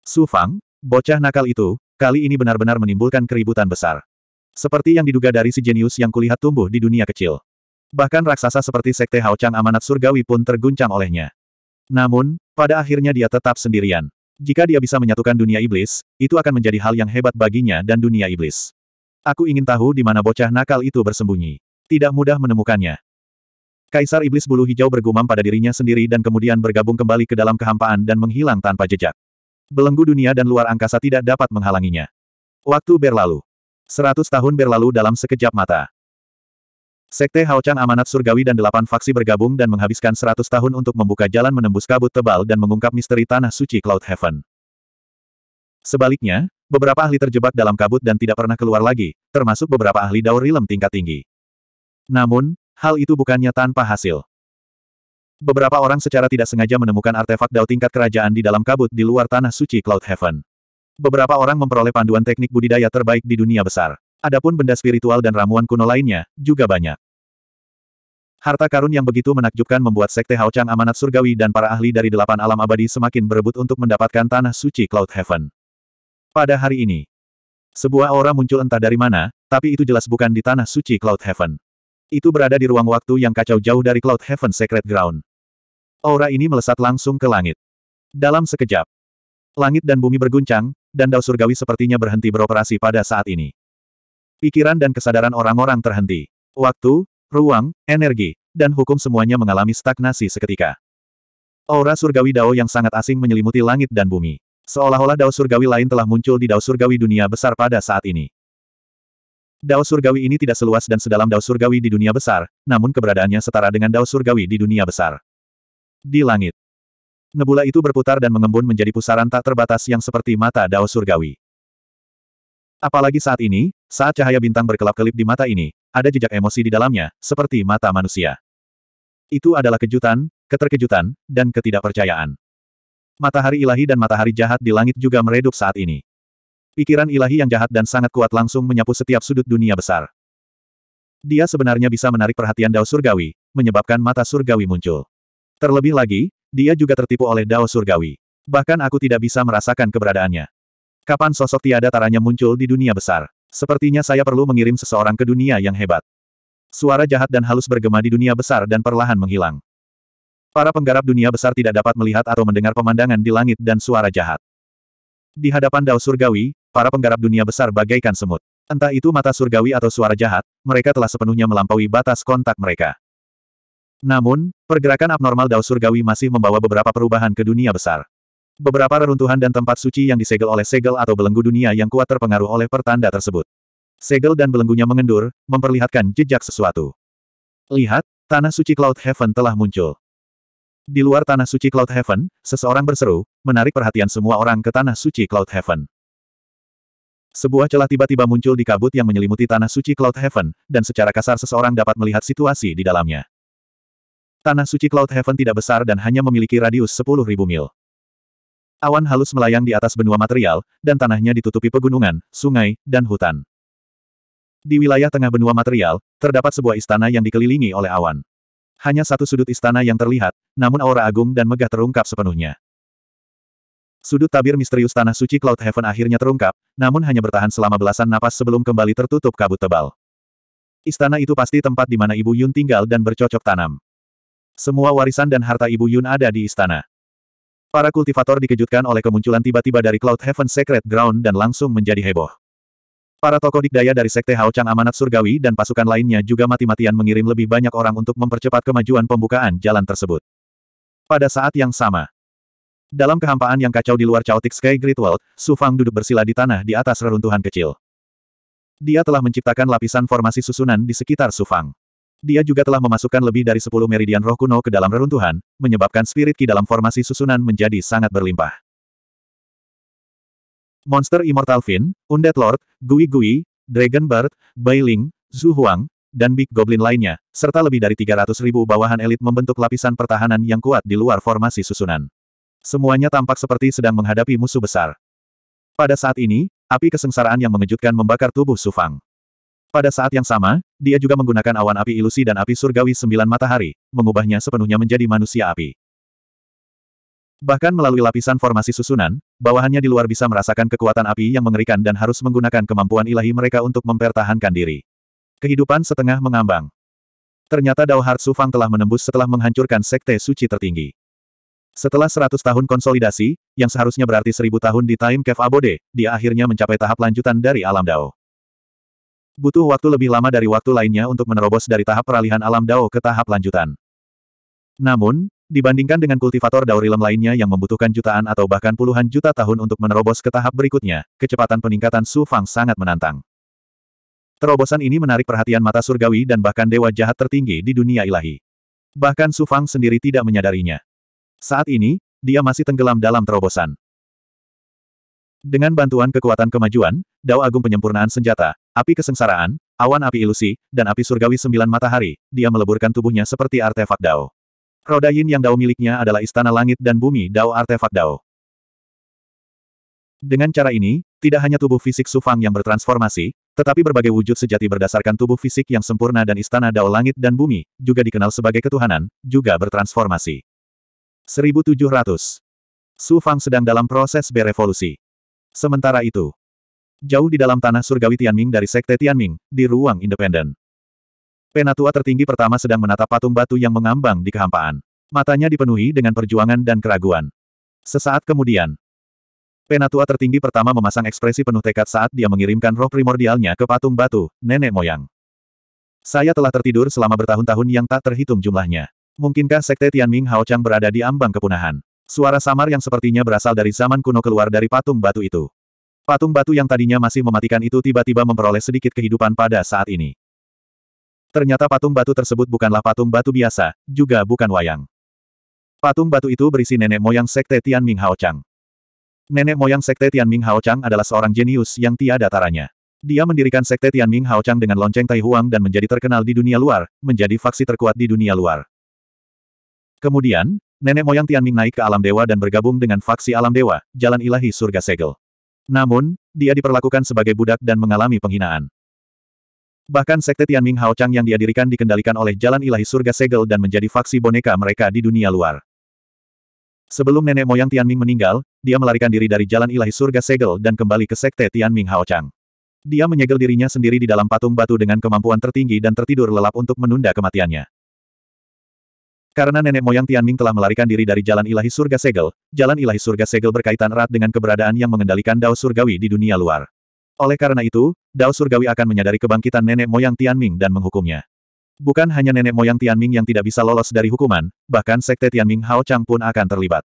Su Fang, bocah nakal itu, kali ini benar-benar menimbulkan keributan besar. Seperti yang diduga dari si jenius yang kulihat tumbuh di dunia kecil. Bahkan raksasa seperti Sekte Hao Chang Amanat Surgawi pun terguncang olehnya. Namun, pada akhirnya dia tetap sendirian. Jika dia bisa menyatukan dunia iblis, itu akan menjadi hal yang hebat baginya dan dunia iblis. Aku ingin tahu di mana bocah nakal itu bersembunyi. Tidak mudah menemukannya. Kaisar Iblis Bulu Hijau bergumam pada dirinya sendiri dan kemudian bergabung kembali ke dalam kehampaan dan menghilang tanpa jejak. Belenggu dunia dan luar angkasa tidak dapat menghalanginya. Waktu berlalu. Seratus tahun berlalu dalam sekejap mata. Sekte Haochang Amanat Surgawi dan delapan faksi bergabung dan menghabiskan seratus tahun untuk membuka jalan menembus kabut tebal dan mengungkap misteri Tanah Suci Cloud Heaven. Sebaliknya, beberapa ahli terjebak dalam kabut dan tidak pernah keluar lagi, termasuk beberapa ahli Dao rilem tingkat tinggi. Namun, hal itu bukannya tanpa hasil. Beberapa orang secara tidak sengaja menemukan artefak dao tingkat kerajaan di dalam kabut di luar Tanah Suci Cloud Heaven. Beberapa orang memperoleh panduan teknik budidaya terbaik di dunia besar. Adapun benda spiritual dan ramuan kuno lainnya, juga banyak. Harta karun yang begitu menakjubkan membuat Sekte Haochang amanat surgawi dan para ahli dari delapan alam abadi semakin berebut untuk mendapatkan tanah suci Cloud Heaven. Pada hari ini, sebuah aura muncul entah dari mana, tapi itu jelas bukan di tanah suci Cloud Heaven. Itu berada di ruang waktu yang kacau jauh dari Cloud Heaven Secret Ground. Aura ini melesat langsung ke langit. Dalam sekejap, langit dan bumi berguncang, dan Dao surgawi sepertinya berhenti beroperasi pada saat ini. Pikiran dan kesadaran orang-orang terhenti. Waktu, ruang, energi, dan hukum semuanya mengalami stagnasi seketika. Aura surgawi Dao yang sangat asing menyelimuti langit dan bumi. Seolah-olah Dao surgawi lain telah muncul di Dao surgawi dunia besar pada saat ini. Dao surgawi ini tidak seluas dan sedalam Dao surgawi di dunia besar, namun keberadaannya setara dengan Dao surgawi di dunia besar. Di langit, Nebula itu berputar dan mengembun menjadi pusaran tak terbatas yang seperti mata dao surgawi. Apalagi saat ini, saat cahaya bintang berkelap-kelip di mata ini, ada jejak emosi di dalamnya, seperti mata manusia. Itu adalah kejutan, keterkejutan, dan ketidakpercayaan. Matahari ilahi dan matahari jahat di langit juga meredup saat ini. Pikiran ilahi yang jahat dan sangat kuat langsung menyapu setiap sudut dunia besar. Dia sebenarnya bisa menarik perhatian Dao Surgawi, menyebabkan mata Surgawi muncul. Terlebih lagi, dia juga tertipu oleh Dao Surgawi. Bahkan aku tidak bisa merasakan keberadaannya. Kapan sosok tiada taranya muncul di dunia besar? Sepertinya saya perlu mengirim seseorang ke dunia yang hebat. Suara jahat dan halus bergema di dunia besar dan perlahan menghilang. Para penggarap dunia besar tidak dapat melihat atau mendengar pemandangan di langit dan suara jahat. Di hadapan Dao Surgawi, para penggarap dunia besar bagaikan semut. Entah itu mata surgawi atau suara jahat, mereka telah sepenuhnya melampaui batas kontak mereka. Namun, pergerakan abnormal Dao Surgawi masih membawa beberapa perubahan ke dunia besar. Beberapa reruntuhan dan tempat suci yang disegel oleh segel atau belenggu dunia yang kuat terpengaruh oleh pertanda tersebut. Segel dan belenggunya mengendur, memperlihatkan jejak sesuatu. Lihat, Tanah Suci Cloud Heaven telah muncul. Di luar Tanah Suci Cloud Heaven, seseorang berseru, menarik perhatian semua orang ke Tanah Suci Cloud Heaven. Sebuah celah tiba-tiba muncul di kabut yang menyelimuti Tanah Suci Cloud Heaven, dan secara kasar seseorang dapat melihat situasi di dalamnya. Tanah suci Cloud Heaven tidak besar dan hanya memiliki radius 10.000 mil. Awan halus melayang di atas benua material, dan tanahnya ditutupi pegunungan, sungai, dan hutan. Di wilayah tengah benua material, terdapat sebuah istana yang dikelilingi oleh awan. Hanya satu sudut istana yang terlihat, namun aura agung dan megah terungkap sepenuhnya. Sudut tabir misterius tanah suci Cloud Heaven akhirnya terungkap, namun hanya bertahan selama belasan napas sebelum kembali tertutup kabut tebal. Istana itu pasti tempat di mana Ibu Yun tinggal dan bercocok tanam. Semua warisan dan harta ibu Yun ada di istana. Para kultivator dikejutkan oleh kemunculan tiba-tiba dari Cloud Heaven Secret Ground dan langsung menjadi heboh. Para tokoh dikdaya dari Sekte Hao Chang Amanat Surgawi dan pasukan lainnya juga mati-matian mengirim lebih banyak orang untuk mempercepat kemajuan pembukaan jalan tersebut. Pada saat yang sama, dalam kehampaan yang kacau di luar Chaotic Sky Great World, Su Fang duduk bersila di tanah di atas reruntuhan kecil. Dia telah menciptakan lapisan formasi susunan di sekitar Su Fang. Dia juga telah memasukkan lebih dari 10 meridian roh kuno ke dalam reruntuhan, menyebabkan spirit ki dalam formasi susunan menjadi sangat berlimpah. Monster Immortal Fin, Undead Lord, Gui Gui, Dragon Bird, Bailing, Zhu Huang, dan Big Goblin lainnya, serta lebih dari 300 ribu bawahan elit membentuk lapisan pertahanan yang kuat di luar formasi susunan. Semuanya tampak seperti sedang menghadapi musuh besar. Pada saat ini, api kesengsaraan yang mengejutkan membakar tubuh Sufang. Pada saat yang sama, dia juga menggunakan awan api ilusi dan api surgawi sembilan matahari, mengubahnya sepenuhnya menjadi manusia api. Bahkan melalui lapisan formasi susunan, bawahannya di luar bisa merasakan kekuatan api yang mengerikan dan harus menggunakan kemampuan ilahi mereka untuk mempertahankan diri. Kehidupan setengah mengambang. Ternyata Dao Hartsu Fang telah menembus setelah menghancurkan sekte suci tertinggi. Setelah seratus tahun konsolidasi, yang seharusnya berarti seribu tahun di Time Cave Abode, dia akhirnya mencapai tahap lanjutan dari alam Dao butuh waktu lebih lama dari waktu lainnya untuk menerobos dari tahap peralihan alam Dao ke tahap lanjutan. Namun, dibandingkan dengan kultivator Dao Realm lainnya yang membutuhkan jutaan atau bahkan puluhan juta tahun untuk menerobos ke tahap berikutnya, kecepatan peningkatan Su Fang sangat menantang. Terobosan ini menarik perhatian mata surgawi dan bahkan dewa jahat tertinggi di dunia ilahi. Bahkan Su Fang sendiri tidak menyadarinya. Saat ini, dia masih tenggelam dalam terobosan. Dengan bantuan kekuatan kemajuan, Dao Agung Penyempurnaan Senjata, api kesengsaraan, awan api ilusi, dan api surgawi sembilan matahari, dia meleburkan tubuhnya seperti artefak Dao. Roda Yin yang Dao miliknya adalah istana langit dan bumi Dao artefak Dao. Dengan cara ini, tidak hanya tubuh fisik Sufang yang bertransformasi, tetapi berbagai wujud sejati berdasarkan tubuh fisik yang sempurna dan istana Dao langit dan bumi, juga dikenal sebagai ketuhanan, juga bertransformasi. 1700. Su sedang dalam proses berevolusi. Sementara itu, Jauh di dalam tanah surgawi Tianming dari Sekte Tianming, di ruang independen. Penatua tertinggi pertama sedang menatap patung batu yang mengambang di kehampaan. Matanya dipenuhi dengan perjuangan dan keraguan. Sesaat kemudian, Penatua tertinggi pertama memasang ekspresi penuh tekad saat dia mengirimkan roh primordialnya ke patung batu, nenek moyang. Saya telah tertidur selama bertahun-tahun yang tak terhitung jumlahnya. Mungkinkah Sekte Tianming Hao Chang berada di ambang kepunahan? Suara samar yang sepertinya berasal dari zaman kuno keluar dari patung batu itu. Patung batu yang tadinya masih mematikan itu tiba-tiba memperoleh sedikit kehidupan pada saat ini. Ternyata patung batu tersebut bukanlah patung batu biasa, juga bukan wayang. Patung batu itu berisi nenek moyang sekte Tian Ming Hao Chang. Nenek moyang sekte Tian Ming Hao Chang adalah seorang jenius yang tiada taranya. Dia mendirikan sekte Tian Ming Hao Chang dengan lonceng Tai Huang dan menjadi terkenal di dunia luar, menjadi faksi terkuat di dunia luar. Kemudian, nenek moyang Tian Ming naik ke alam dewa dan bergabung dengan faksi alam dewa, Jalan Ilahi Surga Segel. Namun, dia diperlakukan sebagai budak dan mengalami penghinaan. Bahkan sekte Tianming Hao Chang yang dia dirikan dikendalikan oleh jalan ilahi surga segel dan menjadi faksi boneka mereka di dunia luar. Sebelum nenek moyang Tianming meninggal, dia melarikan diri dari jalan ilahi surga segel dan kembali ke sekte Tianming Hao Chang. Dia menyegel dirinya sendiri di dalam patung batu dengan kemampuan tertinggi dan tertidur lelap untuk menunda kematiannya. Karena nenek moyang Tianming telah melarikan diri dari jalan ilahi surga segel, jalan ilahi surga segel berkaitan erat dengan keberadaan yang mengendalikan dao surgawi di dunia luar. Oleh karena itu, dao surgawi akan menyadari kebangkitan nenek moyang Tianming dan menghukumnya. Bukan hanya nenek moyang Tianming yang tidak bisa lolos dari hukuman, bahkan sekte Tianming Hao Chang pun akan terlibat.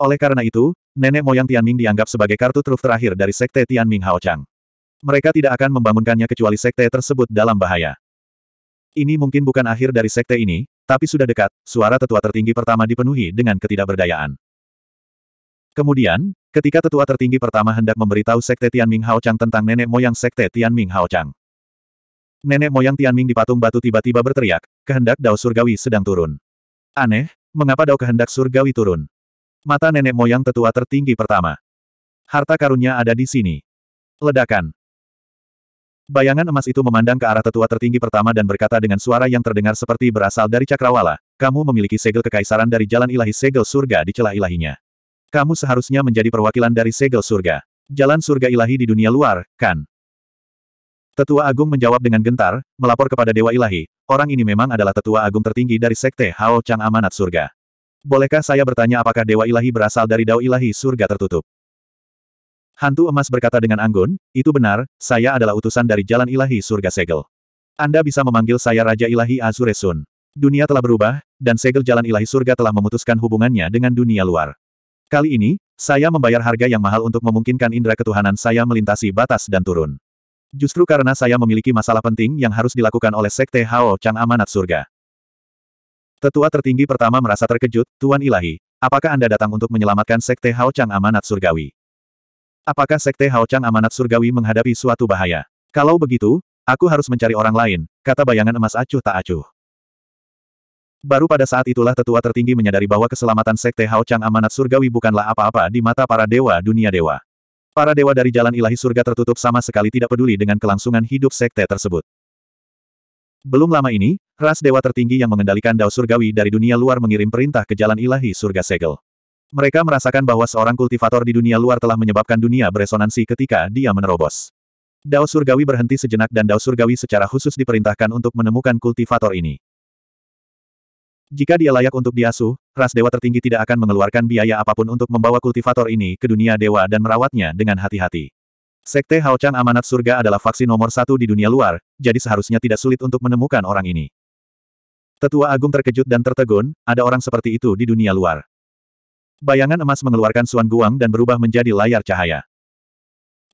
Oleh karena itu, nenek moyang Tianming dianggap sebagai kartu truf terakhir dari sekte Tianming Hao Chang. Mereka tidak akan membangunkannya kecuali sekte tersebut dalam bahaya. Ini mungkin bukan akhir dari sekte ini, tapi sudah dekat, suara tetua tertinggi pertama dipenuhi dengan ketidakberdayaan. Kemudian, ketika tetua tertinggi pertama hendak memberitahu Sekte Tianming Haochang tentang nenek moyang Sekte Tianming Haochang. Nenek moyang Tianming di patung batu tiba-tiba berteriak, kehendak Dao Surgawi sedang turun. Aneh, mengapa Dao kehendak Surgawi turun? Mata nenek moyang tetua tertinggi pertama. Harta karunnya ada di sini. Ledakan. Bayangan emas itu memandang ke arah tetua tertinggi pertama dan berkata dengan suara yang terdengar seperti berasal dari cakrawala, kamu memiliki segel kekaisaran dari jalan ilahi segel surga di celah ilahinya. Kamu seharusnya menjadi perwakilan dari segel surga. Jalan surga ilahi di dunia luar, kan? Tetua Agung menjawab dengan gentar, melapor kepada Dewa Ilahi, orang ini memang adalah tetua agung tertinggi dari sekte Hao Chang Amanat Surga. Bolehkah saya bertanya apakah Dewa Ilahi berasal dari Dao Ilahi Surga tertutup? Hantu emas berkata dengan anggun, itu benar, saya adalah utusan dari jalan ilahi surga segel. Anda bisa memanggil saya Raja Ilahi Azuresun. Dunia telah berubah, dan segel jalan ilahi surga telah memutuskan hubungannya dengan dunia luar. Kali ini, saya membayar harga yang mahal untuk memungkinkan indera ketuhanan saya melintasi batas dan turun. Justru karena saya memiliki masalah penting yang harus dilakukan oleh Sekte Hao Chang Amanat Surga. Tetua tertinggi pertama merasa terkejut, Tuan Ilahi, apakah Anda datang untuk menyelamatkan Sekte Hao Chang Amanat Surgawi? Apakah Sekte Haochang Amanat Surgawi menghadapi suatu bahaya? Kalau begitu, aku harus mencari orang lain, kata bayangan emas acuh tak acuh. Baru pada saat itulah tetua tertinggi menyadari bahwa keselamatan Sekte Haochang Amanat Surgawi bukanlah apa-apa di mata para dewa dunia dewa. Para dewa dari jalan ilahi surga tertutup sama sekali tidak peduli dengan kelangsungan hidup Sekte tersebut. Belum lama ini, ras dewa tertinggi yang mengendalikan Dao Surgawi dari dunia luar mengirim perintah ke jalan ilahi surga segel. Mereka merasakan bahwa seorang kultivator di dunia luar telah menyebabkan dunia beresonansi ketika dia menerobos. Dao Surgawi berhenti sejenak dan Dao Surgawi secara khusus diperintahkan untuk menemukan kultivator ini. Jika dia layak untuk diasuh, ras dewa tertinggi tidak akan mengeluarkan biaya apapun untuk membawa kultivator ini ke dunia dewa dan merawatnya dengan hati-hati. Sekte Haochang Amanat Surga adalah faksi nomor satu di dunia luar, jadi seharusnya tidak sulit untuk menemukan orang ini. Tetua Agung terkejut dan tertegun, ada orang seperti itu di dunia luar. Bayangan emas mengeluarkan Suan Guang dan berubah menjadi layar cahaya.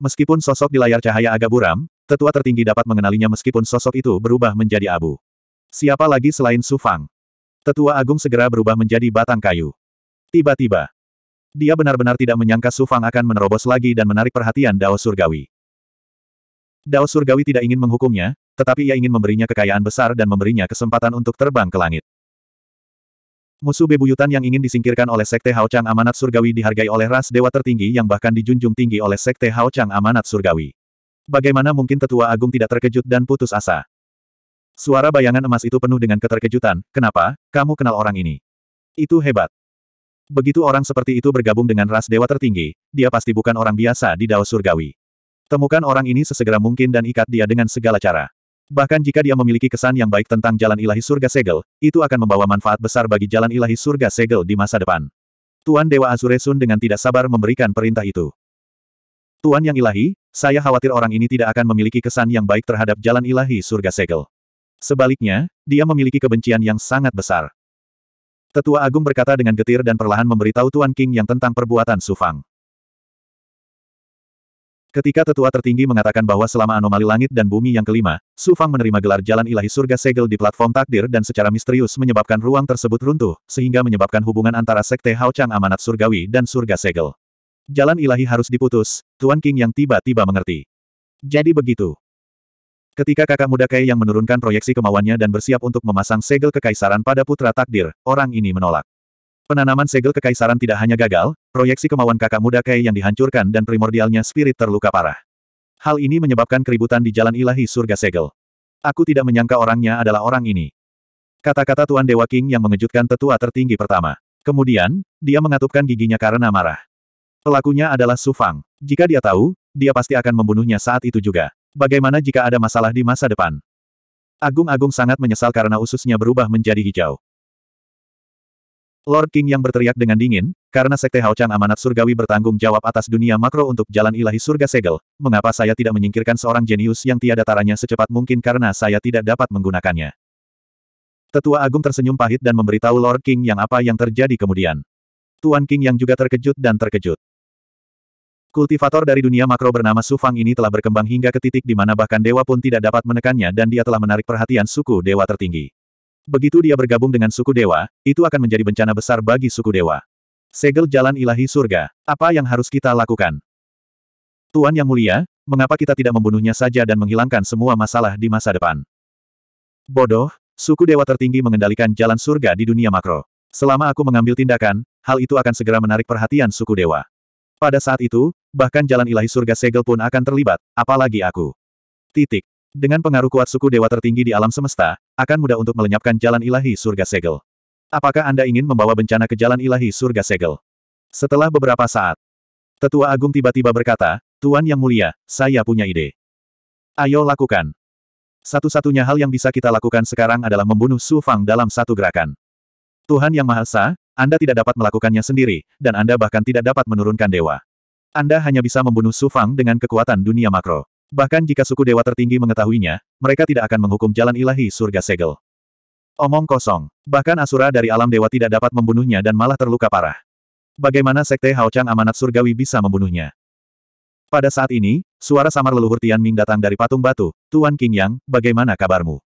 Meskipun sosok di layar cahaya agak buram, tetua tertinggi dapat mengenalinya meskipun sosok itu berubah menjadi abu. Siapa lagi selain Su Fang? Tetua Agung segera berubah menjadi batang kayu. Tiba-tiba, dia benar-benar tidak menyangka Su Fang akan menerobos lagi dan menarik perhatian Dao Surgawi. Dao Surgawi tidak ingin menghukumnya, tetapi ia ingin memberinya kekayaan besar dan memberinya kesempatan untuk terbang ke langit. Musuh bebuyutan yang ingin disingkirkan oleh Sekte Hao Chang Amanat Surgawi dihargai oleh ras dewa tertinggi yang bahkan dijunjung tinggi oleh Sekte Hao Chang Amanat Surgawi. Bagaimana mungkin Tetua Agung tidak terkejut dan putus asa? Suara bayangan emas itu penuh dengan keterkejutan, kenapa, kamu kenal orang ini? Itu hebat. Begitu orang seperti itu bergabung dengan ras dewa tertinggi, dia pasti bukan orang biasa di Dao Surgawi. Temukan orang ini sesegera mungkin dan ikat dia dengan segala cara. Bahkan jika dia memiliki kesan yang baik tentang jalan ilahi surga segel, itu akan membawa manfaat besar bagi jalan ilahi surga segel di masa depan. Tuan Dewa Azuresun dengan tidak sabar memberikan perintah itu. Tuan Yang Ilahi, saya khawatir orang ini tidak akan memiliki kesan yang baik terhadap jalan ilahi surga segel. Sebaliknya, dia memiliki kebencian yang sangat besar. Tetua Agung berkata dengan getir dan perlahan memberitahu Tuan King yang tentang perbuatan Sufang. Ketika tetua tertinggi mengatakan bahwa selama anomali langit dan bumi yang kelima, Su Fang menerima gelar jalan ilahi surga segel di platform takdir dan secara misterius menyebabkan ruang tersebut runtuh, sehingga menyebabkan hubungan antara sekte Hao Chang amanat surgawi dan surga segel. Jalan ilahi harus diputus, Tuan King yang tiba-tiba mengerti. Jadi begitu. Ketika kakak muda Kai yang menurunkan proyeksi kemauannya dan bersiap untuk memasang segel kekaisaran pada putra takdir, orang ini menolak. Penanaman segel kekaisaran tidak hanya gagal, proyeksi kemauan kakak muda Kai yang dihancurkan dan primordialnya spirit terluka parah. Hal ini menyebabkan keributan di jalan ilahi surga segel. Aku tidak menyangka orangnya adalah orang ini. Kata-kata Tuan Dewa King yang mengejutkan tetua tertinggi pertama. Kemudian, dia mengatupkan giginya karena marah. Pelakunya adalah Su Fang. Jika dia tahu, dia pasti akan membunuhnya saat itu juga. Bagaimana jika ada masalah di masa depan? Agung-agung sangat menyesal karena ususnya berubah menjadi hijau. Lord King yang berteriak dengan dingin, karena Sekte Haochang Amanat Surgawi bertanggung jawab atas dunia makro untuk jalan ilahi surga segel, mengapa saya tidak menyingkirkan seorang jenius yang tiada taranya secepat mungkin karena saya tidak dapat menggunakannya. Tetua Agung tersenyum pahit dan memberitahu Lord King yang apa yang terjadi kemudian. Tuan King yang juga terkejut dan terkejut. Kultivator dari dunia makro bernama Su Fang ini telah berkembang hingga ke titik di mana bahkan dewa pun tidak dapat menekannya dan dia telah menarik perhatian suku dewa tertinggi. Begitu dia bergabung dengan suku dewa, itu akan menjadi bencana besar bagi suku dewa. Segel jalan ilahi surga, apa yang harus kita lakukan? Tuan Yang Mulia, mengapa kita tidak membunuhnya saja dan menghilangkan semua masalah di masa depan? Bodoh, suku dewa tertinggi mengendalikan jalan surga di dunia makro. Selama aku mengambil tindakan, hal itu akan segera menarik perhatian suku dewa. Pada saat itu, bahkan jalan ilahi surga segel pun akan terlibat, apalagi aku. Titik. Dengan pengaruh kuat suku dewa tertinggi di alam semesta, akan mudah untuk melenyapkan jalan ilahi surga segel. Apakah Anda ingin membawa bencana ke jalan ilahi surga segel? Setelah beberapa saat, Tetua Agung tiba-tiba berkata, Tuan Yang Mulia, saya punya ide. Ayo lakukan. Satu-satunya hal yang bisa kita lakukan sekarang adalah membunuh Su Fang dalam satu gerakan. Tuhan Yang Maha Esa, Anda tidak dapat melakukannya sendiri, dan Anda bahkan tidak dapat menurunkan dewa. Anda hanya bisa membunuh Su Fang dengan kekuatan dunia makro. Bahkan jika suku dewa tertinggi mengetahuinya, mereka tidak akan menghukum jalan ilahi surga segel. Omong kosong. Bahkan asura dari alam dewa tidak dapat membunuhnya dan malah terluka parah. Bagaimana sekte Haochang amanat surgawi bisa membunuhnya? Pada saat ini, suara samar leluhur Tian Ming datang dari patung batu, Tuan King Yang, bagaimana kabarmu?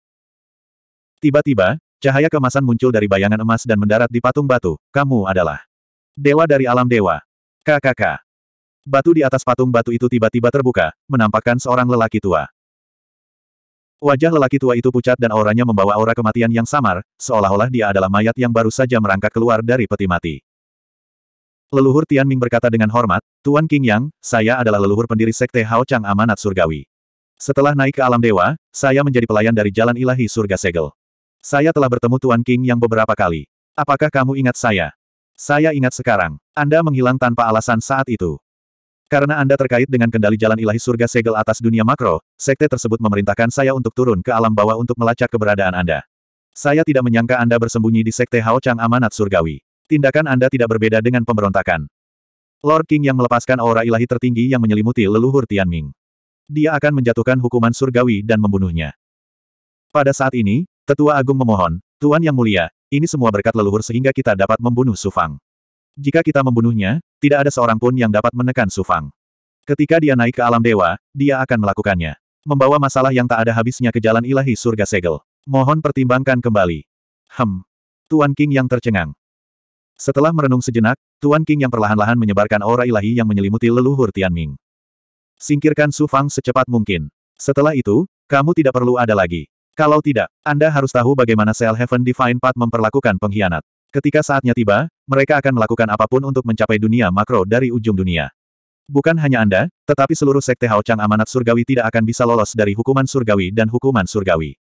Tiba-tiba, cahaya kemasan muncul dari bayangan emas dan mendarat di patung batu, kamu adalah Dewa dari alam dewa. Kakak. Batu di atas patung batu itu tiba-tiba terbuka, menampakkan seorang lelaki tua. Wajah lelaki tua itu pucat dan auranya membawa aura kematian yang samar, seolah-olah dia adalah mayat yang baru saja merangkak keluar dari peti mati. Leluhur Tian Ming berkata dengan hormat, Tuan King Yang, saya adalah leluhur pendiri Sekte Hao Chang Amanat Surgawi. Setelah naik ke alam dewa, saya menjadi pelayan dari jalan ilahi surga segel. Saya telah bertemu Tuan King Yang beberapa kali. Apakah kamu ingat saya? Saya ingat sekarang. Anda menghilang tanpa alasan saat itu. Karena Anda terkait dengan kendali jalan ilahi surga segel atas dunia makro, sekte tersebut memerintahkan saya untuk turun ke alam bawah untuk melacak keberadaan Anda. Saya tidak menyangka Anda bersembunyi di sekte Hao Chang Amanat Surgawi. Tindakan Anda tidak berbeda dengan pemberontakan. Lord King yang melepaskan aura ilahi tertinggi yang menyelimuti leluhur Tian Ming. Dia akan menjatuhkan hukuman surgawi dan membunuhnya. Pada saat ini, Tetua Agung memohon, Tuan Yang Mulia, ini semua berkat leluhur sehingga kita dapat membunuh Sufang. Jika kita membunuhnya, tidak ada seorang pun yang dapat menekan Sufang. Ketika dia naik ke alam dewa, dia akan melakukannya. Membawa masalah yang tak ada habisnya ke jalan ilahi surga segel. Mohon pertimbangkan kembali. Hem. Tuan King yang tercengang. Setelah merenung sejenak, Tuan King yang perlahan-lahan menyebarkan aura ilahi yang menyelimuti leluhur Tian Ming. Singkirkan Su Fang secepat mungkin. Setelah itu, kamu tidak perlu ada lagi. Kalau tidak, Anda harus tahu bagaimana Sel Heaven Divine Path memperlakukan pengkhianat. Ketika saatnya tiba, mereka akan melakukan apapun untuk mencapai dunia makro dari ujung dunia. Bukan hanya Anda, tetapi seluruh sekte Hao Chang amanat surgawi tidak akan bisa lolos dari hukuman surgawi dan hukuman surgawi.